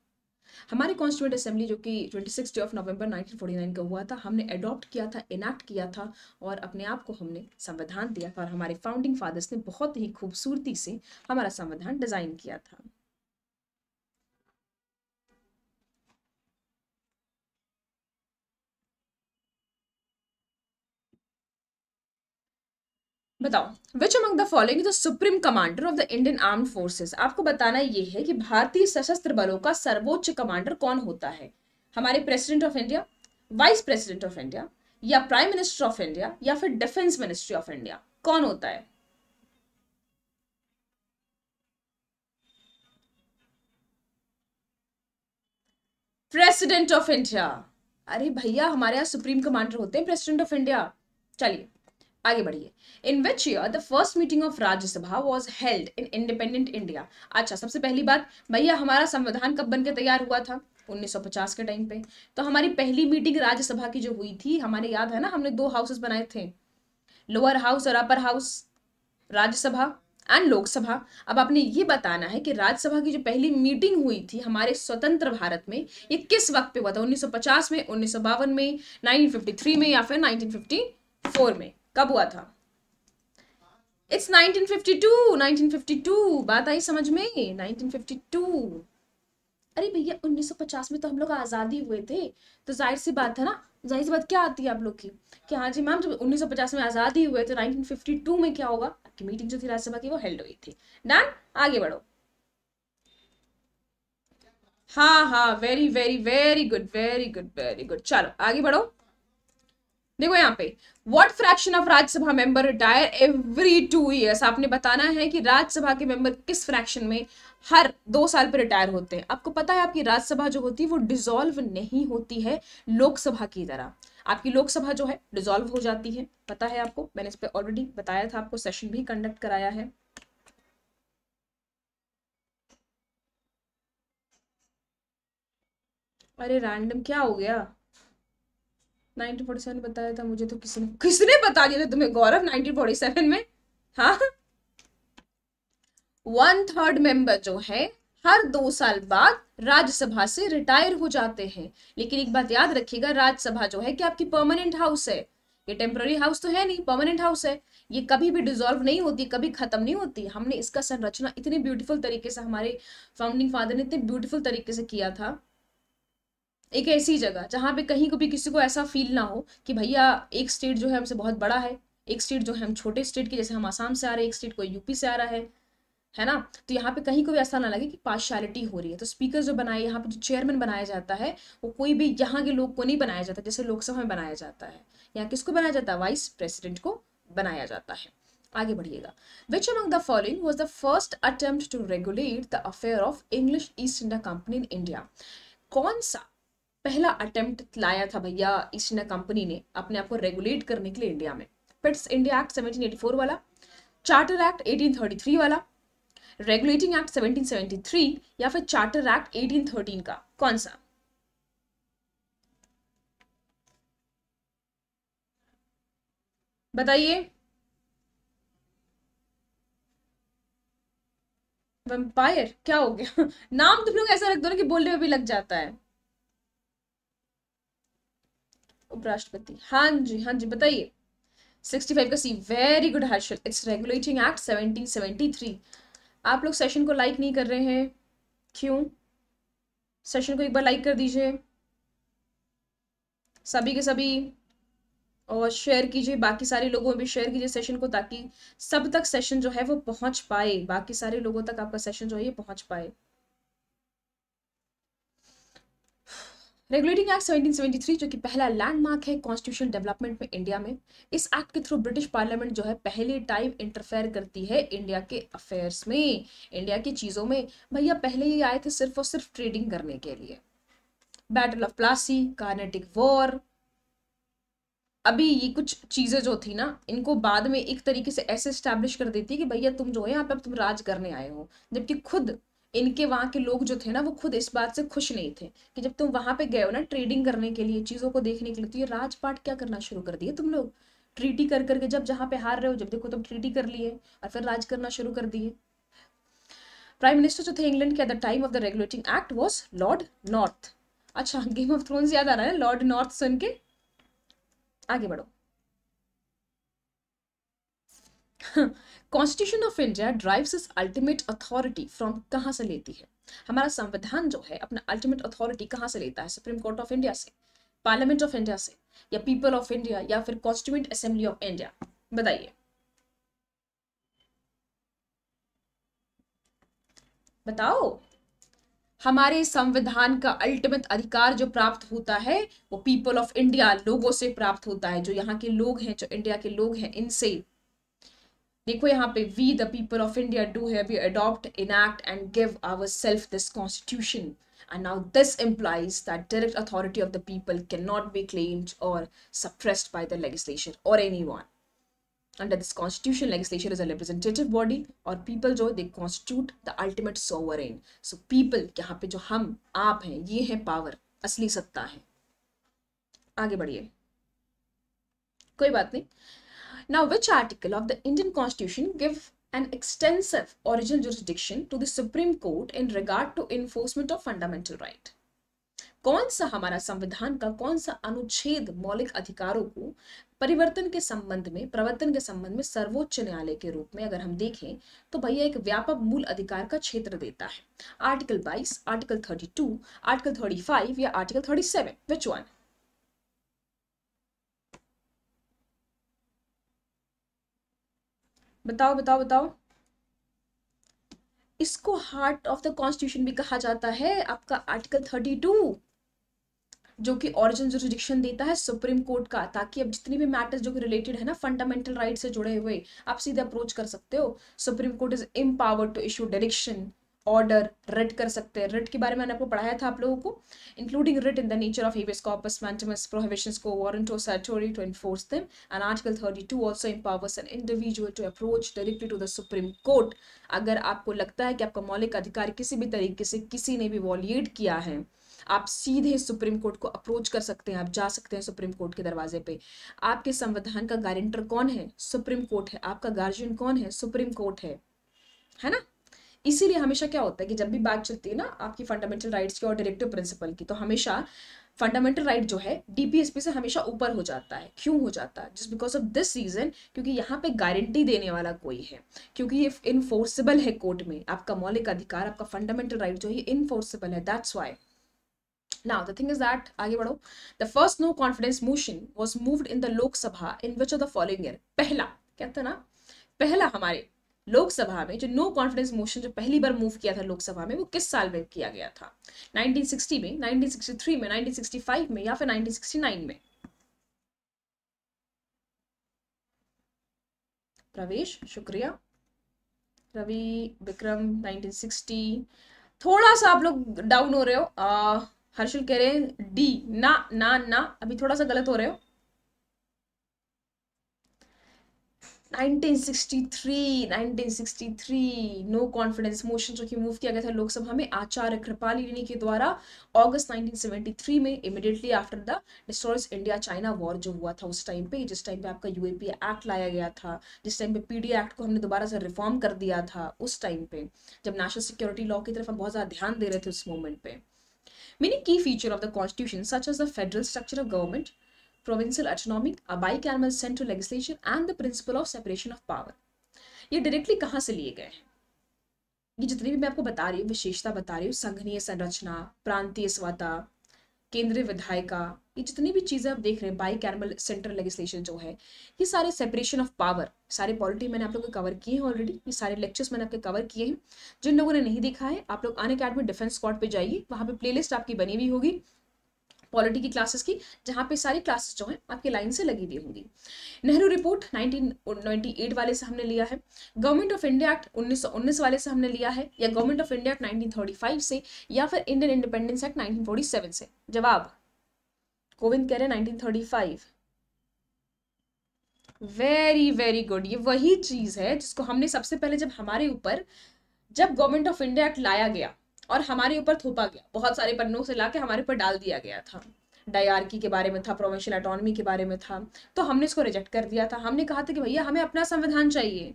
हमारी कॉन्स्टिट्यूंट असेंबली जो कि twenty six day of November 1949 का हुआ था हमने अडॉप्ट किया था इनैक्ट किया था और अपने आप को हमने संविधान दिया था और हमारे फाउंडिंग फादर्स ने बहुत ही खूबसूरती से हमारा संविधान डिज़ाइन किया था बताओ which among the following the supreme commander of the Indian arm forces आपको बताना ये है कि भारतीय सशस्त्र बलों का सर्वोच्च कमांडर कौन होता है हमारे president of India vice president of India या प्राइम मिनिस्टर ऑफ इंडिया या फिर डिफेंस मिनिस्ट्री ऑफ इंडिया कौन होता है प्रेसिडेंट ऑफ इंडिया अरे भैया हमारे यहाँ सुप्रीम कमांडर होते हैं प्रेसिडेंट ऑफ इंडिया चलिए आगे बढ़िए in which year the first meeting of Rajya Sabha was held in independent India अच्छा सबसे पहली बात भैया हमारा संविधान कब बनकर तैयार हुआ था 1950 के टाइम पे तो हमारी पहली मीटिंग राज्यसभा की जो हुई थी हमारे याद है ना हमने दो हाउसेस बनाए थे लोअर हाउस और upper house Rajya Sabha and Lok Sabha अब आपने ये बताना है कि राज्यसभा की जो पहली मीटिंग हुई थी हमारे स्वतंत्र भारत में ये किस वक्त पे हुआ था 1950 में उन्नीस में 1953 में या फिर 1954 में कब हुआ था इट्स 1952 1952 बात आई समझ में 1952 अरे भैया 1950 में तो हम लोग आज़ादी हुए थे तो जाहिर सी बात है ना जाहिर सी बात क्या आती है आप लोग की कि हाँ जी मैम जब 1950 में आज़ादी हुए तो 1952 में क्या होगा आपकी मीटिंग जो थी राज्यसभा की वो हेल्ड हुई थी डन आगे बढ़ो हाँ हाँ very very very good very good very good चलो आगे बढ़ो देखो यहाँ पे what fraction of Rajya Sabha member retire every two years आपने बताना है कि राज्यसभा के मेंबर किस फ्रैक्शन में हर दो साल पर रिटायर होते हैं आपको पता है आपकी राज्यसभा जो होती है वो डिजोल्व नहीं होती है लोकसभा की तरह आपकी लोकसभा जो है डिजोल्व हो जाती है पता है आपको मैंने इस पर ऑलरेडी बताया था आपको सेशन भी कंडक्ट कराया है अरे रैंडम क्या हो गया 1947 बताया था मुझे तो किसने किसने बता दिया था तुम्हें गौरव 1947 में हाँ वन थर्ड मेंबर जो है हर दो साल बाद राज्यसभा से रिटायर हो जाते हैं लेकिन एक बात याद रखिएगा राज्यसभा जो है कि आपकी परमानेंट हाउस है ये टेम्पररी हाउस तो है नहीं परमानेंट हाउस है ये कभी भी डिजोल्व नहीं होती कभी खत्म नहीं होती हमने इसका संरचना इतने ब्यूटीफुल तरीके से हमारे फाउंडिंग फादर ने इतने ब्यूटीफुल तरीके से किया था एक ऐसी जगह जहाँ पे कहीं को भी किसी को ऐसा फील ना हो कि भैया एक स्टेट जो है हमसे बहुत बड़ा है एक स्टेट जो है हम छोटे स्टेट के जैसे हम आसाम से आ रहे हैं एक स्टेट कोई यूपी से आ रहा है है ना तो यहाँ पे कहीं को भी ऐसा ना लगे कि पार्शालिटी हो रही है तो स्पीकर जो बनाए यहाँ पे जो चेयरमैन बनाया जाता है वो कोई भी यहाँ के लोग को नहीं बनाया जाता जैसे लोकसभा में बनाया जाता है यहाँ किसको बनाया जाता है वाइस प्रेसिडेंट को बनाया जाता है आगे बढ़िएगा which among the following was the first attempt to regulate the affair of English East India company in India कौन सा पहला अटेम्प्ट लाया था भैया ईस्ट इंडिया कंपनी ने अपने आप को रेगुलेट करने के लिए इंडिया में पिट्स इंडिया एक्ट 1784 वाला चार्टर एक्ट 1833 वाला रेगुलेटिंग एक्ट 1773 या फिर चार्टर एक्ट 1813 का कौन सा बताइए वम्पायर क्या हो गया नाम तुम लोग ऐसा रख दो ना कि बोलने में भी लग जाता है उपराष्ट्रपति हाँ जी हाँ जी बताइए सिक्सटी फाइव का C very good Harshal it's regulating act seventy three आप लोग सेशन को लाइक नहीं कर रहे हैं क्यों सेशन को एक बार लाइक कर दीजिए सभी के सभी और शेयर कीजिए बाकी सारे लोगों में भी शेयर कीजिए सेशन को ताकि सब तक सेशन जो है वो पहुंच पाए बाकी सारे लोगों तक आपका सेशन जो है ये पहुंच पाए रेगुलेटिंग एक्ट 1773 जो कि पहला लैंडमार्क है कॉन्स्टिट्यूशन डेवलपमेंट में इंडिया में इस एक्ट के थ्रू ब्रिटिश पार्लियामेंट जो है पहले टाइम इंटरफेयर करती है इंडिया के अफेयर्स में इंडिया की चीज़ों में भैया पहले ही आए थे सिर्फ और सिर्फ ट्रेडिंग करने के लिए battle of Plassey Carnatic war अभी ये कुछ चीज़ें जो थी ना इनको बाद में एक तरीके से ऐसे स्टैब्लिश कर देती है कि भैया तुम जो है यहाँ पे तुम राज करने आए हो जबकि खुद इनके वहाँ के लोग जो थे ना वो खुद इस बात से खुश नहीं थे कि जब तुम वहाँ पे गए हो ना ट्रेडिंग करने के लिए चीज़ों को देखने के लिए तो ये राजपाट क्या करना शुरू कर दिए तुम लोग ट्रीटी कर करके जब जहाँ पे हार रहे हो जब देखो तुम ट्रीटी कर लिए और फिर राज करना शुरू कर दिए प्राइम मिनिस्टर जो थे इंग्लैंड के at the time of the regulating act was lord north अच्छा गेम ऑफ थ्रोन्स याद आ रहा है लॉर्ड नॉर्थ सुन के आगे बढ़ो constitution of India derives is ultimate authority from कहाँ से लेती है हमारा संविधान जो है अपना अल्टीमेट अथॉरिटी कहाँ से लेता है सुप्रीम कोर्ट ऑफ इंडिया से पार्लियामेंट ऑफ इंडिया से या पीपल ऑफ इंडिया या फिर कॉन्स्टिट्यूंट असेंबली ऑफ इंडिया बताइए बताओ हमारे संविधान का अल्टीमेट अधिकार जो प्राप्त होता है वो पीपल ऑफ इंडिया लोगों से प्राप्त होता है जो यहाँ के लोग हैं जो इंडिया के लोग हैं इनसे देखो यहाँ पे we the people of India do have we adopt enact and give our self this constitution and now this implies that direct authority of the people cannot be claimed or suppressed by the legislature or anyone under this constitution legislature is a representative body or people जो they constitute the ultimate sovereign so people यहाँ पे जो हम आप हैं ये है power असली सत्ता है आगे बढ़िए कोई बात नहीं Now, which article of the Indian Constitution give an extensive original jurisdiction to the Supreme Court in regard to enforcement of fundamental right? कौन सा हमारा संविधान का कौन सा अनुच्छेद मौलिक अधिकारों को परिवर्तन के संबंध में प्रवर्तन के संबंध में सर्वोच्च न्यायालय के रूप में अगर हम देखें तो भैया एक व्यापक मूल अधिकार का क्षेत्र देता है आर्टिकल 22, आर्टिकल 32, आर्टिकल 35 या आर्टिकल 37, सेवन विच वन बताओ बताओ बताओ इसको हार्ट ऑफ द कॉन्स्टिट्यूशन भी कहा जाता है आपका आर्टिकल थर्टी टू जो कि ओरिजिन जुरिडिक्शन देता है सुप्रीम कोर्ट का ताकि अब जितनी भी मैटर्स जो कि रिलेटेड है ना फंडामेंटल राइट से जुड़े हुए आप सीधे अप्रोच कर सकते हो supreme court is empowered to issue direction order writ कर सकते हैं रिट के बारे में मैंने आपको पढ़ाया था आप लोगों को including writ in the nature of habeas corpus mandamus prohibitions quo warranto और certiorari to enforce them and article thirty two also empowers an individual to approach directly to the supreme court अगर आपको लगता है कि आपका मौलिक अधिकार किसी भी तरीके से किसी ने भी वॉलिएट किया है आप सीधे सुप्रीम कोर्ट को अप्रोच कर सकते हैं आप जा सकते हैं सुप्रीम कोर्ट के दरवाजे पे आपके संविधान का गारंटर कौन है सुप्रीम कोर्ट है आपका गार्जियन कौन है सुप्रीम कोर्ट है है ना इसीलिए हमेशा क्या होता है कि जब भी बात चलती है ना आपकी फंडामेंटल राइट्स की और डायरेक्टिव प्रिंसिपल की तो हमेशा फंडामेंटल राइट जो है डीपीएसपी से हमेशा ऊपर हो जाता है क्यों हो जाता है just because of this reason क्योंकि यहाँ पे गारंटी देने वाला कोई है क्योंकि ये इनफोर्सिबल है कोर्ट में आपका मौलिक अधिकार आपका फंडामेंटल राइट जो है इनफोर्सिबल है that's why Now, the thing is that, आगे बढ़ो the first no confidence motion was moved in the Lok Sabha in which of the following year? पहला कहते ना पहला हमारे लोकसभा में जो नो कॉन्फिडेंस मोशन जो पहली बार मूव किया था लोकसभा में वो किस साल में किया गया था 1960 में 1963 में 1965 में या फिर 1969 में प्रवेश शुक्रिया रवि विक्रम 1960 थोड़ा सा आप लोग डाउन हो रहे हो आ, हर्षल कह रहे हैं डी ना ना ना अभी थोड़ा सा गलत हो रहे हो 1963 1963 नो कॉन्फिडेंस मोशन जो कि मूव किया गया था लोकसभा में आचार्य कृपाली लिनी के द्वारा अगस्त 1973 में immediately after the disastrous India China war जो हुआ था उस टाइम पे जिस टाइम पे आपका यूएपी एक्ट लाया गया था जिस टाइम पे पीडी एक्ट को हमने दोबारा से रिफॉर्म कर दिया था उस टाइम पे जब नेशनल सिक्योरिटी लॉ की तरफ हम बहुत ज़्यादा ध्यान दे रहे थे उस मोमेंट पे Many key feature of the constitution such as the federal structure of government, provincial autonomy, a कैनमल central legislation and the principle of separation of power ये डायरेक्टली कहाँ से लिए गए हैं ये जितनी भी मैं आपको बता रही हूँ विशेषता बता रही हूँ संघनीय संरचना प्रांतीय स्वता केंद्रीय विधायिका ये जितनी भी चीज़ें आप देख रहे हैं बाई कैरमल सेंट्रल लेजिस्लेशन जो है ये सारे सेपरेशन ऑफ पावर सारे पॉलिटी मैंने आप लोग को कवर किए हैं ऑलरेडी ये सारे लेक्चर्स मैंने आपके कवर किए हैं जिन लोगों ने नहीं देखा है आप लोग अन अकेडमी डिफेंस स्कॉट पर जाइए वहाँ पर प्लेलिस्ट आपकी बनी हुई होगी पॉलिटी की क्लासेस की जहाँ पे सारी क्लासेस जो हैं आपके लाइन से लगी हुई होंगी नेहरू रिपोर्ट 1998 वाले से हमने लिया है गवर्नमेंट ऑफ इंडिया एक्ट 1919 वाले से हमने लिया है या गवर्नमेंट ऑफ इंडिया एक्ट 1935 से या फिर इंडियन इंडिपेंडेंस एक्ट 1947 से जवाब कोविंद कह रहे नाइनटीन वेरी वेरी गुड ये वही चीज़ है जिसको हमने सबसे पहले जब हमारे ऊपर जब गवर्नमेंट ऑफ इंडिया एक्ट लाया गया और हमारे ऊपर थोपा गया बहुत सारे पन्नों से ला हमारे ऊपर डाल दिया गया था डायरकी के बारे में था प्रोविंशियल अटोनमी के बारे में था तो हमने इसको रिजेक्ट कर दिया था हमने कहा था कि भैया हमें अपना संविधान चाहिए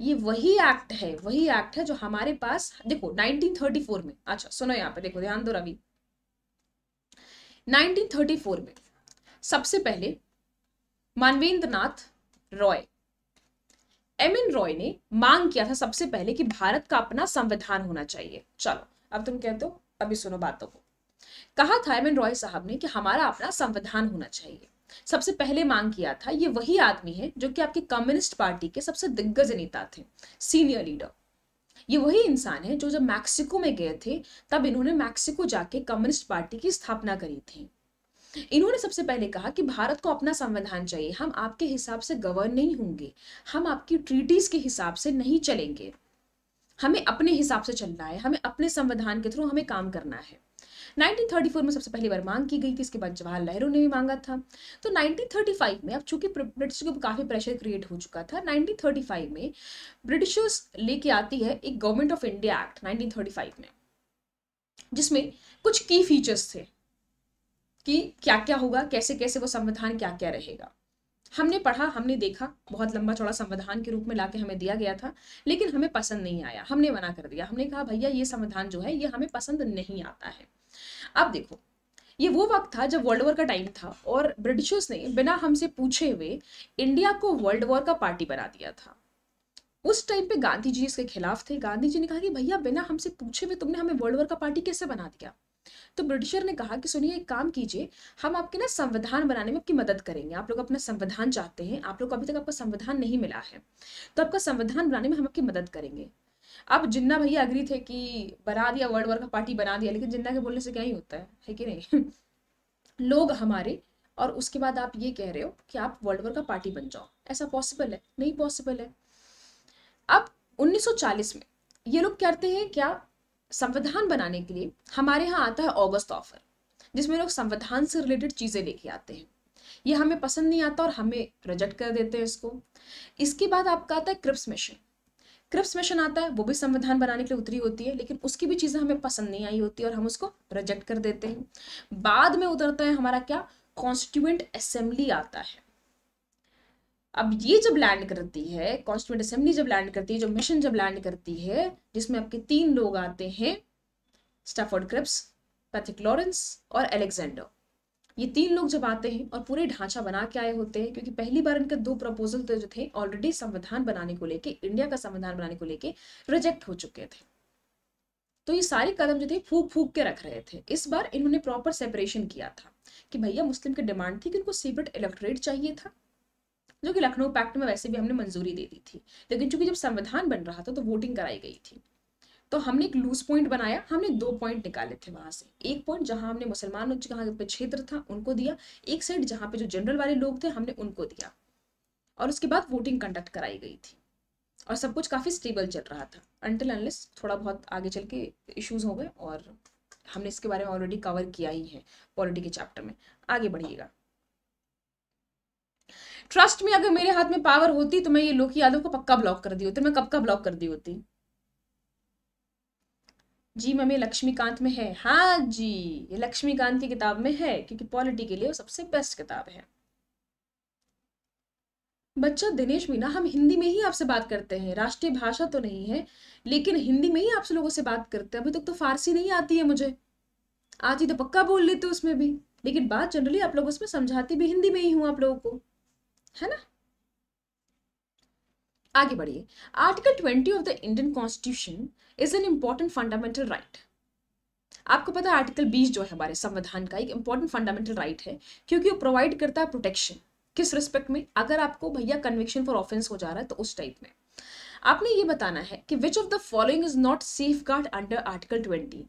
ये वही एक्ट है वही एक्ट है जो हमारे पास देखो 1934 में अच्छा सुनो यहाँ पे देखो ध्यान दो रवि 1934 में सबसे पहले मानवेंद्र नाथ रॉय एम एन रॉय ने मांग किया था सबसे पहले कि भारत का अपना संविधान होना चाहिए चलो अब तुम कहते हो अभी सुनो बातों को कहा था एम एन रॉय साहब ने कि हमारा अपना संविधान होना चाहिए सबसे पहले मांग किया था ये वही आदमी है जो कि आपके कम्युनिस्ट पार्टी के सबसे दिग्गज नेता थे सीनियर लीडर ये वही इंसान है जो जब मैक्सिको में गए थे तब इन्होंने मैक्सिको जाके कम्युनिस्ट पार्टी की स्थापना करी थी इन्होंने सबसे पहले कहा कि भारत को अपना संविधान चाहिए हम आपके हिसाब से गवर्न नहीं होंगे हम आपकी ट्रीटीज के हिसाब से नहीं चलेंगे हमें अपने हिसाब से चलना है हमें अपने संविधान के थ्रू हमें काम करना है 1934 में सबसे पहली बार मांग की गई थी इसके बाद जवाहर नेहरू ने भी मांगा था तो 1935 में अब चूंकि ब्रिटिश के काफ़ी प्रेशर क्रिएट हो चुका था 1935 में ब्रिटिशर्स लेके आती है एक गवर्नमेंट ऑफ इंडिया एक्ट 1935 में जिसमें कुछ की फीचर्स थे कि क्या क्या होगा कैसे कैसे वो संविधान क्या क्या रहेगा हमने पढ़ा हमने देखा बहुत लंबा चौड़ा संविधान के रूप में लाके हमें दिया गया था लेकिन हमें पसंद नहीं आया हमने मना कर दिया हमने कहा भैया ये संविधान जो है ये हमें पसंद नहीं आता है अब देखो ये वो वक्त था जब वर्ल्ड वॉर का टाइम था और ब्रिटिशर्स ने बिना हमसे पूछे हुए इंडिया को वर्ल्ड वॉर का पार्टी बना दिया था उस टाइम पे गांधी जी इसके खिलाफ थे गांधी जी ने कहा कि भैया बिना हमसे पूछे हुए तुमने हमें वर्ल्ड वॉर का पार्टी कैसे बना दिया तो ब्रिटिशर ने कहा कि सुनिए एक काम कीजिए हम आपके ना संविधान बनाने में आपकी मदद करेंगे आप लोग अपना संविधान चाहते हैं आप लोग अभी तक आपका संविधान नहीं मिला है तो आपका संविधान बनाने में हम आपकी मदद करेंगे अब जिन्ना भैया अग्री थे कि बना दिया वर्ल्ड वॉर का पार्टी बना दिया लेकिन जिन्ना के बोलने से क्या ही होता है है कि नहीं लोग हमारे और उसके बाद आप ये कह रहे हो कि आप वर्ल्ड वॉर का पार्टी बन जाओ ऐसा पॉसिबल है नहीं पॉसिबल है अब 1940 में ये लोग कहते हैं क्या संविधान बनाने के लिए हमारे यहाँ आता है ऑगस्ट ऑफर जिसमें लोग संविधान से रिलेटेड चीज़ें लेके आते हैं ये हमें पसंद नहीं आता और हमें रिजेक्ट कर देते हैं इसको इसके बाद आपका आता है क्रिप्स मिशन क्रिप्स मिशन आता है वो भी संविधान बनाने के लिए उतरी होती है लेकिन उसकी भी चीज़ें हमें पसंद नहीं आई होती और हम उसको रिजेक्ट कर देते हैं बाद में उतरता है हमारा क्या कॉन्स्टिट्यूंट असेंबली आता है अब ये जब लैंड करती है कॉन्स्टिट्यूंट असेंबली जब लैंड करती है जो मिशन जब लैंड करती है जिसमें आपके तीन लोग आते हैं स्टाफर्ड क्रिप्स पैथिक लॉरेंस और एलेक्जेंडर ये तीन लोग जब आते हैं और पूरे ढांचा बना के आए होते हैं क्योंकि पहली बार इनके दो प्रपोजल तो जो थे ऑलरेडी संविधान बनाने को लेके इंडिया का संविधान बनाने को लेके रिजेक्ट हो चुके थे तो ये सारे कदम जो थे फूक फूक के रख रहे थे इस बार इन्होंने प्रॉपर सेपरेशन किया था कि भैया मुस्लिम की डिमांड थी कि उनको सीपरेट इलेक्ट्रेट चाहिए था जो कि लखनऊ पैक्ट में वैसे भी हमने मंजूरी दे दी थी लेकिन चूंकि जब संविधान बन रहा था तो वोटिंग कराई गई थी तो हमने एक लूज पॉइंट बनाया हमने दो पॉइंट निकाले थे वहां से एक पॉइंट जहां हमने मुसलमानों जहाँ पे क्षेत्र था उनको दिया एक साइड जहाँ पे जो जनरल वाले लोग थे हमने उनको दिया और उसके बाद वोटिंग कंडक्ट कराई गई थी और सब कुछ काफ़ी स्टेबल चल रहा था अंटिल अनलेस थोड़ा बहुत आगे चल के इश्यूज हो गए और हमने इसके बारे में ऑलरेडी कवर किया ही है पॉलिटी के चैप्टर में आगे बढ़िएगा ट्रस्ट में अगर मेरे हाथ में पावर होती तो मैं ये लोकी यादव को पक्का ब्लॉक कर दी होती मैं कब का ब्लॉक कर दी होती जी मम्मी लक्ष्मीकांत में है हाँ जी ये लक्ष्मीकांत की किताब में है क्योंकि पॉलिटी के लिए वो सबसे बेस्ट किताब है बच्चा दिनेश मीना हम हिंदी में ही आपसे बात करते हैं राष्ट्रीय भाषा तो नहीं है लेकिन हिंदी में ही आपसे लोगों से बात करते हैं अभी तक तो फारसी नहीं आती है मुझे आती तो पक्का बोल लेते उसमें भी लेकिन बात जनरली आप लोग उसमें समझाती भी हिंदी में ही हूँ आप लोगों को है ना आगे बढ़िए article twenty of the Indian constitution is an important fundamental right आपको पता है आर्टिकल बीस जो है हमारे संविधान का एक इंपॉर्टेंट फंडामेंटल राइट है क्योंकि वो प्रोवाइड करता है प्रोटेक्शन किस रिस्पेक्ट में अगर आपको भैया कन्विक्शन फॉर ऑफेंस हो जा रहा है तो उस टाइप में आपने ये बताना है कि which of the following is not safeguard under article twenty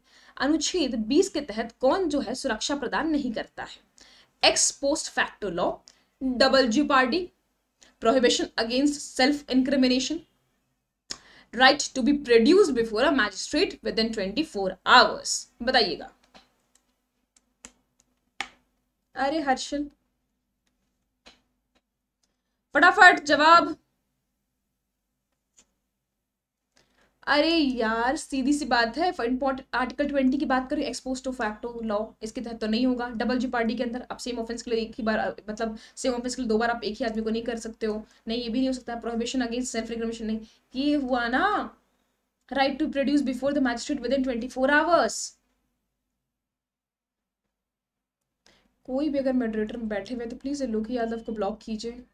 अनुच्छेद बीस के तहत कौन जो है सुरक्षा प्रदान नहीं करता है ex post facto law double jeopardy prohibition against self incrimination right to be produce before a magistrate within twenty four hours बताइएगा अरे हर्षन फटाफट जवाब अरे यार सीधी सी बात है इंपॉर्टेंट आर्टिकल ट्वेंटी की बात करें एक्सपोज टू फैक्टो लॉ इसके तहत तो नहीं होगा डबल जी पार्टी के अंदर आप सेम ऑफेंस के लिए एक ही बार मतलब सेम ऑफेंस के लिए दो बार आप एक ही आदमी को नहीं कर सकते हो नहीं ये भी नहीं हो सकता प्रोहिबिशन अगेंस्ट सेल्फ रिक्रमेशन नहीं ये हुआ ना right to produce before the magistrate within twenty four hours कोई भी अगर मेडरेटर में बैठे हुए तो प्लीज़ इन लोग यादव को ब्लॉक कीजिए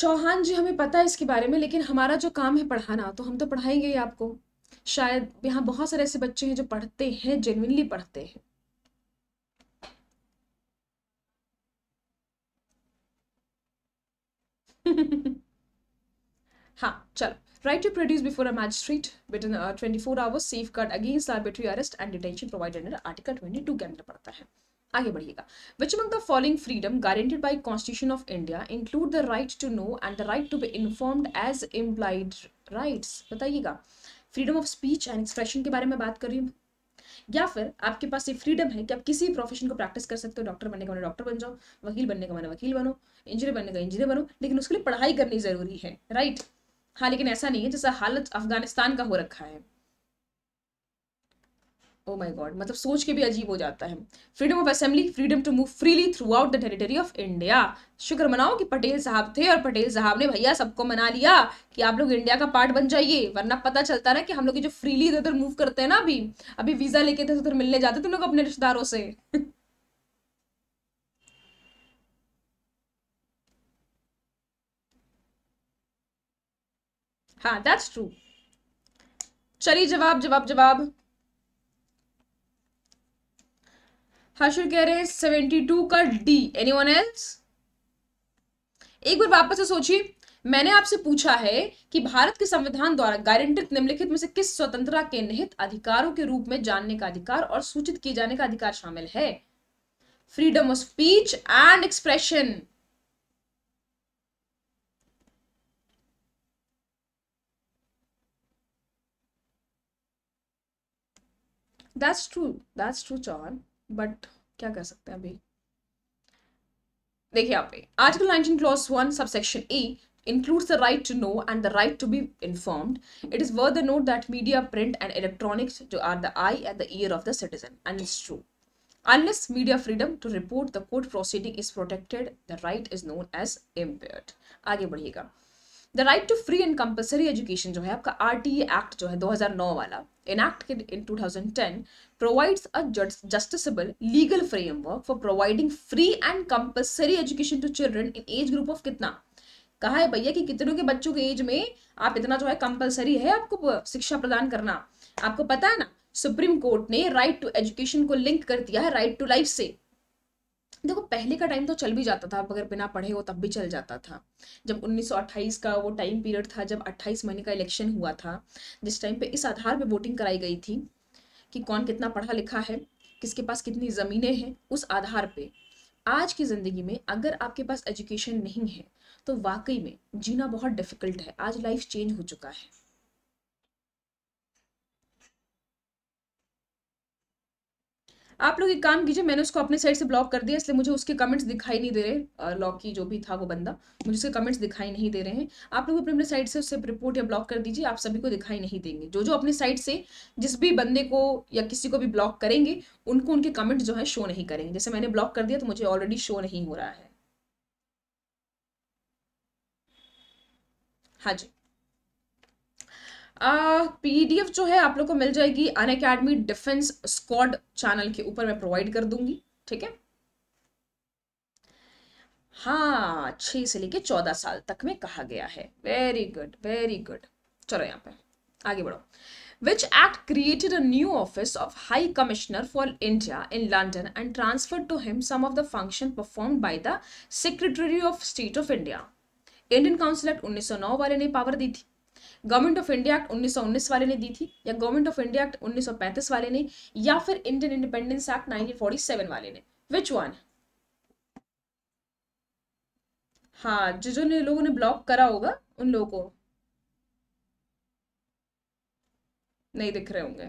चौहान जी हमें पता है इसके बारे में लेकिन हमारा जो काम है पढ़ाना तो हम तो पढ़ाएंगे ही आपको शायद यहाँ बहुत सारे ऐसे बच्चे हैं जो पढ़ते हैं जेनविनली पढ़ते हैं हाँ चलो right to produce before a magistrate within twenty four hours safeguard against arbitrary arrest and detention provided article twenty two के अंदर पड़ता है आगे बढ़िएगा which among the following freedom guaranteed by constitution of India include the right to know and the right to be informed as implied rights बताइएगा freedom of speech and expression के बारे में बात कर रही हूँ या फिर आपके पास ये फ्रीडम है कि आप किसी प्रोफेशन को प्रैक्टिस कर सकते हो डॉक्टर बनने का मैंने डॉक्टर बन जाओ वकील बनने का मैंने वकील बनो इंजीनियर बनने का इंजीनियर बनो लेकिन उसके लिए पढ़ाई करनी जरूरी है राइट हाँ लेकिन ऐसा नहीं है जैसा हालत अफगानिस्तान का हो रखा है ओ माई गॉड मतलब सोच के भी अजीब हो जाता है freedom of assembly freedom to move freely throughout the territory of India शुक्र मनाओ कि पटेल साहब थे और पटेल साहब ने भैया सबको मना लिया कि आप लोग इंडिया का पार्ट बन जाइए वरना पता चलता ना कि हम लोग जो फ्रीली इधर उधर मूव करते हैं ना अभी अभी वीजा लेके थे उधर मिलने जाते थे तो लोग अपने रिश्तेदारों से हाँ दैट्स ट्रू चलिए जवाब जवाब जवाब हर्षल कह रहे हैं सेवेंटी टू का डी एनी वन एल्स एक बार वापस से सोचिए मैंने आपसे पूछा है कि भारत के संविधान द्वारा गारंटित निम्नलिखित में से किस स्वतंत्रता के निहित अधिकारों के रूप में जानने का अधिकार और सूचित किए जाने का अधिकार शामिल है freedom of speech and expression that's true that's true John. But क्या कर सकते हैं अभी देखिए यहाँ पे article 19 clause 1 subsection A includes the right to know and the right to be informed. It is worth the note that media, print, and electronics are the eye and the ear of the citizen, and it's true. Unless media freedom to report the court proceeding is protected, the right is known as impaired. आगे बढ़िएगा the right to free and compulsory education जो है आपका आर टी एक्ट जो है 2009 वाला इन एक्ट के इन 2010 provides a just justiciable legal framework for providing free and compulsory education to children in age group of kitna कहा है भैया कि कितनों के बच्चों के एज में आप इतना जो है कंपलसरी है आपको शिक्षा प्रदान करना आपको पता है ना सुप्रीम कोर्ट ने राइट टू एजुकेशन को लिंक कर दिया है राइट टू लाइफ से देखो पहले का टाइम तो चल भी जाता था आप अगर बिना पढ़े हो तब भी चल जाता था जब 1928 का वो टाइम पीरियड था जब 28 महीने का इलेक्शन हुआ था जिस टाइम पे इस आधार पे वोटिंग कराई गई थी कि कौन कितना पढ़ा लिखा है किसके पास कितनी ज़मीनें हैं उस आधार पे आज की ज़िंदगी में अगर आपके पास एजुकेशन नहीं है तो वाकई में जीना बहुत डिफ़िकल्ट है आज लाइफ चेंज हो चुका है आप लोग एक काम कीजिए मैंने उसको अपने साइड से ब्लॉक कर दिया इसलिए मुझे उसके कमेंट्स दिखाई नहीं दे रहे लॉकी जो भी था वो बंदा मुझे उसके कमेंट्स दिखाई नहीं दे रहे हैं आप लोग अपने अपने साइड से उससे रिपोर्ट या ब्लॉक कर दीजिए आप सभी को दिखाई नहीं देंगे जो जो अपने साइड से जिस भी बंदे को या किसी को भी ब्लॉक करेंगे उनको उनके कमेंट्स जो है शो नहीं करेंगे जैसे मैंने ब्लॉक कर दिया तो मुझे ऑलरेडी शो नहीं हो रहा है हाँ जी पीडीएफ जो है आप लोग को मिल जाएगी Unacademy defence squad channel के ऊपर मैं प्रोवाइड कर दूंगी ठीक है हाँ छह से लेके चौदह साल तक में कहा गया है वेरी गुड वेरी गुड चलो यहाँ पे आगे बढ़ो which act created new office of high commissioner for India in London and transfer to him some of the function perform by the secretary of state of India Indian council act 1909 वाले ने पावर दी थी गवर्नमेंट ऑफ इंडिया एक्ट 1919 वाले ने दी थी या गवर्नमेंट ऑफ इंडिया एक्ट 1935 वाले ने या फिर इंडियन इंडिपेंडेंस एक्ट 1947 वाले ने विच वन हाँ जो जो लोगों ने ब्लॉक करा होगा उन लोगों को नहीं दिख रहे होंगे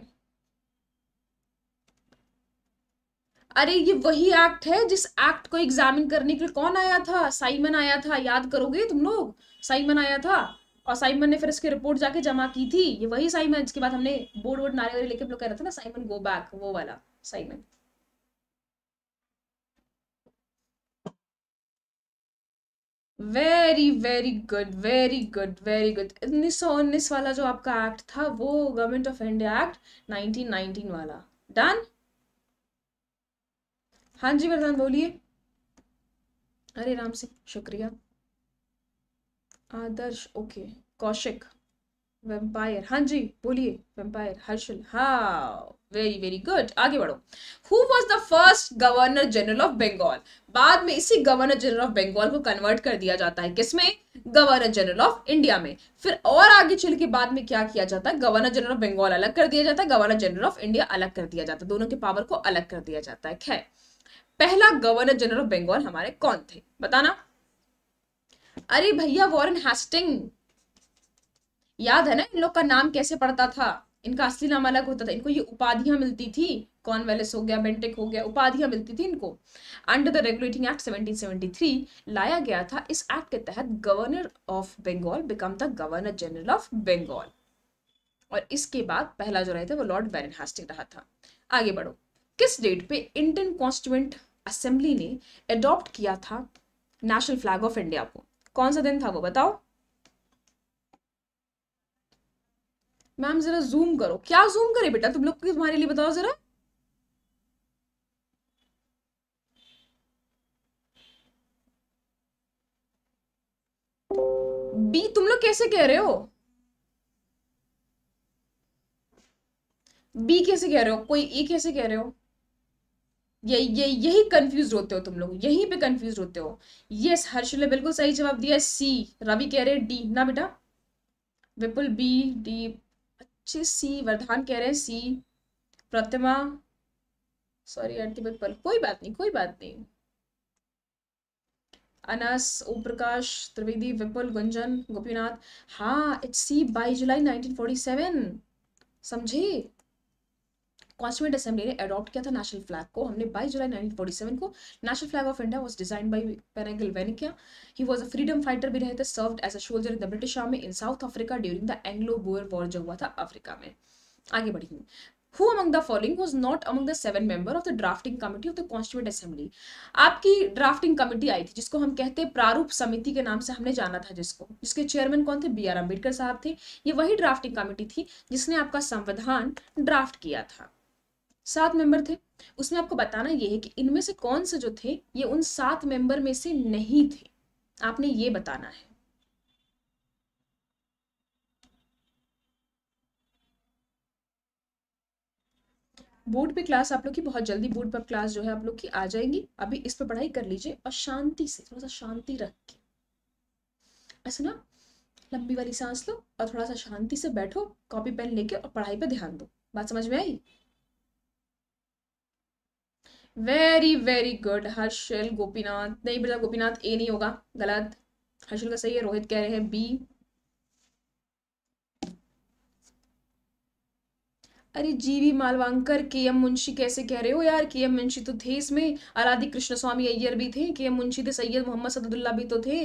अरे ये वही एक्ट है जिस एक्ट को एग्जामिन करने के लिए कौन आया था साइमन आया था याद करोगे तुम लोग साइमन आया था और साइमन ने फिर इसकी रिपोर्ट जाके जमा की थी ये वही साइमन जिसके बाद हमने बोर्ड वोर्ड नारे वारे लेके कह रहे थे ना साइमन गो बैक वो वाला Simon very very good very good very good उन्नीस सौ उन्नीस वाला जो आपका एक्ट था वो government of India act nineteen nineteen वाला डन हाँ जी वरदान बोलिए अरे राम सिंह शुक्रिया आदर्श ओके कौशिक वेम्पायर हाँ जी बोलिए वेम्पायर हर्षल हा वेरी वेरी गुड आगे बढ़ो who was the first governor general of Bengal बाद में इसी गवर्नर जनरल ऑफ बंगाल को कन्वर्ट कर दिया जाता है किसमें गवर्नर जनरल ऑफ इंडिया में फिर और आगे चल के बाद में क्या किया जाता है गवर्नर जनरल ऑफ बंगाल अलग कर दिया जाता है गवर्नर जनरल ऑफ इंडिया अलग कर दिया जाता है दोनों के पावर को अलग कर दिया जाता है खैर पहला गवर्नर जनरल ऑफ बंगाल हमारे कौन थे बताना अरे भैया वॉरन हेस्टिंग याद है ना इन लोग का नाम कैसे पड़ता था इनका असली नाम अलग होता था इनको ये उपाधियां मिलती थी कॉर्नवेलिस हो गया बेंटिक हो गया उपाधियां मिलती थी इनको अंडर द रेगुलेटिंग एक्ट 1773 लाया गया था इस एक्ट के तहत governor of Bengal become the governor general of Bengal और इसके बाद पहला जो रहे थे वो लॉर्ड बैरन हास्टिंग रहा था आगे बढ़ो किस डेट पे इंडियन कॉन्स्टिट्यूंट असेंबली ने अडॉप्ट किया था नेशनल फ्लैग ऑफ इंडिया को कौन सा दिन था वो बताओ मैम जरा जूम करो क्या जूम करे बेटा तुम लोग तुम्हारे लिए बताओ जरा बी तुम लोग कैसे कह रहे हो बी कैसे कह रहे हो कोई ई e कैसे कह रहे हो ये ये यही कंफ्यूज होते हो तुम लोग यहीं पे कंफ्यूज होते हो यस हर्ष ने बिल्कुल सही जवाब दिया सी रवि कह रहे डी ना बेटा विपुल बी डी अच्छे सी वर्धान कह रहे हैं सी प्रतिमा सॉरी आंटी विपुल कोई बात नहीं कोई बात नहीं अनस ओम प्रकाश त्रिवेदी विपुल गुंजन गोपीनाथ हाँ it's C by July seven समझे कॉन्स्टिट्यूंट असेंबली ने अडॉप्ट किया था नेशनल फ्लैग को हमने 22 जुलाई 1947 को national flag of India was design by Pingali Venkayya he was a freedom fighter भी रहे थे served as a soldier in the British army in South Africa during the Anglo Boer war जो हुआ था अफ्रीका में आगे बढ़ेंगे who among the following was not among the seven member of the drafting committee of the constituent assembly आपकी ड्राफ्टिंग committee आई थी जिसको हम कहते हैं प्रारूप समिति के नाम से हमने जाना था जिसको जिसके चेयरमैन कौन थे बी आर अम्बेडकर साहब थे ये वही ड्राफ्टिंग committee थी जिसने आपका संविधान ड्राफ्ट किया था सात मेंबर थे उसमें आपको बताना ये है कि इनमें से कौन से जो थे ये उन सात मेंबर में से नहीं थे आपने ये बताना है बोर्ड पे क्लास आप लोग की बहुत जल्दी बोर्ड पर क्लास जो है आप लोग की आ जाएगी अभी इस पर पढ़ाई कर लीजिए और शांति से थोड़ा सा शांति रख के ऐसे ना लंबी वाली सांस लो और थोड़ा सा शांति से बैठो कॉपी पेन लेके और पढ़ाई पे ध्यान दो बात समझ में आई very very good Harshal Gopinath नहीं बेटा गोपीनाथ ए नहीं होगा गलत हर्षल का सही है रोहित कह रहे हैं बी अरे जीवी मालवांकर के एम मुंशी कैसे कह रहे हो यार के एम मुंशी तो थे इसमें आराधी कृष्ण स्वामी अय्यर भी थे के एम मुंशी थे सैयद मोहम्मद सदुल्ला भी तो थे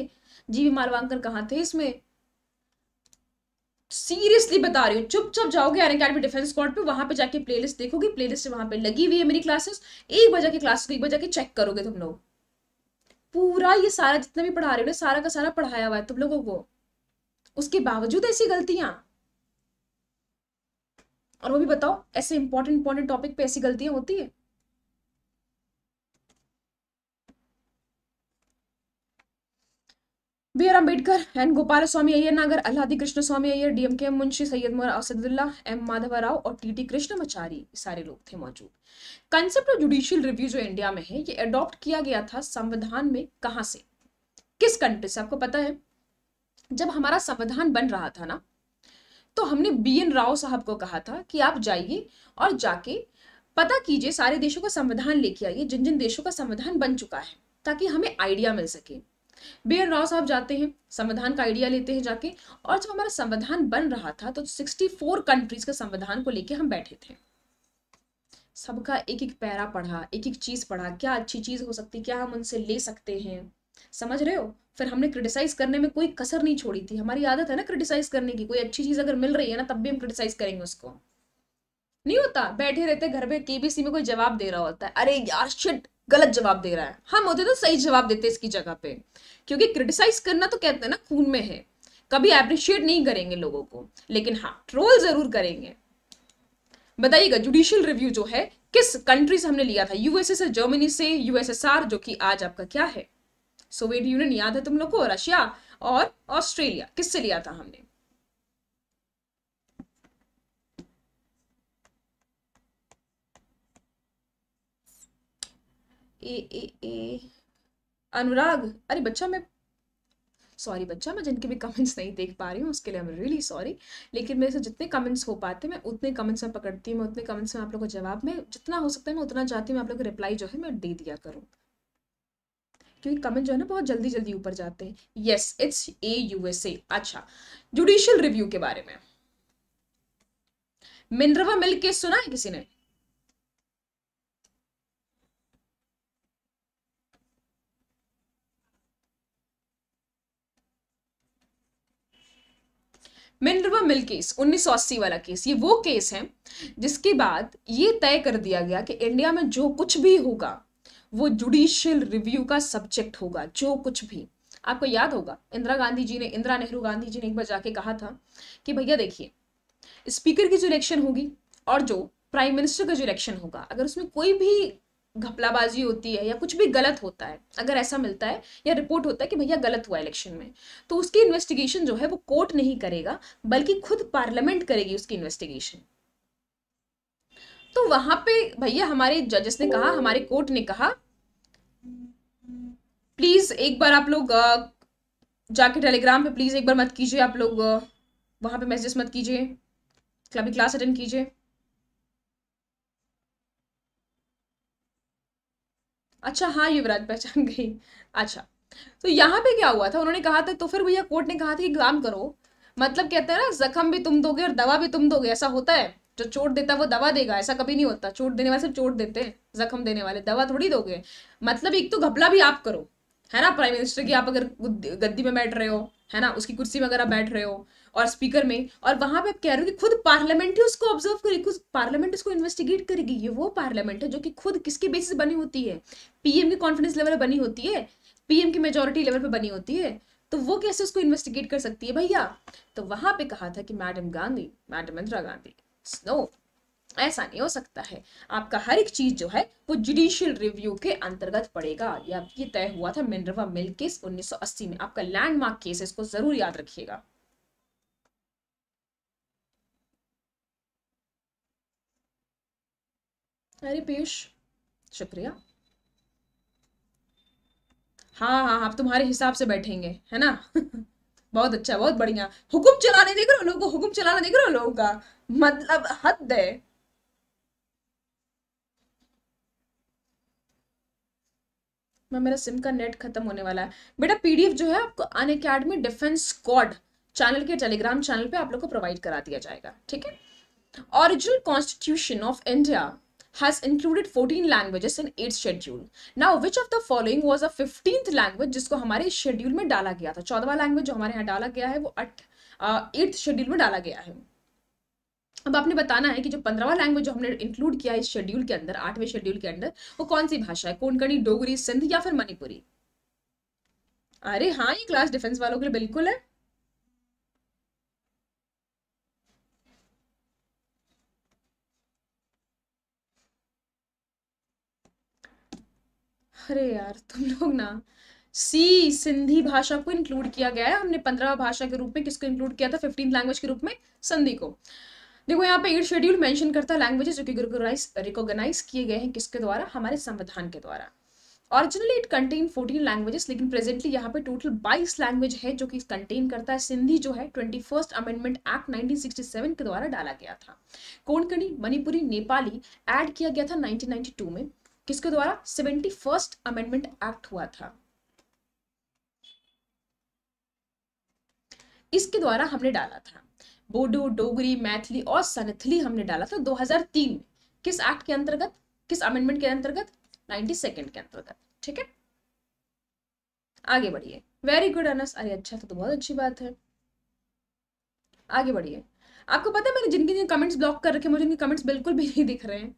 जीवी मालवांकर कहाँ थे इसमें सीरियसली बता रही हूँ चुपचाप जाओगे अन अकेडमी डिफेंस स्क्वाड पे वहाँ पे जाके प्लेलिस्ट देखोगे प्लेलिस्ट वहाँ पे लगी हुई है मेरी क्लासेस एक के क्लास क्लासेस एक बजे के चेक करोगे तुम लोग पूरा ये सारा जितना भी पढ़ा रहे हो ना सारा का सारा पढ़ाया हुआ है तुम लोगों को उसके बावजूद ऐसी गलतियां और वो भी बताओ ऐसे इंपॉर्टेंट इंपॉर्टेंट टॉपिक पे ऐसी गलतियां होती है B R Ambedkar N Gopal Swami Iyer नागर Alladi Krishna Swami Iyer DM K Munshi Syed Mohan Asadulla M Madhava Rao और टी टी कृष्णमाचारी सारे लोग थे मौजूद कंसेप्ट ऑफ जुडिशियल रिव्यू जो इंडिया में है ये अडॉप्ट किया गया था संविधान में कहाँ से किस कंट्री से आपको पता है जब हमारा संविधान बन रहा था ना तो हमने बी एन राव साहब को कहा था कि आप जाइए और जाके पता कीजिए सारे देशों का संविधान लेके आइए जिन जिन देशों का संविधान बन चुका है ताकि हमें आइडिया मिल सके एन राव साहब जाते हैं संविधान का आइडिया लेते हैं जाके और जब हमारा संविधान बन रहा था तो 64 कंट्रीज के संविधान को लेके हम बैठे थे सबका एक एक पैरा पढ़ा एक एक चीज़ पढ़ा क्या अच्छी चीज़ हो सकती क्या हम उनसे ले सकते हैं समझ रहे हो फिर हमने क्रिटिसाइज करने में कोई कसर नहीं छोड़ी थी हमारी आदत है ना क्रिटिसाइज करने की कोई अच्छी चीज़ अगर मिल रही है ना तब भी हम क्रिटिसाइज करेंगे उसको नहीं होता बैठे रहते घर में केबीसी में कोई जवाब दे रहा होता है अरे यार शिट गलत जवाब दे रहा है हम हाँ, होते तो सही जवाब देते इसकी जगह पे क्योंकि क्रिटिसाइज करना तो कहते हैं ना खून में है कभी एप्रिशिएट नहीं करेंगे लोगों को लेकिन हाँ ट्रोल जरूर करेंगे बताइएगा जुडिशियल रिव्यू जो है किस कंट्री से हमने लिया था यूएसए से जर्मनी से यूएसएसआर जो कि आज आपका क्या है सोवियत यूनियन याद है तुम लोग को रशिया और ऑस्ट्रेलिया किससे लिया था हमने ए ए ए अनुराग अरे बच्चा मैं सॉरी बच्चा मैं जिनके भी कमेंट्स नहीं देख पा रही हूँ उसके लिए आई एम रियली सॉरी लेकिन मेरे से जितने कमेंट्स हो पाते हैं मैं उतने कमेंट्स में पकड़ती हूँ मैं उतने कमेंट्स में आप लोगों को जवाब में जितना हो सकता है मैं उतना चाहती हूँ आप लोगों को रिप्लाई जो है मैं दे दिया करूँ क्योंकि कमेंट जो है ना बहुत जल्दी जल्दी ऊपर जाते हैं येस इट्स ए यूएसए अच्छा जुडिशियल रिव्यू के बारे में मिनरवा मिल केस सुना है किसी ने मिनरवा मिल केस उन्नीस वाला केस ये वो केस है जिसके बाद ये तय कर दिया गया कि इंडिया में जो कुछ भी होगा वो जुडिशियल रिव्यू का सब्जेक्ट होगा जो कुछ भी आपको याद होगा इंदिरा गांधी जी ने इंदिरा नेहरू गांधी जी ने एक बार जाके कहा था कि भैया देखिए स्पीकर की जो इलेक्शन होगी और जो प्राइम मिनिस्टर का जो इलेक्शन होगा अगर उसमें कोई भी घपलाबाजी होती है या कुछ भी गलत होता है अगर ऐसा मिलता है या रिपोर्ट होता है कि भैया गलत हुआ इलेक्शन में तो उसकी इन्वेस्टिगेशन जो है वो कोर्ट नहीं करेगा बल्कि खुद पार्लियामेंट करेगी उसकी इन्वेस्टिगेशन तो वहां पे भैया हमारे जजेस ने कहा हमारे कोर्ट ने कहा प्लीज एक बार आप लोग जाके टेलीग्राम पे प्लीज एक बार मत कीजिए आप लोग वहां पे मैसेज मत कीजिए क्लास अटेंड कीजिए अच्छा हाँ युवराज पहचान गई अच्छा तो यहाँ पे क्या हुआ था उन्होंने कहा था तो फिर भैया कोर्ट ने कहा था एग्जाम काम करो मतलब कहते हैं ना जख्म भी तुम दोगे और दवा भी तुम दोगे ऐसा होता है जो चोट देता है वो दवा देगा ऐसा कभी नहीं होता चोट देने वाले सिर्फ चोट देते हैं जख्म देने वाले दवा थोड़ी दोगे मतलब एक तो घपला भी आप करो है ना प्राइम मिनिस्टर की आप अगर गद्दी में बैठ रहे हो है ना उसकी कुर्सी में अगर आप बैठ रहे हो और स्पीकर में और वहां पे आप कह रहे हो कि खुद पार्लियामेंट ही उसको ऑब्जर्व करेगी खुद पार्लियामेंट उसको इन्वेस्टिगेट करेगी ये वो पार्लियामेंट है जो कि खुद किसके बेसिस बनी होती है पीएम की कॉन्फिडेंस लेवल बनी होती है पीएम की मेजोरिटी लेवल पर बनी होती है तो वो कैसे उसको इन्वेस्टिगेट कर सकती है भैया तो वहां पर कहा था कि मैडम गांधी मैडम इंदिरा गांधी स्नो ऐसा नहीं हो सकता है आपका हर एक चीज जो है वो जुडिशियल रिव्यू के अंतर्गत पड़ेगा या ये तय हुआ था मिनरवा मिल केस 1980 में आपका लैंडमार्क केस है इसको जरूर याद रखिएगा अरे पीयूष शुक्रिया हाँ हाँ आप तुम्हारे हिसाब से बैठेंगे है ना बहुत अच्छा बहुत बढ़िया हुकुम चलाने देख रहे हो लोगों को हुकुम चलाना देख रहे हो लोगों का मतलब हद है मैं मेरा सिम का नेट खत्म होने वाला है बेटा पीडीएफ जो है आपको Unacademy defence squad channel के टेलीग्राम चैनल पे आप लोग को प्रोवाइड करा दिया जाएगा ठीक है original constitution of India has included 14 languages in its schedule now which of the following was a 15th language जिसको हमारे शेड्यूल में डाला गया था चौदवा लैंग्वेज जो हमारे यहाँ डाला गया है वो अठ एट्थ शेड्यूल में डाला गया है अब आपने बताना है कि जो पंद्रहवा लैंग्वेज जो हमने इंक्लूड किया है इस शेड्यूल के अंदर आठवें शेड्यूल के अंदर वो कौन सी भाषा है कोंकणी डोगरी सिंध या फिर मणिपुरी अरे हाँ ये क्लास डिफेंस वालों के लिए बिल्कुल है अरे यार तुम लोग ना सी सिंधी भाषा को इंक्लूड किया गया है हमने पंद्रह भाषा के रूप में किसको इंक्लूड किया था फिफ्टीन लैंग्वेज के रूप में सिंधी को देखो यहाँ पे एट शेड्यूल मेंशन करता है लैंग्वेज जो कि रिकॉग्नाइज किए गए हैं किसके द्वारा हमारे संविधान के द्वारा originally it contain fourteen languages लेकिन प्रेजेंटली यहाँ पे टोटल बाईस लैंग्वेज है जो कि कंटेन करता है सिंधी जो है ट्वेंटी फर्स्ट अमेंडमेंट एक्ट 1967 के द्वारा डाला गया था कोंकणी मणिपुरी नेपाली ऐड किया गया था 1992 में किसके द्वारा सेवेंटी फर्स्ट अमेंडमेंट एक्ट हुआ था इसके द्वारा हमने डाला था बोडो डोगरी मैथिली और सनथली हमने डाला था 2003 में किस एक्ट के अंतर्गत किस अमेंडमेंट के अंतर्गत नाइनटी सेकेंड के अंतर्गत ठीक है आगे बढ़िए वेरी गुड अनस अरे अच्छा था तो बहुत अच्छी बात है आगे बढ़िए आपको पता है मैंने जिनके जिन कमेंट्स ब्लॉक कर रखे मुझे उनके कमेंट्स बिल्कुल भी नहीं दिख रहे हैं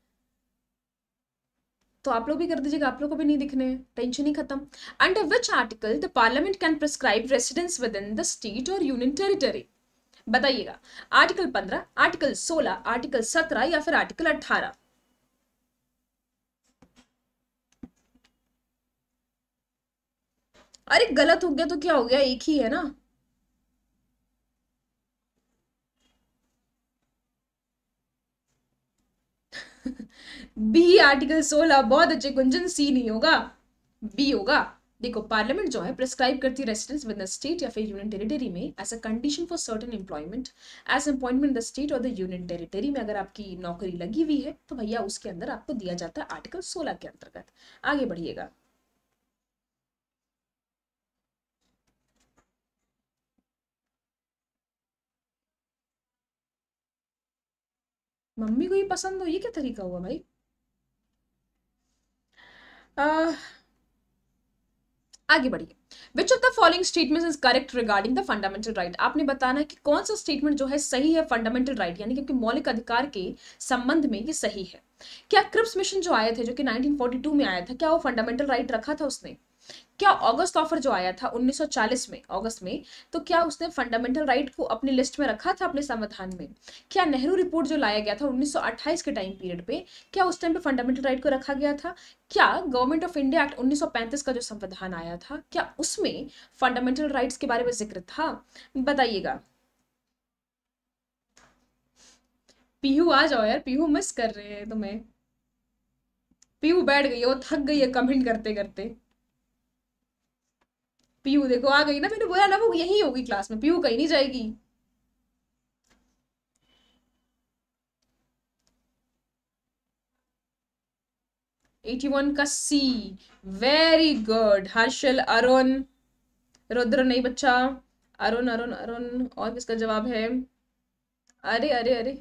तो आप लोग भी कर दीजिएगा आप लोग को भी नहीं दिखने टेंशन ही खत्म under which article the parliament can prescribe residence with in the state और यूनियन टेरिटरी बताइएगा आर्टिकल पंद्रह आर्टिकल सोलह आर्टिकल सत्रह या फिर आर्टिकल अट्ठारह अरे गलत हो गया तो क्या हो गया एक ही है ना बी आर्टिकल सोलह बहुत अच्छे गुंजन सी नहीं होगा बी होगा देखो पार्लियामेंट जो है प्रिस्क्राइब करती है रेसिडेंस विद द स्टेट या फिर यूनियन टेरिटरी में as a condition for certain employment as appointment the state और द यूनियन टेरिटरी में अगर आपकी नौकरी लगी हुई है तो भैया उसके अंदर आपको दिया जाता है आर्टिकल सोलह के अंतर्गत आगे बढ़िएगा मम्मी को ये पसंद हो ये क्या तरीका हुआ भाई Uh, आगे बढ़िए which of the following statement is correct regarding the fundamental right आपने बताना है कि कौन सा स्टेटमेंट जो है सही है फंडामेंटल राइट right, यानी कि मौलिक अधिकार के संबंध में ये सही है क्या क्रिप्स मिशन जो आए थे जो कि 1942 में आया था क्या वो फंडामेंटल राइट right रखा था उसने क्या अगस्त ऑफर जो आया था 1940 में अगस्त में तो क्या उसने फंडामेंटल राइट को अपनी लिस्ट में रखा था अपने संविधान में क्या नेहरू रिपोर्ट जो लाया गया था 1928 के टाइम पीरियड पे क्या उस टाइम पे फंडामेंटल राइट को रखा गया था क्या गवर्नमेंट ऑफ इंडिया एक्ट 1935 का जो संविधान आया था क्या उसमें फंडामेंटल राइट के बारे में जिक्र था बताइएगा पीहू आ जाओ यार पीहू मिस कर रहे हैं तुम्हें पीहू बैठ गई है वो थक गई है कमेंट करते करते पीयू देखो आ गई ना मैंने बोला ना वो यही होगी क्लास में पीयू कहीं नहीं जाएगी एटी वन का C very good Harshal Arun Rudra नहीं बच्चा अरुण अरुण अरुण और किसका जवाब है अरे अरे अरे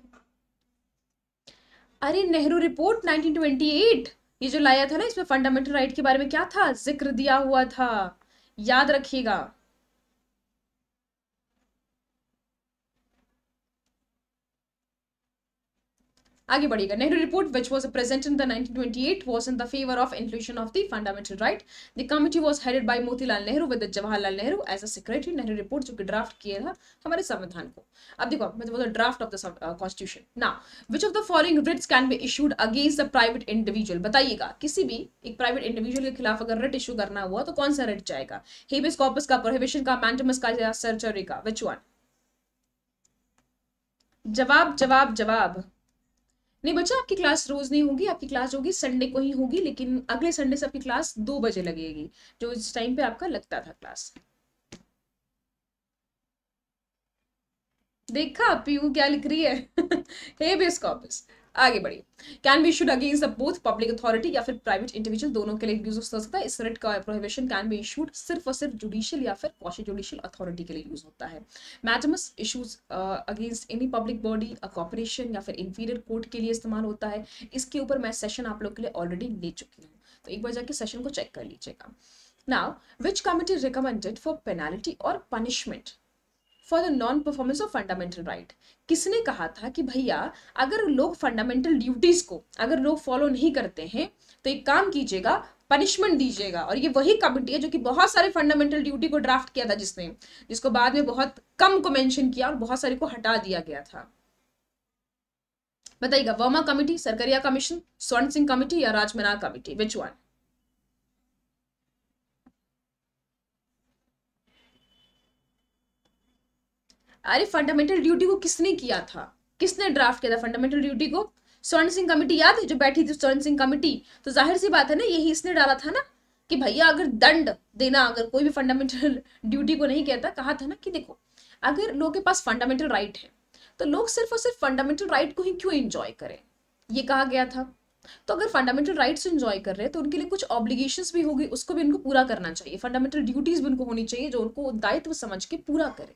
अरे नेहरू रिपोर्ट 1928 ये जो लाया था ना इसमें फंडामेंटल राइट के बारे में क्या था जिक्र दिया हुआ था याद रखिएगा आगे बढ़ेगा Nehru report which was present in the eight was in the favour of inclusion of the fundamental right the committee was headed by Motilal Nehru with Jawaharlal Nehru as a secretary Nehru report जो कि ड्राफ्ट किया था हमारे संविधान को अब देखो मतलब ड्राफ्ट ऑफ द कॉन्स्टिट्यूशन ना which of the following writs can be issued against the private individual बताइएगा किसी भी एक प्राइवेट इंडिविजुअल के खिलाफ अगर रिट इशू करना हुआ तो कौन सा रिट जाएगा हेबिस कॉपस का प्रोहिबिशन का मैंटमस का या सर्जरी का विच वन जवाब जवाब जवाब नहीं बच्चा आपकी क्लास रोज नहीं होगी आपकी क्लास होगी संडे को ही होगी लेकिन अगले संडे से आपकी क्लास दो बजे लगेगी जो इस टाइम पे आपका लगता था क्लास देखा पीयू क्या लिख रही है हे बेस्कॉपिस आगे बढ़िए can be issued against the both public authority या फिर प्राइवेट इंडिविजुअल दोनों के लिए यूज हो सकता है इस रिट का प्रोहिबिशन कैन बी इशूड सिर्फ और सिर्फ जुडिशियल या फिर कॉशी जुडिशियल अथॉरिटी के लिए यूज होता है mandamus issues against any public body a corporation या फिर इंफीरियर कोर्ट के लिए इस्तेमाल होता है इसके ऊपर मैं सेशन आप लोग के लिए ऑलरेडी ले चुकी हूँ तो एक बार जाके सेशन को चेक कर लीजिएगा now which committee recommended for penalty और punishment for the non performance of fundamental right किसने कहा था कि भैया अगर लोग फंडामेंटल ड्यूटीज को अगर लोग फॉलो नहीं करते हैं तो एक काम कीजिएगा पनिशमेंट दीजिएगा और ये वही कमिटी है जो कि बहुत सारे फंडामेंटल ड्यूटी को ड्राफ्ट किया था जिसने जिसको बाद में बहुत कम को मेंशन किया और बहुत सारे को हटा दिया गया था बताइएगा वर्मा कमेटी सरकरिया कमीशन स्वर्ण सिंह कमेटी या राजमना कमिटी विच वन अरे फंडामेंटल ड्यूटी को किसने किया था किसने ड्राफ्ट किया था फंडामेंटल ड्यूटी को स्वर्ण सिंह कमेटी याद है जो बैठी थी स्वर्ण सिंह कमेटी तो जाहिर सी बात है ना यही इसने डाला था ना कि भैया अगर दंड देना अगर कोई भी फंडामेंटल ड्यूटी को नहीं कहता कहा था ना कि देखो अगर लोग के पास फंडामेंटल राइट है तो लोग सिर्फ और सिर्फ फंडामेंटल राइट को ही क्यों इंजॉय करें ये कहा गया था तो अगर फंडामेंटल राइट्स इंजॉय कर रहे हैं तो उनके लिए कुछ ऑब्लिगेशन भी होगी उसको भी उनको पूरा करना चाहिए फंडामेंटल ड्यूटीज भी उनको होनी चाहिए जो उनको दायित्व समझ के पूरा करें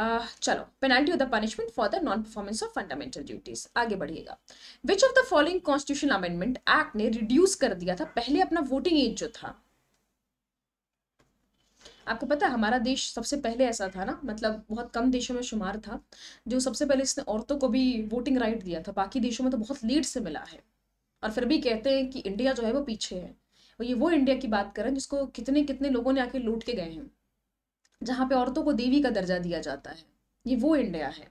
Uh, चलो penalty of the punishment for the non performance of fundamental duties आगे बढ़िएगा which of the following constitution amendment act ने रिड्यूस कर दिया था पहले अपना वोटिंग एज जो था आपको पता है हमारा देश सबसे पहले ऐसा था ना मतलब बहुत कम देशों में शुमार था जो सबसे पहले इसने औरतों को भी वोटिंग राइट दिया था बाकी देशों में तो बहुत लेट से मिला है और फिर भी कहते हैं कि इंडिया जो है वो पीछे है और ये वो इंडिया की बात करें जिसको कितने कितने लोगों ने आके लूट के गए हैं जहाँ पे औरतों को देवी का दर्जा दिया जाता है ये वो इंडिया है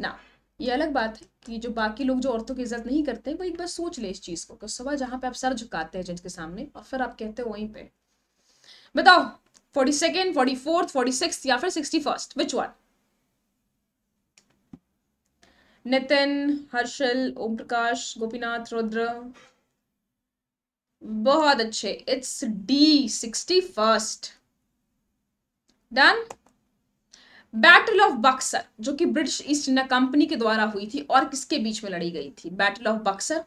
ना ये अलग बात है कि जो बाकी लोग जो औरतों की इज्जत नहीं करते वो एक बार सोच ले इस चीज़ को कि सुबह जहाँ पे आप सर झुकाते हैं जज के सामने और फिर आप कहते हो वहीं पे बताओ forty second forty fourth forty six या फिर sixty first which one Nitin Harshal Om Prakash Gopinath Rudra बहुत अच्छे it's D sixty first done battle of Buxar जो कि ब्रिटिश ईस्ट इंडिया कंपनी के द्वारा हुई थी और किसके बीच में लड़ी गई थी बैटल ऑफ बक्सर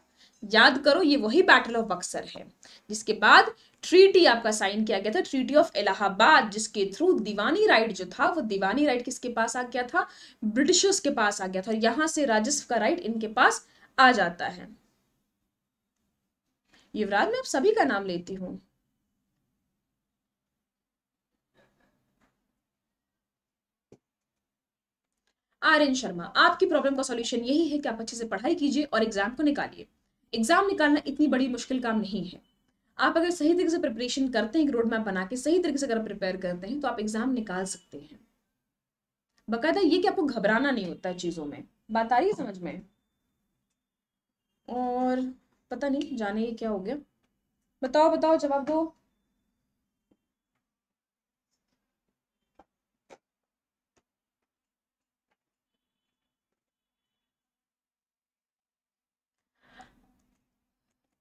याद करो ये वही बैटल ऑफ बक्सर है जिसके बाद ट्रीटी आपका साइन किया गया था ट्रीटी ऑफ इलाहाबाद जिसके थ्रू दीवानी राइट जो था वो दीवानी राइट किसके पास आ गया था ब्रिटिशर्स के पास आ गया था और यहां से राजस्व का राइट इनके पास आ जाता है युवराज मैं आप सभी का नाम लेती हूँ आर्यन शर्मा आपकी प्रॉब्लम का सॉल्यूशन यही है कि आप अच्छे से पढ़ाई कीजिए और एग्जाम को निकालिए एग्जाम निकालना इतनी बड़ी मुश्किल काम नहीं है आप अगर सही तरीके से प्रिपरेशन करते हैं रोड मैप बना के सही तरीके से अगर प्रिपेयर करते हैं तो आप एग्जाम निकाल सकते हैं बकायदा ये कि आपको घबराना नहीं होता है चीज़ों में बात आ रही है समझ में और पता नहीं जाने ये क्या हो गया बताओ बताओ जवाब दो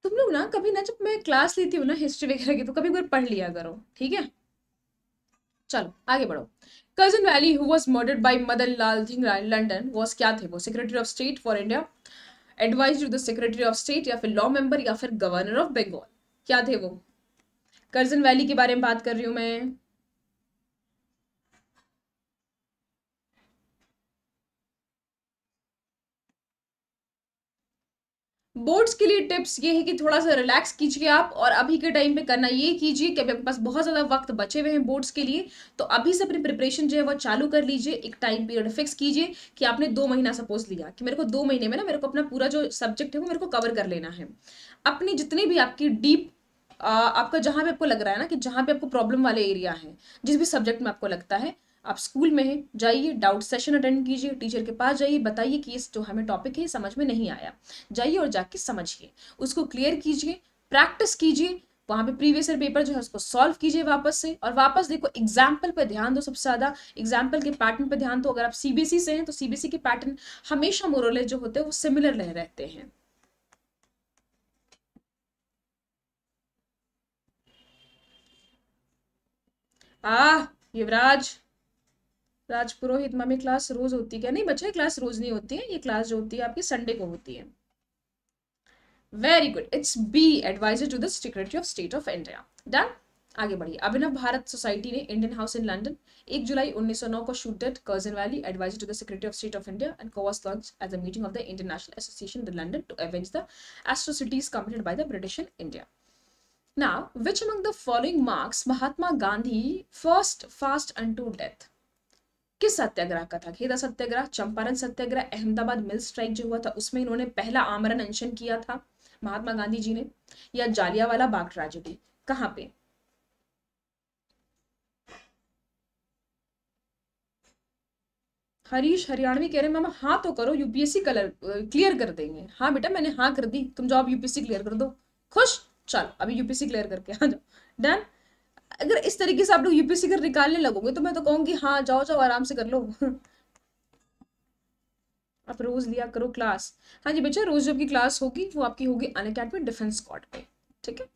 तुम लोग ना कभी ना जब मैं क्लास लेती हूँ ना हिस्ट्री वगैरह की तो कभी कोई पढ़ लिया करो ठीक है चलो आगे बढ़ो Curzon Wyllie who was murdered by Madan Lal Dhingra London was क्या थे वो secretary of state for India adviser to the secretary of state या फिर लॉ मेंबर या फिर गवर्नर ऑफ बंगाल क्या थे वो कर्जन वैली के बारे में बात कर रही हूँ मैं बोर्ड्स के लिए टिप्स ये है कि थोड़ा सा रिलैक्स कीजिए आप और अभी के टाइम पे करना ये कीजिए कि अभी आपके पास बहुत ज़्यादा वक्त बचे हुए हैं बोर्ड्स के लिए तो अभी से अपनी प्रिपरेशन जो है वो चालू कर लीजिए एक टाइम पीरियड फिक्स कीजिए कि आपने दो महीना सपोज लिया कि मेरे को दो महीने में ना मेरे को अपना पूरा जो सब्जेक्ट है वो मेरे को कवर कर लेना है अपनी जितनी भी आपकी डीप आपका जहाँ भी आपको लग रहा है ना कि जहाँ भी आपको प्रॉब्लम वाले एरिया है जिस भी सब्जेक्ट में आपको लगता है आप स्कूल में है जाइए डाउट सेशन अटेंड कीजिए टीचर के पास जाइए बताइए कि इस जो हमें टॉपिक है समझ में नहीं आया जाइए और जाके समझिए उसको क्लियर कीजिए प्रैक्टिस कीजिए वहाँ पे प्रीवियस ईयर पेपर जो है उसको सॉल्व कीजिए वापस से और वापस देखो एग्जाम्पल पे ध्यान दो सबसे ज़्यादा एग्जाम्पल के पैटर्न पे ध्यान दो अगर आप सीबीएसई e से हैं तो सीबीएसई e के पैटर्न हमेशा मोरले जो होते हैं वो सिमिलर रह रहते हैं आ युवराज राजपुरोहित मम्मी क्लास रोज होती है क्या नहीं बच्चे क्लास रोज नहीं होती है ये क्लास जो होती है आपकी संडे को होती है very good it's B adviser to the secretary of state of India done आगे बढ़िए अभिनव भारत सोसाइटी ने इंडियन हाउस इन लंडन एक जुलाई 1909 को shoot dead Curzon Wyllie adviser to the secretary of state of India and को was launch as a meeting of the international association the London to avenge the atrocities committed by the British in India now which among the following marks Mahatma Gandhi first fast and to death किस सत्याग्रह का था खेदा सत्याग्रह चंपारण सत्याग्रह अहमदाबाद मिल स्ट्राइक जो हुआ था उसमें इन्होंने पहला आमरण अनशन किया था महात्मा गांधी जी ने या जालियावाला बाग ट्रेजिडी कहाँ पे हरीश हरियाणवी कह रहे मैम हाँ तो करो यूपीएससी कलर क्लियर कर देंगे हाँ बेटा मैंने हाँ कर दी तुम जाओ यूपीएससी क्लियर कर दो खुश चल अभी यूपीएससी क्लियर करके आ जाओ डन अगर इस तरीके से आप लोग यूपीएससी कर निकालने लगोगे तो मैं तो कहूँगी हाँ जाओ जाओ आराम से कर लो आप रोज लिया करो क्लास हाँ जी बेचा रोज जो आपकी क्लास होगी वो आपकी होगी अन अकेडमी डिफेंस स्क्वाड पे ठीक है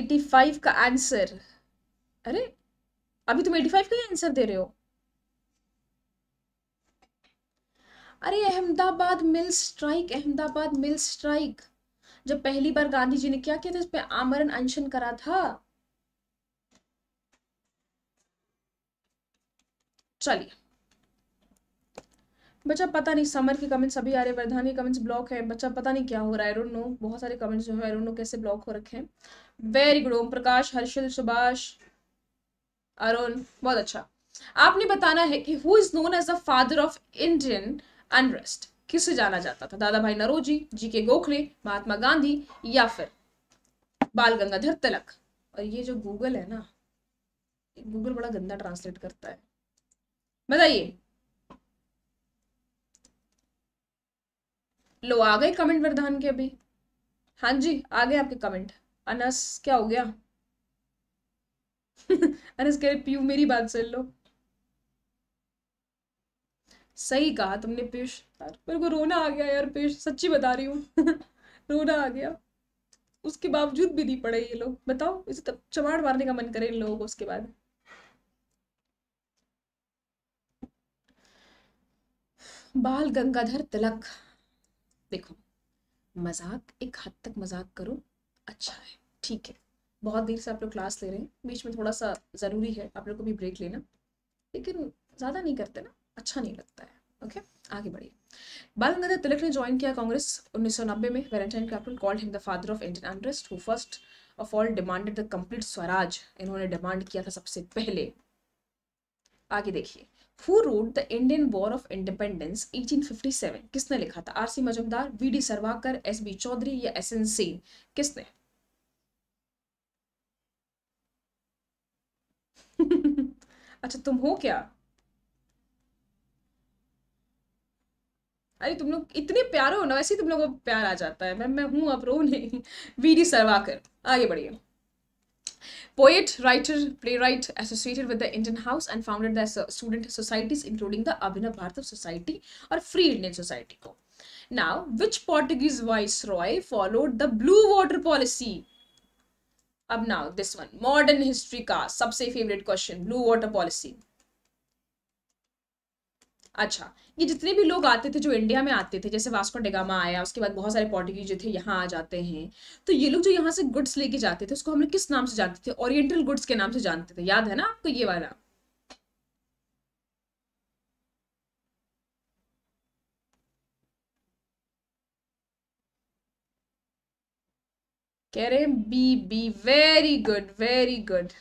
एटी फाइव का आंसर अरे अभी तुम एटी फाइव का ही आंसर दे रहे हो अरे Ahmedabad mill strike Ahmedabad mill strike जब पहली बार गांधी जी ने क्या किया था इस पर आमरण अनशन करा था चलिए बच्चा पता नहीं समर के कमेंट्स सभी आ रहे वर्धान के कमेंट्स ब्लॉक है बच्चा पता नहीं क्या हो रहा है आई नो बहुत सारे कमेंट्स जो है आई नो कैसे ब्लॉक हो रखे हैं वेरी गुड ओम प्रकाश हर्षिल सुभाष अरुण बहुत अच्छा आपने बताना है कि who is known as the father of Indian unrest किससे जाना जाता था दादा भाई नरोजी जी के गोखले महात्मा गांधी या फिर बाल गंगाधर तिलक और ये जो गूगल है ना गूगल बड़ा गंदा ट्रांसलेट करता है बताइए लो आ गए कमेंट वरदान के अभी हाँ जी आ गए आपके कमेंट अनस क्या हो गया अनस कह रहे पीयू मेरी बात सुन लो सही कहा तुमने पीयूष यार मेरे को रोना आ गया यार पीयूष सच्ची बता रही हूँ रोना आ गया उसके बावजूद भी नहीं पड़े ये लोग बताओ इसे तब तो चमाड़ मारने का मन करे इन लोगों को उसके बाद बाल गंगाधर तिलक देखो मजाक एक हद तक मजाक करो अच्छा है ठीक है बहुत देर से आप लोग क्लास ले रहे हैं बीच में थोड़ा सा ज़रूरी है आप लोग को भी ब्रेक लेना लेकिन ज़्यादा नहीं करते ना अच्छा नहीं लगता है ओके okay? आगे बढ़िए बाल गंगाधर तिलक ने ज्वाइन किया कांग्रेस 1990 में Valentine capital called him the father of Indian unrest who first of all demanded the complete swaraj इन्होंने डिमांड किया था सबसे पहले आगे देखिए who wrote the Indian war of independence 1857 किसने लिखा था R C Majumdar V D Savarkar S B Chaudhary या एस एन सेन किसने अच्छा तुम हो क्या अरे तुम लोग इतने प्यारे हो ना वैसे ही तुम लोगों को प्यार आ जाता है मैम मैं हूँ अब रो नहीं वी डी सरवाकर आगे बढ़िए poet writer playwright associated with the Indian house and founded the student societies including the Abhinav Bharat society और फ्री इंडियन सोसाइटी को now which Portuguese viceroy followed the blue water policy अब now this one modern history का सबसे favourite question blue water policy अच्छा ये जितने भी लोग आते थे जो इंडिया में आते थे जैसे वास्को डेगामा आया उसके बाद बहुत सारे पोर्टुगीज जो थे यहाँ आ जाते हैं तो ये लोग जो यहाँ से गुड्स लेके जाते थे उसको हम लोग किस नाम से जानते थे ओरिएंटल गुड्स के नाम से जानते थे याद है ना आपको ये वाला कह रहे हैं B B very good very good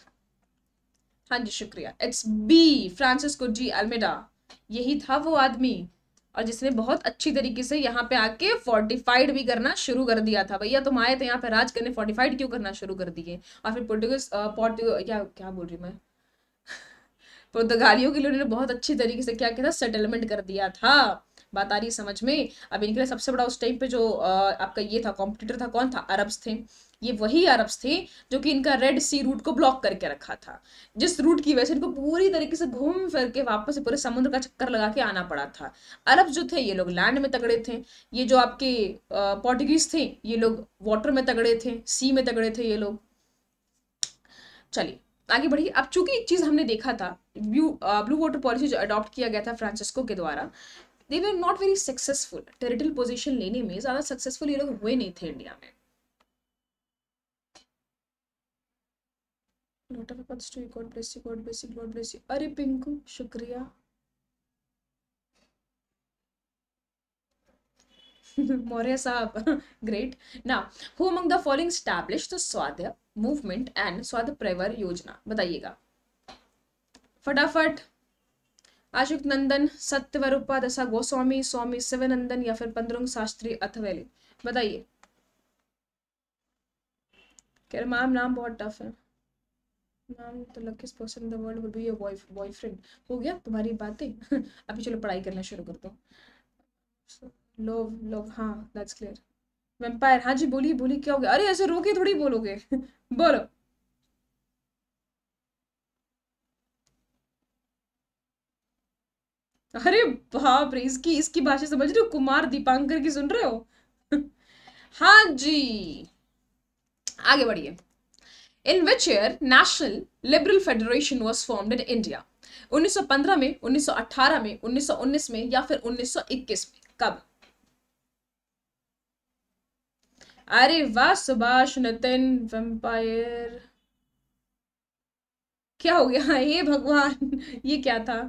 हाँ जी शुक्रिया it's B Francisco de Almeida यही था वो आदमी और जिसने बहुत अच्छी तरीके से यहाँ पे आके फोर्टिफाइड भी करना शुरू कर दिया था भैया तुम आए तो यहाँ पे राज करने फोर्टिफाइड क्यों करना शुरू कर दिए और फिर पोर्टुगल पोर्टुग क्या क्या बोल रही मैं पुर्तगालियों के लिए उन्होंने बहुत अच्छी तरीके से क्या किया था सेटलमेंट कर दिया था बात आ रही समझ में अब इनके लिए सबसे बड़ा उस टाइम पे जो आपका ये था कॉम्पिटिटर था कौन था अरब्स थे ये वही अरब्स थे जो कि इनका रेड सी रूट को ब्लॉक करके रखा था जिस रूट की वजह से इनको पूरी तरीके से घूम फिर के वापस पूरे समुद्र का चक्कर लगा के आना पड़ा था अरब जो थे ये लोग लैंड में तगड़े थे ये जो आपके पोर्टुगीज थे ये लोग वाटर में तगड़े थे सी में तगड़े थे ये लोग चलिए आगे बढ़िए अब चूंकि एक चीज़ हमने देखा था ब्लू ब्लू वाटर पॉलिसी जो अडॉप्ट किया गया था फ्रांसिस्को के द्वारा they were not very successful territorial position लेने में ज़्यादा सक्सेसफुल ये लोग हुए नहीं थे इंडिया में God bless you God bless you God bless you अरे शुक्रिया बताइएगा फटाफट आशुक नंदन सत्यवरूपा दशा गोस्वामी स्वामी शिवनंदन या फिर पंद्रंग शास्त्री अथवेली बताइए कह रहे मैम नाम बहुत टफ है मैम तो luckiest person in the world will be your boy boyfriend हो गया तुम्हारी बातें अभी चलो पढ़ाई करना शुरू कर दो लव लव हाँ दैट्स क्लियर वेम्पायर हाँ जी बोलिए बोलिए क्या हो गया अरे ऐसे रोके थोड़ी बोलोगे बोलो अरे बाप रे इसकी इसकी भाषा समझ रहे हो कुमार दीपांकर की सुन रहे हो हाँ जी आगे बढ़िए in which year national liberal federation was formed in India 1915 में 1918 में 1919 में या फिर 1921 में कब अरे वाह सुभाष नितिन वेम्पायर क्या हो गया ये भगवान ये क्या था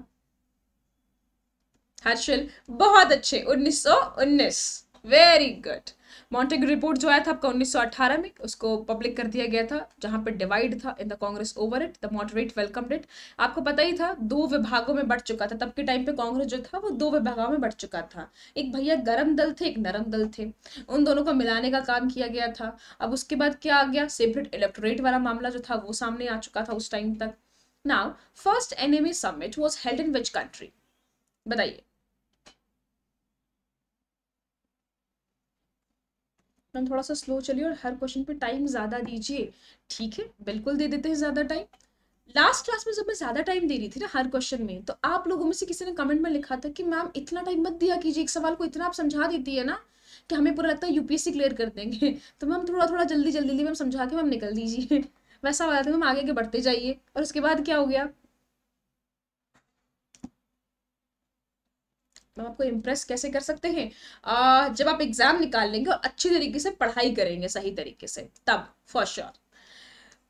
हर्षल बहुत अच्छे 1919 वेरी गुड मॉन्टेग रिपोर्ट जो आया था आपका 1918 में उसको पब्लिक कर दिया गया था जहां पे डिवाइड था in the Congress over it the moderate welcome it आपको पता ही था दो विभागों में बढ़ चुका था तब के टाइम पे कांग्रेस जो था वो दो विभागों में बढ़ चुका था एक भैया गर्म दल थे एक नरम दल थे उन दोनों को मिलाने का काम किया गया था अब उसके बाद क्या आ गया सेपरेट इलेक्टोरेट वाला मामला जो था वो सामने आ चुका था उस टाइम तक now first NMA summit was held in which country बताइए मैम थोड़ा सा स्लो चलिए और हर क्वेश्चन पे टाइम ज़्यादा दीजिए ठीक है बिल्कुल दे देते हैं ज़्यादा टाइम लास्ट क्लास में जब मैं ज़्यादा टाइम दे रही थी ना हर क्वेश्चन में तो आप लोगों में से किसी ने कमेंट में लिखा था कि मैम इतना टाइम मत दिया कीजिए एक सवाल को इतना आप समझा देती है ना कि हमें पूरा लगता है यूपीएससी क्लियर कर देंगे तो मैम थोड़ा थोड़ा जल्दी जल्दी मैम समझा के मैम निकल दीजिए वैसा बताते था मैम आगे आगे बढ़ते जाइए और उसके बाद क्या हो गया मैम आपको इम्प्रेस कैसे कर सकते हैं आ, जब आप एग्जाम निकाल लेंगे और अच्छी तरीके से पढ़ाई करेंगे सही तरीके से तब for sure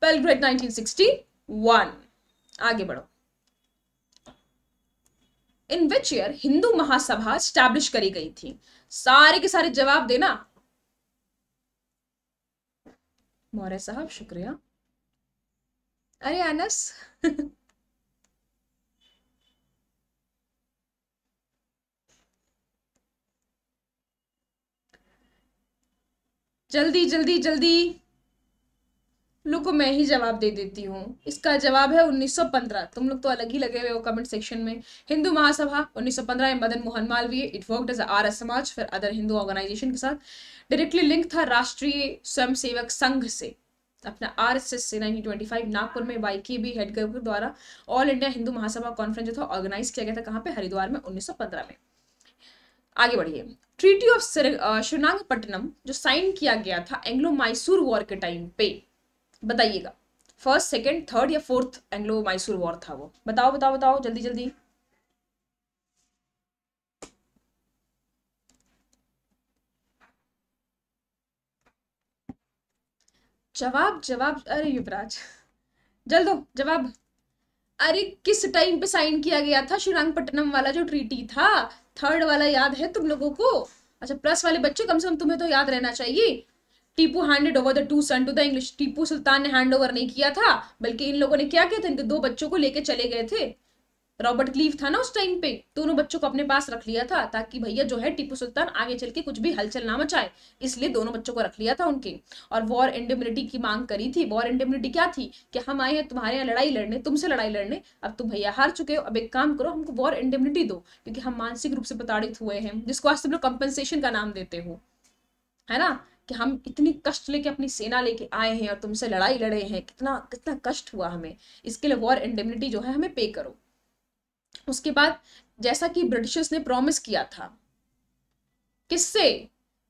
Belgrade nineteen आगे बढ़ो in which year Hindu Mahasabha establish करी गई थी सारे के सारे जवाब देना मौर्य साहब शुक्रिया अरे अनस जल्दी जल्दी जल्दी लोग मैं ही जवाब दे देती हूँ इसका जवाब है 1915 तुम लोग तो अलग ही लगे हुए हो कमेंट सेक्शन में हिंदू महासभा 1915 में Madan Mohan Malviya it work as R S Samaj फिर अदर हिंदू ऑर्गेनाइजेशन के साथ डायरेक्टली लिंक था राष्ट्रीय स्वयंसेवक संघ से अपना आर एस एस से नाइनटीन नागपुर में वाई के बी हेडगर द्वारा all India Hindu Mahasabha conference जो था ऑर्गेनाइज किया गया था कहाँ पे हरिद्वार में उन्नीस में आगे बढ़िए ट्रीटी ऑफ श्रीनागपट्टनम जो साइन किया गया था एंग्लो मैसूर वॉर के टाइम पे बताइएगा फर्स्ट सेकेंड थर्ड या फोर्थ एंग्लो मैसूर वॉर था वो बताओ बताओ बताओ जल्दी जल्दी जवाब जवाब अरे युवराज जल्द दो जवाब अरे किस टाइम पे साइन किया गया था श्रीरंगपट्टनम वाला जो ट्रीटी था थर्ड वाला याद है तुम लोगों को अच्छा प्लस वाले बच्चे कम से कम तुम्हें तो याद रहना चाहिए Tipu handed over the two son to the English Tipu Sultan ने हैंड ओवर नहीं किया था बल्कि इन लोगों ने क्या किया था इनके दो बच्चों को लेके चले गए थे रॉबर्ट क्लीव था ना उस टाइम पे तो उन्होंने बच्चों को अपने पास रख लिया था ताकि भैया जो है टीपू सुल्तान आगे चल के कुछ भी हलचल ना मचाए इसलिए दोनों बच्चों को रख लिया था उनके और वॉर इंडेम्यूनिटी की मांग करी थी वॉर इंडेम्यूनिटी क्या थी कि हम आए हैं तुम्हारे यहाँ लड़ाई लड़ने तुमसे लड़ाई लड़ने अब तुम भैया हार चुके हो अब एक काम करो हमको वॉर इंडेम्यूनिटी दो क्योंकि हम मानसिक रूप से प्रताड़ित हुए हैं जिसको आज तुम लोग कंपनसेशन का नाम देते हो है ना कि हम इतनी कष्ट लेके अपनी सेना लेके आए हैं और तुमसे लड़ाई लड़े हैं कितना कितना कष्ट हुआ हमें इसके लिए वॉर इंडेम्यूनिटी जो है हमें पे करो उसके बाद जैसा कि ब्रिटिशर्स ने प्रॉमिस किया था किससे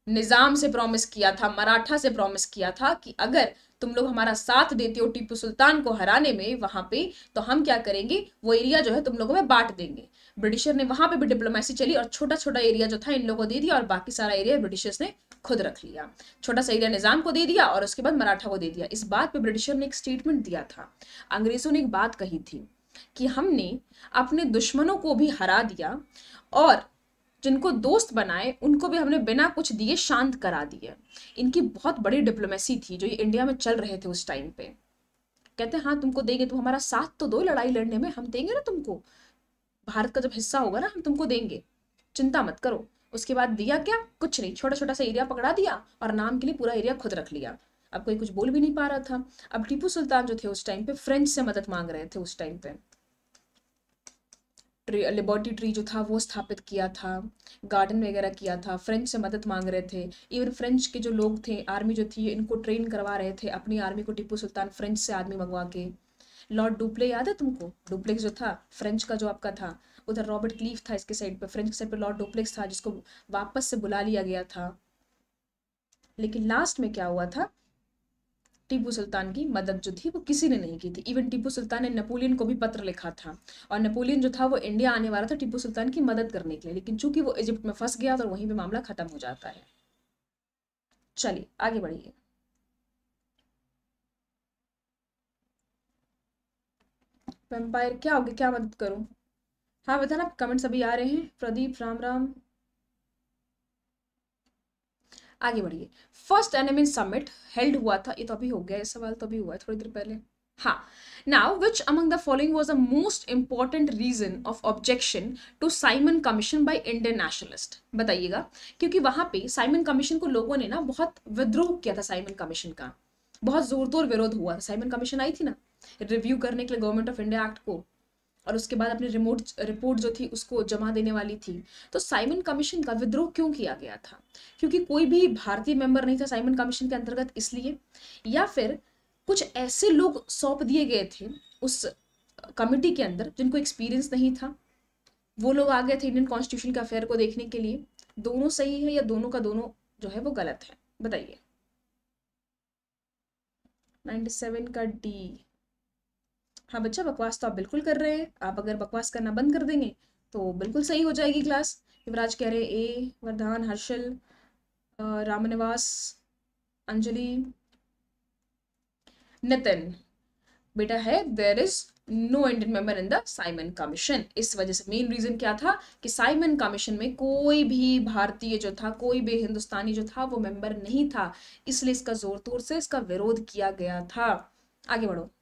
निज़ाम से प्रॉमिस किया था मराठा से प्रॉमिस किया था कि अगर तुम लोग हमारा साथ देते हो टीपू सुल्तान को हराने में वहां पे तो हम क्या करेंगे वो एरिया जो है तुम लोगों में बांट देंगे ब्रिटिशर ने वहां पे भी डिप्लोमेसी चली और छोटा छोटा एरिया जो था इन लोगों को दे दिया और बाकी सारा एरिया ब्रिटिशर्स ने खुद रख लिया छोटा सा एरिया निज़ाम को दे दिया और उसके बाद मराठा को दे दिया इस बात पर ब्रिटिशर ने एक स्टेटमेंट दिया था अंग्रेजों ने एक बात कही थी कि हमने अपने दुश्मनों को भी हरा दिया और जिनको दोस्त बनाए उनको भी हमने बिना कुछ दिए शांत करा दिए इनकी बहुत बड़ी डिप्लोमेसी थी जो ये इंडिया में चल रहे थे उस टाइम पे कहते हैं हाँ तुमको देंगे तुम तो हमारा साथ तो दो लड़ाई लड़ने में हम देंगे ना तुमको भारत का जब हिस्सा होगा ना हम तुमको देंगे चिंता मत करो उसके बाद दिया क्या कुछ नहीं छोटा छोटा सा एरिया पकड़ा दिया और नाम के लिए पूरा एरिया खुद रख लिया अब कोई कुछ बोल भी नहीं पा रहा था अब टीपू सुल्तान जो थे उस टाइम पे फ्रेंच से मदद मांग रहे थे उस टाइम पे ट्री जो था वो स्थापित किया था गार्डन वगैरह किया था फ्रेंच से मदद मांग रहे थे इवन फ्रेंच के जो लोग थे आर्मी जो थी इनको ट्रेन करवा रहे थे अपनी आर्मी को टिप्पू सुल्तान फ्रेंच से आदमी मंगवा के लॉर्ड डुप्ले याद है तुमको डुप्लेक्स जो था फ्रेंच का जो आपका था उधर रॉबर्ट क्लीफ था इसके साइड पर फ्रेंच के साइड पर लॉर्ड डुप्लेक्स था जिसको वापस से बुला लिया गया था लेकिन लास्ट में क्या हुआ था टीपू सुल्तान की मदद जो थी वो किसी ने नहीं की थी इवन टीपू सुल्तान ने नेपोलियन को भी पत्र लिखा था और नेपोलियन जो था वो इंडिया आने वाला था टीपू सुल्तान की मदद करने के लिए लेकिन चूंकि वो इजिप्ट में फंस गया तो वहीं पर मामला खत्म हो जाता है चलिए आगे बढ़िए वेम्पायर क्या होगी क्या मदद करूं हाँ बताना कमेंट्स अभी आ रहे हैं प्रदीप राम राम आगे बढ़िए फर्स्ट एनिमिन समिट हेल्ड हुआ था ये तो अभी हो गया ये सवाल तो अभी हुआ है थोड़ी देर पहले हाँ now which among the following was a most important reason of objection to Simon commission by Indian nationalist बताइएगा क्योंकि वहां पे साइमन कमीशन को लोगों ने ना बहुत विद्रोह किया था साइमन कमीशन का बहुत जोर तोर विरोध हुआ साइमन कमीशन आई थी ना रिव्यू करने के लिए गवर्नमेंट ऑफ इंडिया एक्ट को और उसके बाद अपनी रिमोट रिपोर्ट जो थी उसको जमा देने वाली थी तो साइमन कमीशन का विद्रोह क्यों किया गया था क्योंकि कोई भी भारतीय मेंबर नहीं था साइमन कमीशन के अंतर्गत इसलिए या फिर कुछ ऐसे लोग सौंप दिए गए थे उस कमिटी के अंदर जिनको एक्सपीरियंस नहीं था वो लोग आ गए थे इंडियन कॉन्स्टिट्यूशन के अफेयर को देखने के लिए दोनों सही है या दोनों का दोनों जो है वो गलत है बताइए सेवन का डी हाँ बच्चा बकवास तो आप बिल्कुल कर रहे हैं आप अगर बकवास करना बंद कर देंगे तो बिल्कुल सही हो जाएगी क्लास युवराज कह रहे ए वरदान हर्षल रामनिवास अंजलि नितिन बेटा है there is no Indian member in the Simon commission इस वजह से मेन रीजन क्या था कि साइमन कमीशन में कोई भी भारतीय जो था कोई भी हिंदुस्तानी जो था वो मेंबर नहीं था इसलिए इसका जोर तोर से इसका विरोध किया गया था आगे बढ़ो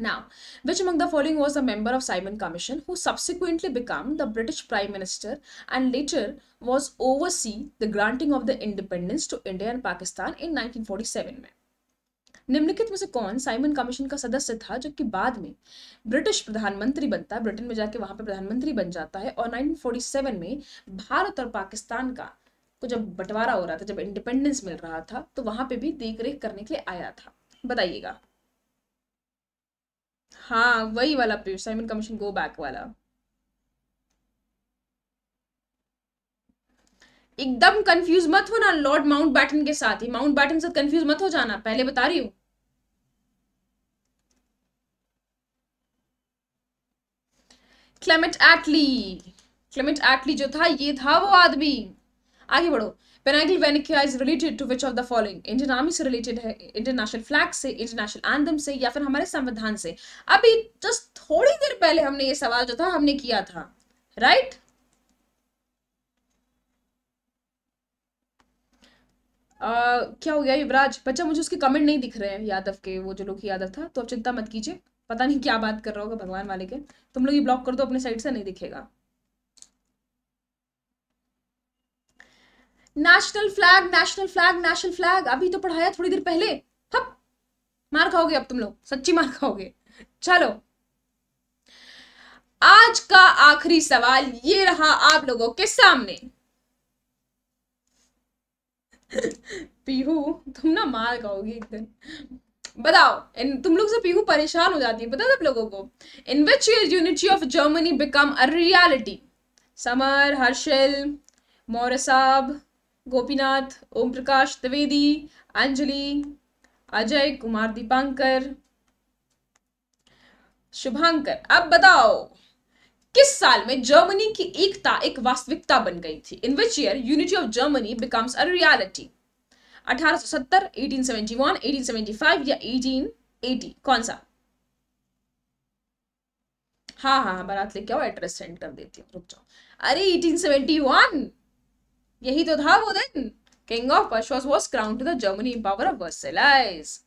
Now, which among the following was a member of Simon Commission who subsequently became the British Prime Minister and later was oversee the granting of the independence to India and Pakistan in 1947 में निम्नलिखित में से कौन साइमन कमीशन का सदस्य था जबकि बाद में ब्रिटिश प्रधानमंत्री बनता है ब्रिटेन में जाके वहां पर प्रधानमंत्री बन जाता है और 1947 में भारत और पाकिस्तान का को जब बंटवारा हो रहा था जब इंडिपेंडेंस मिल रहा था तो वहां पे भी देखरेख करने के लिए आया था बताइएगा हाँ वही वाला period Simon commission go back वाला एकदम कंफ्यूज मत होना लॉर्ड माउंट बैटन के साथ ही माउंट बैटन के साथ कंफ्यूज मत हो जाना पहले बता रही हूं क्लेमेट एटली क्लेमेट एटली जो था ये था वो आदमी आगे बढ़ो Pingali Venkayya is related to which of the following Indian army से रिलेटेड है इंटरनेशनल फ्लैग से इंटरनेशनल एंथम से या फिर हमारे संविधान से अभी जस्ट थोड़ी देर पहले हमने ये सवाल जो था हमने किया था राइट right? Uh, क्या हो गया युवराज बच्चा मुझे उसके कमेंट नहीं दिख रहे हैं यादव के वो जो लोग यादव था तो अब चिंता मत कीजिए पता नहीं क्या बात कर रहा होगा भगवान वाले के तुम लोग ये ब्लॉक कर दो अपने साइड से नहीं दिखेगा national flag national flag national flag अभी तो पढ़ाया थोड़ी देर पहले हप मार खाओगे अब तुम लोग सच्ची मार खाओगे चलो आज का आखिरी सवाल ये रहा आप लोगों के सामने पीहू तुम ना मार खाओगे एक दिन बताओ इन तुम लोग से पीहू परेशान हो जाती है बताओ आप लोगों को in which year unity of Germany become a reality Samar Harshil मोरसाब गोपीनाथ ओम प्रकाश द्विवेदी अंजलि अजय कुमार दीपांकर शुभांकर अब बताओ किस साल में जर्मनी की एकता एक वास्तविकता बन गई थी in which year unity of Germany becomes a reality 1870, 1871, 1875 या 1880 कौन सा हाँ, हाँ हाँ बारात लेके आओ एड्रेस सेंड कर देती हूँ रुक जाओ अरे 1871 यही तो था King of Pashwas was crowned to the German Emperor of Versailles.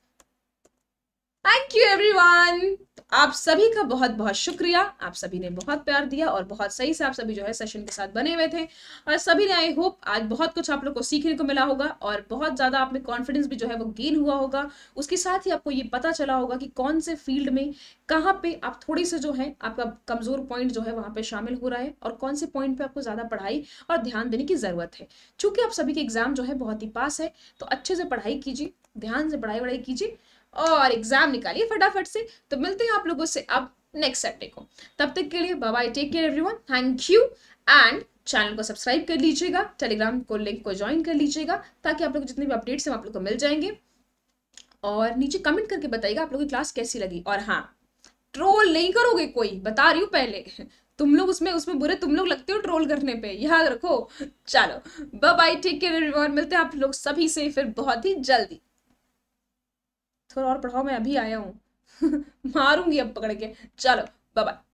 Thank you everyone. आप सभी का बहुत बहुत शुक्रिया आप सभी ने बहुत प्यार दिया और बहुत सही से आप सभी जो है सेशन के साथ बने हुए थे और सभी ने आई होप आज बहुत कुछ आप लोग को सीखने को मिला होगा और बहुत ज़्यादा आप में कॉन्फिडेंस भी जो है वो गेन हुआ होगा उसके साथ ही आपको ये पता चला होगा कि कौन से फील्ड में कहाँ पे आप थोड़ी से जो है आपका कमज़ोर पॉइंट जो है वहाँ पे शामिल हो रहा है और कौन से पॉइंट पे आपको ज़्यादा पढ़ाई और ध्यान देने की ज़रूरत है चूंकि आप सभी के एग्ज़ाम जो है बहुत ही पास है तो अच्छे से पढ़ाई कीजिए ध्यान से पढ़ाई वढ़ाई कीजिए और एग्जाम निकालिए फटाफट से तो मिलते हैं आप लोगों से अब नेक्स्ट सैटरडे को तब तक के लिए bye take care everyone thank you and channel को सब्सक्राइब कर लीजिएगा टेलीग्राम को लिंक को ज्वाइन कर लीजिएगा ताकि आप लोग जितने भी अपडेट्स हैं आप लोग को मिल जाएंगे और नीचे कमेंट करके बताइएगा आप लोगों की क्लास कैसी लगी और हाँ ट्रोल नहीं करोगे कोई बता रही हूँ पहले तुम लोग उसमें उसमें बुरे तुम लोग लगते हो ट्रोल करने पे याद रखो चलो bye bye take care everyone मिलते हैं आप लोग सभी से फिर बहुत ही जल्दी थोड़ा और पढ़ाओ मैं अभी आया हूँ मारूंगी अब पकड़ के चलो बाय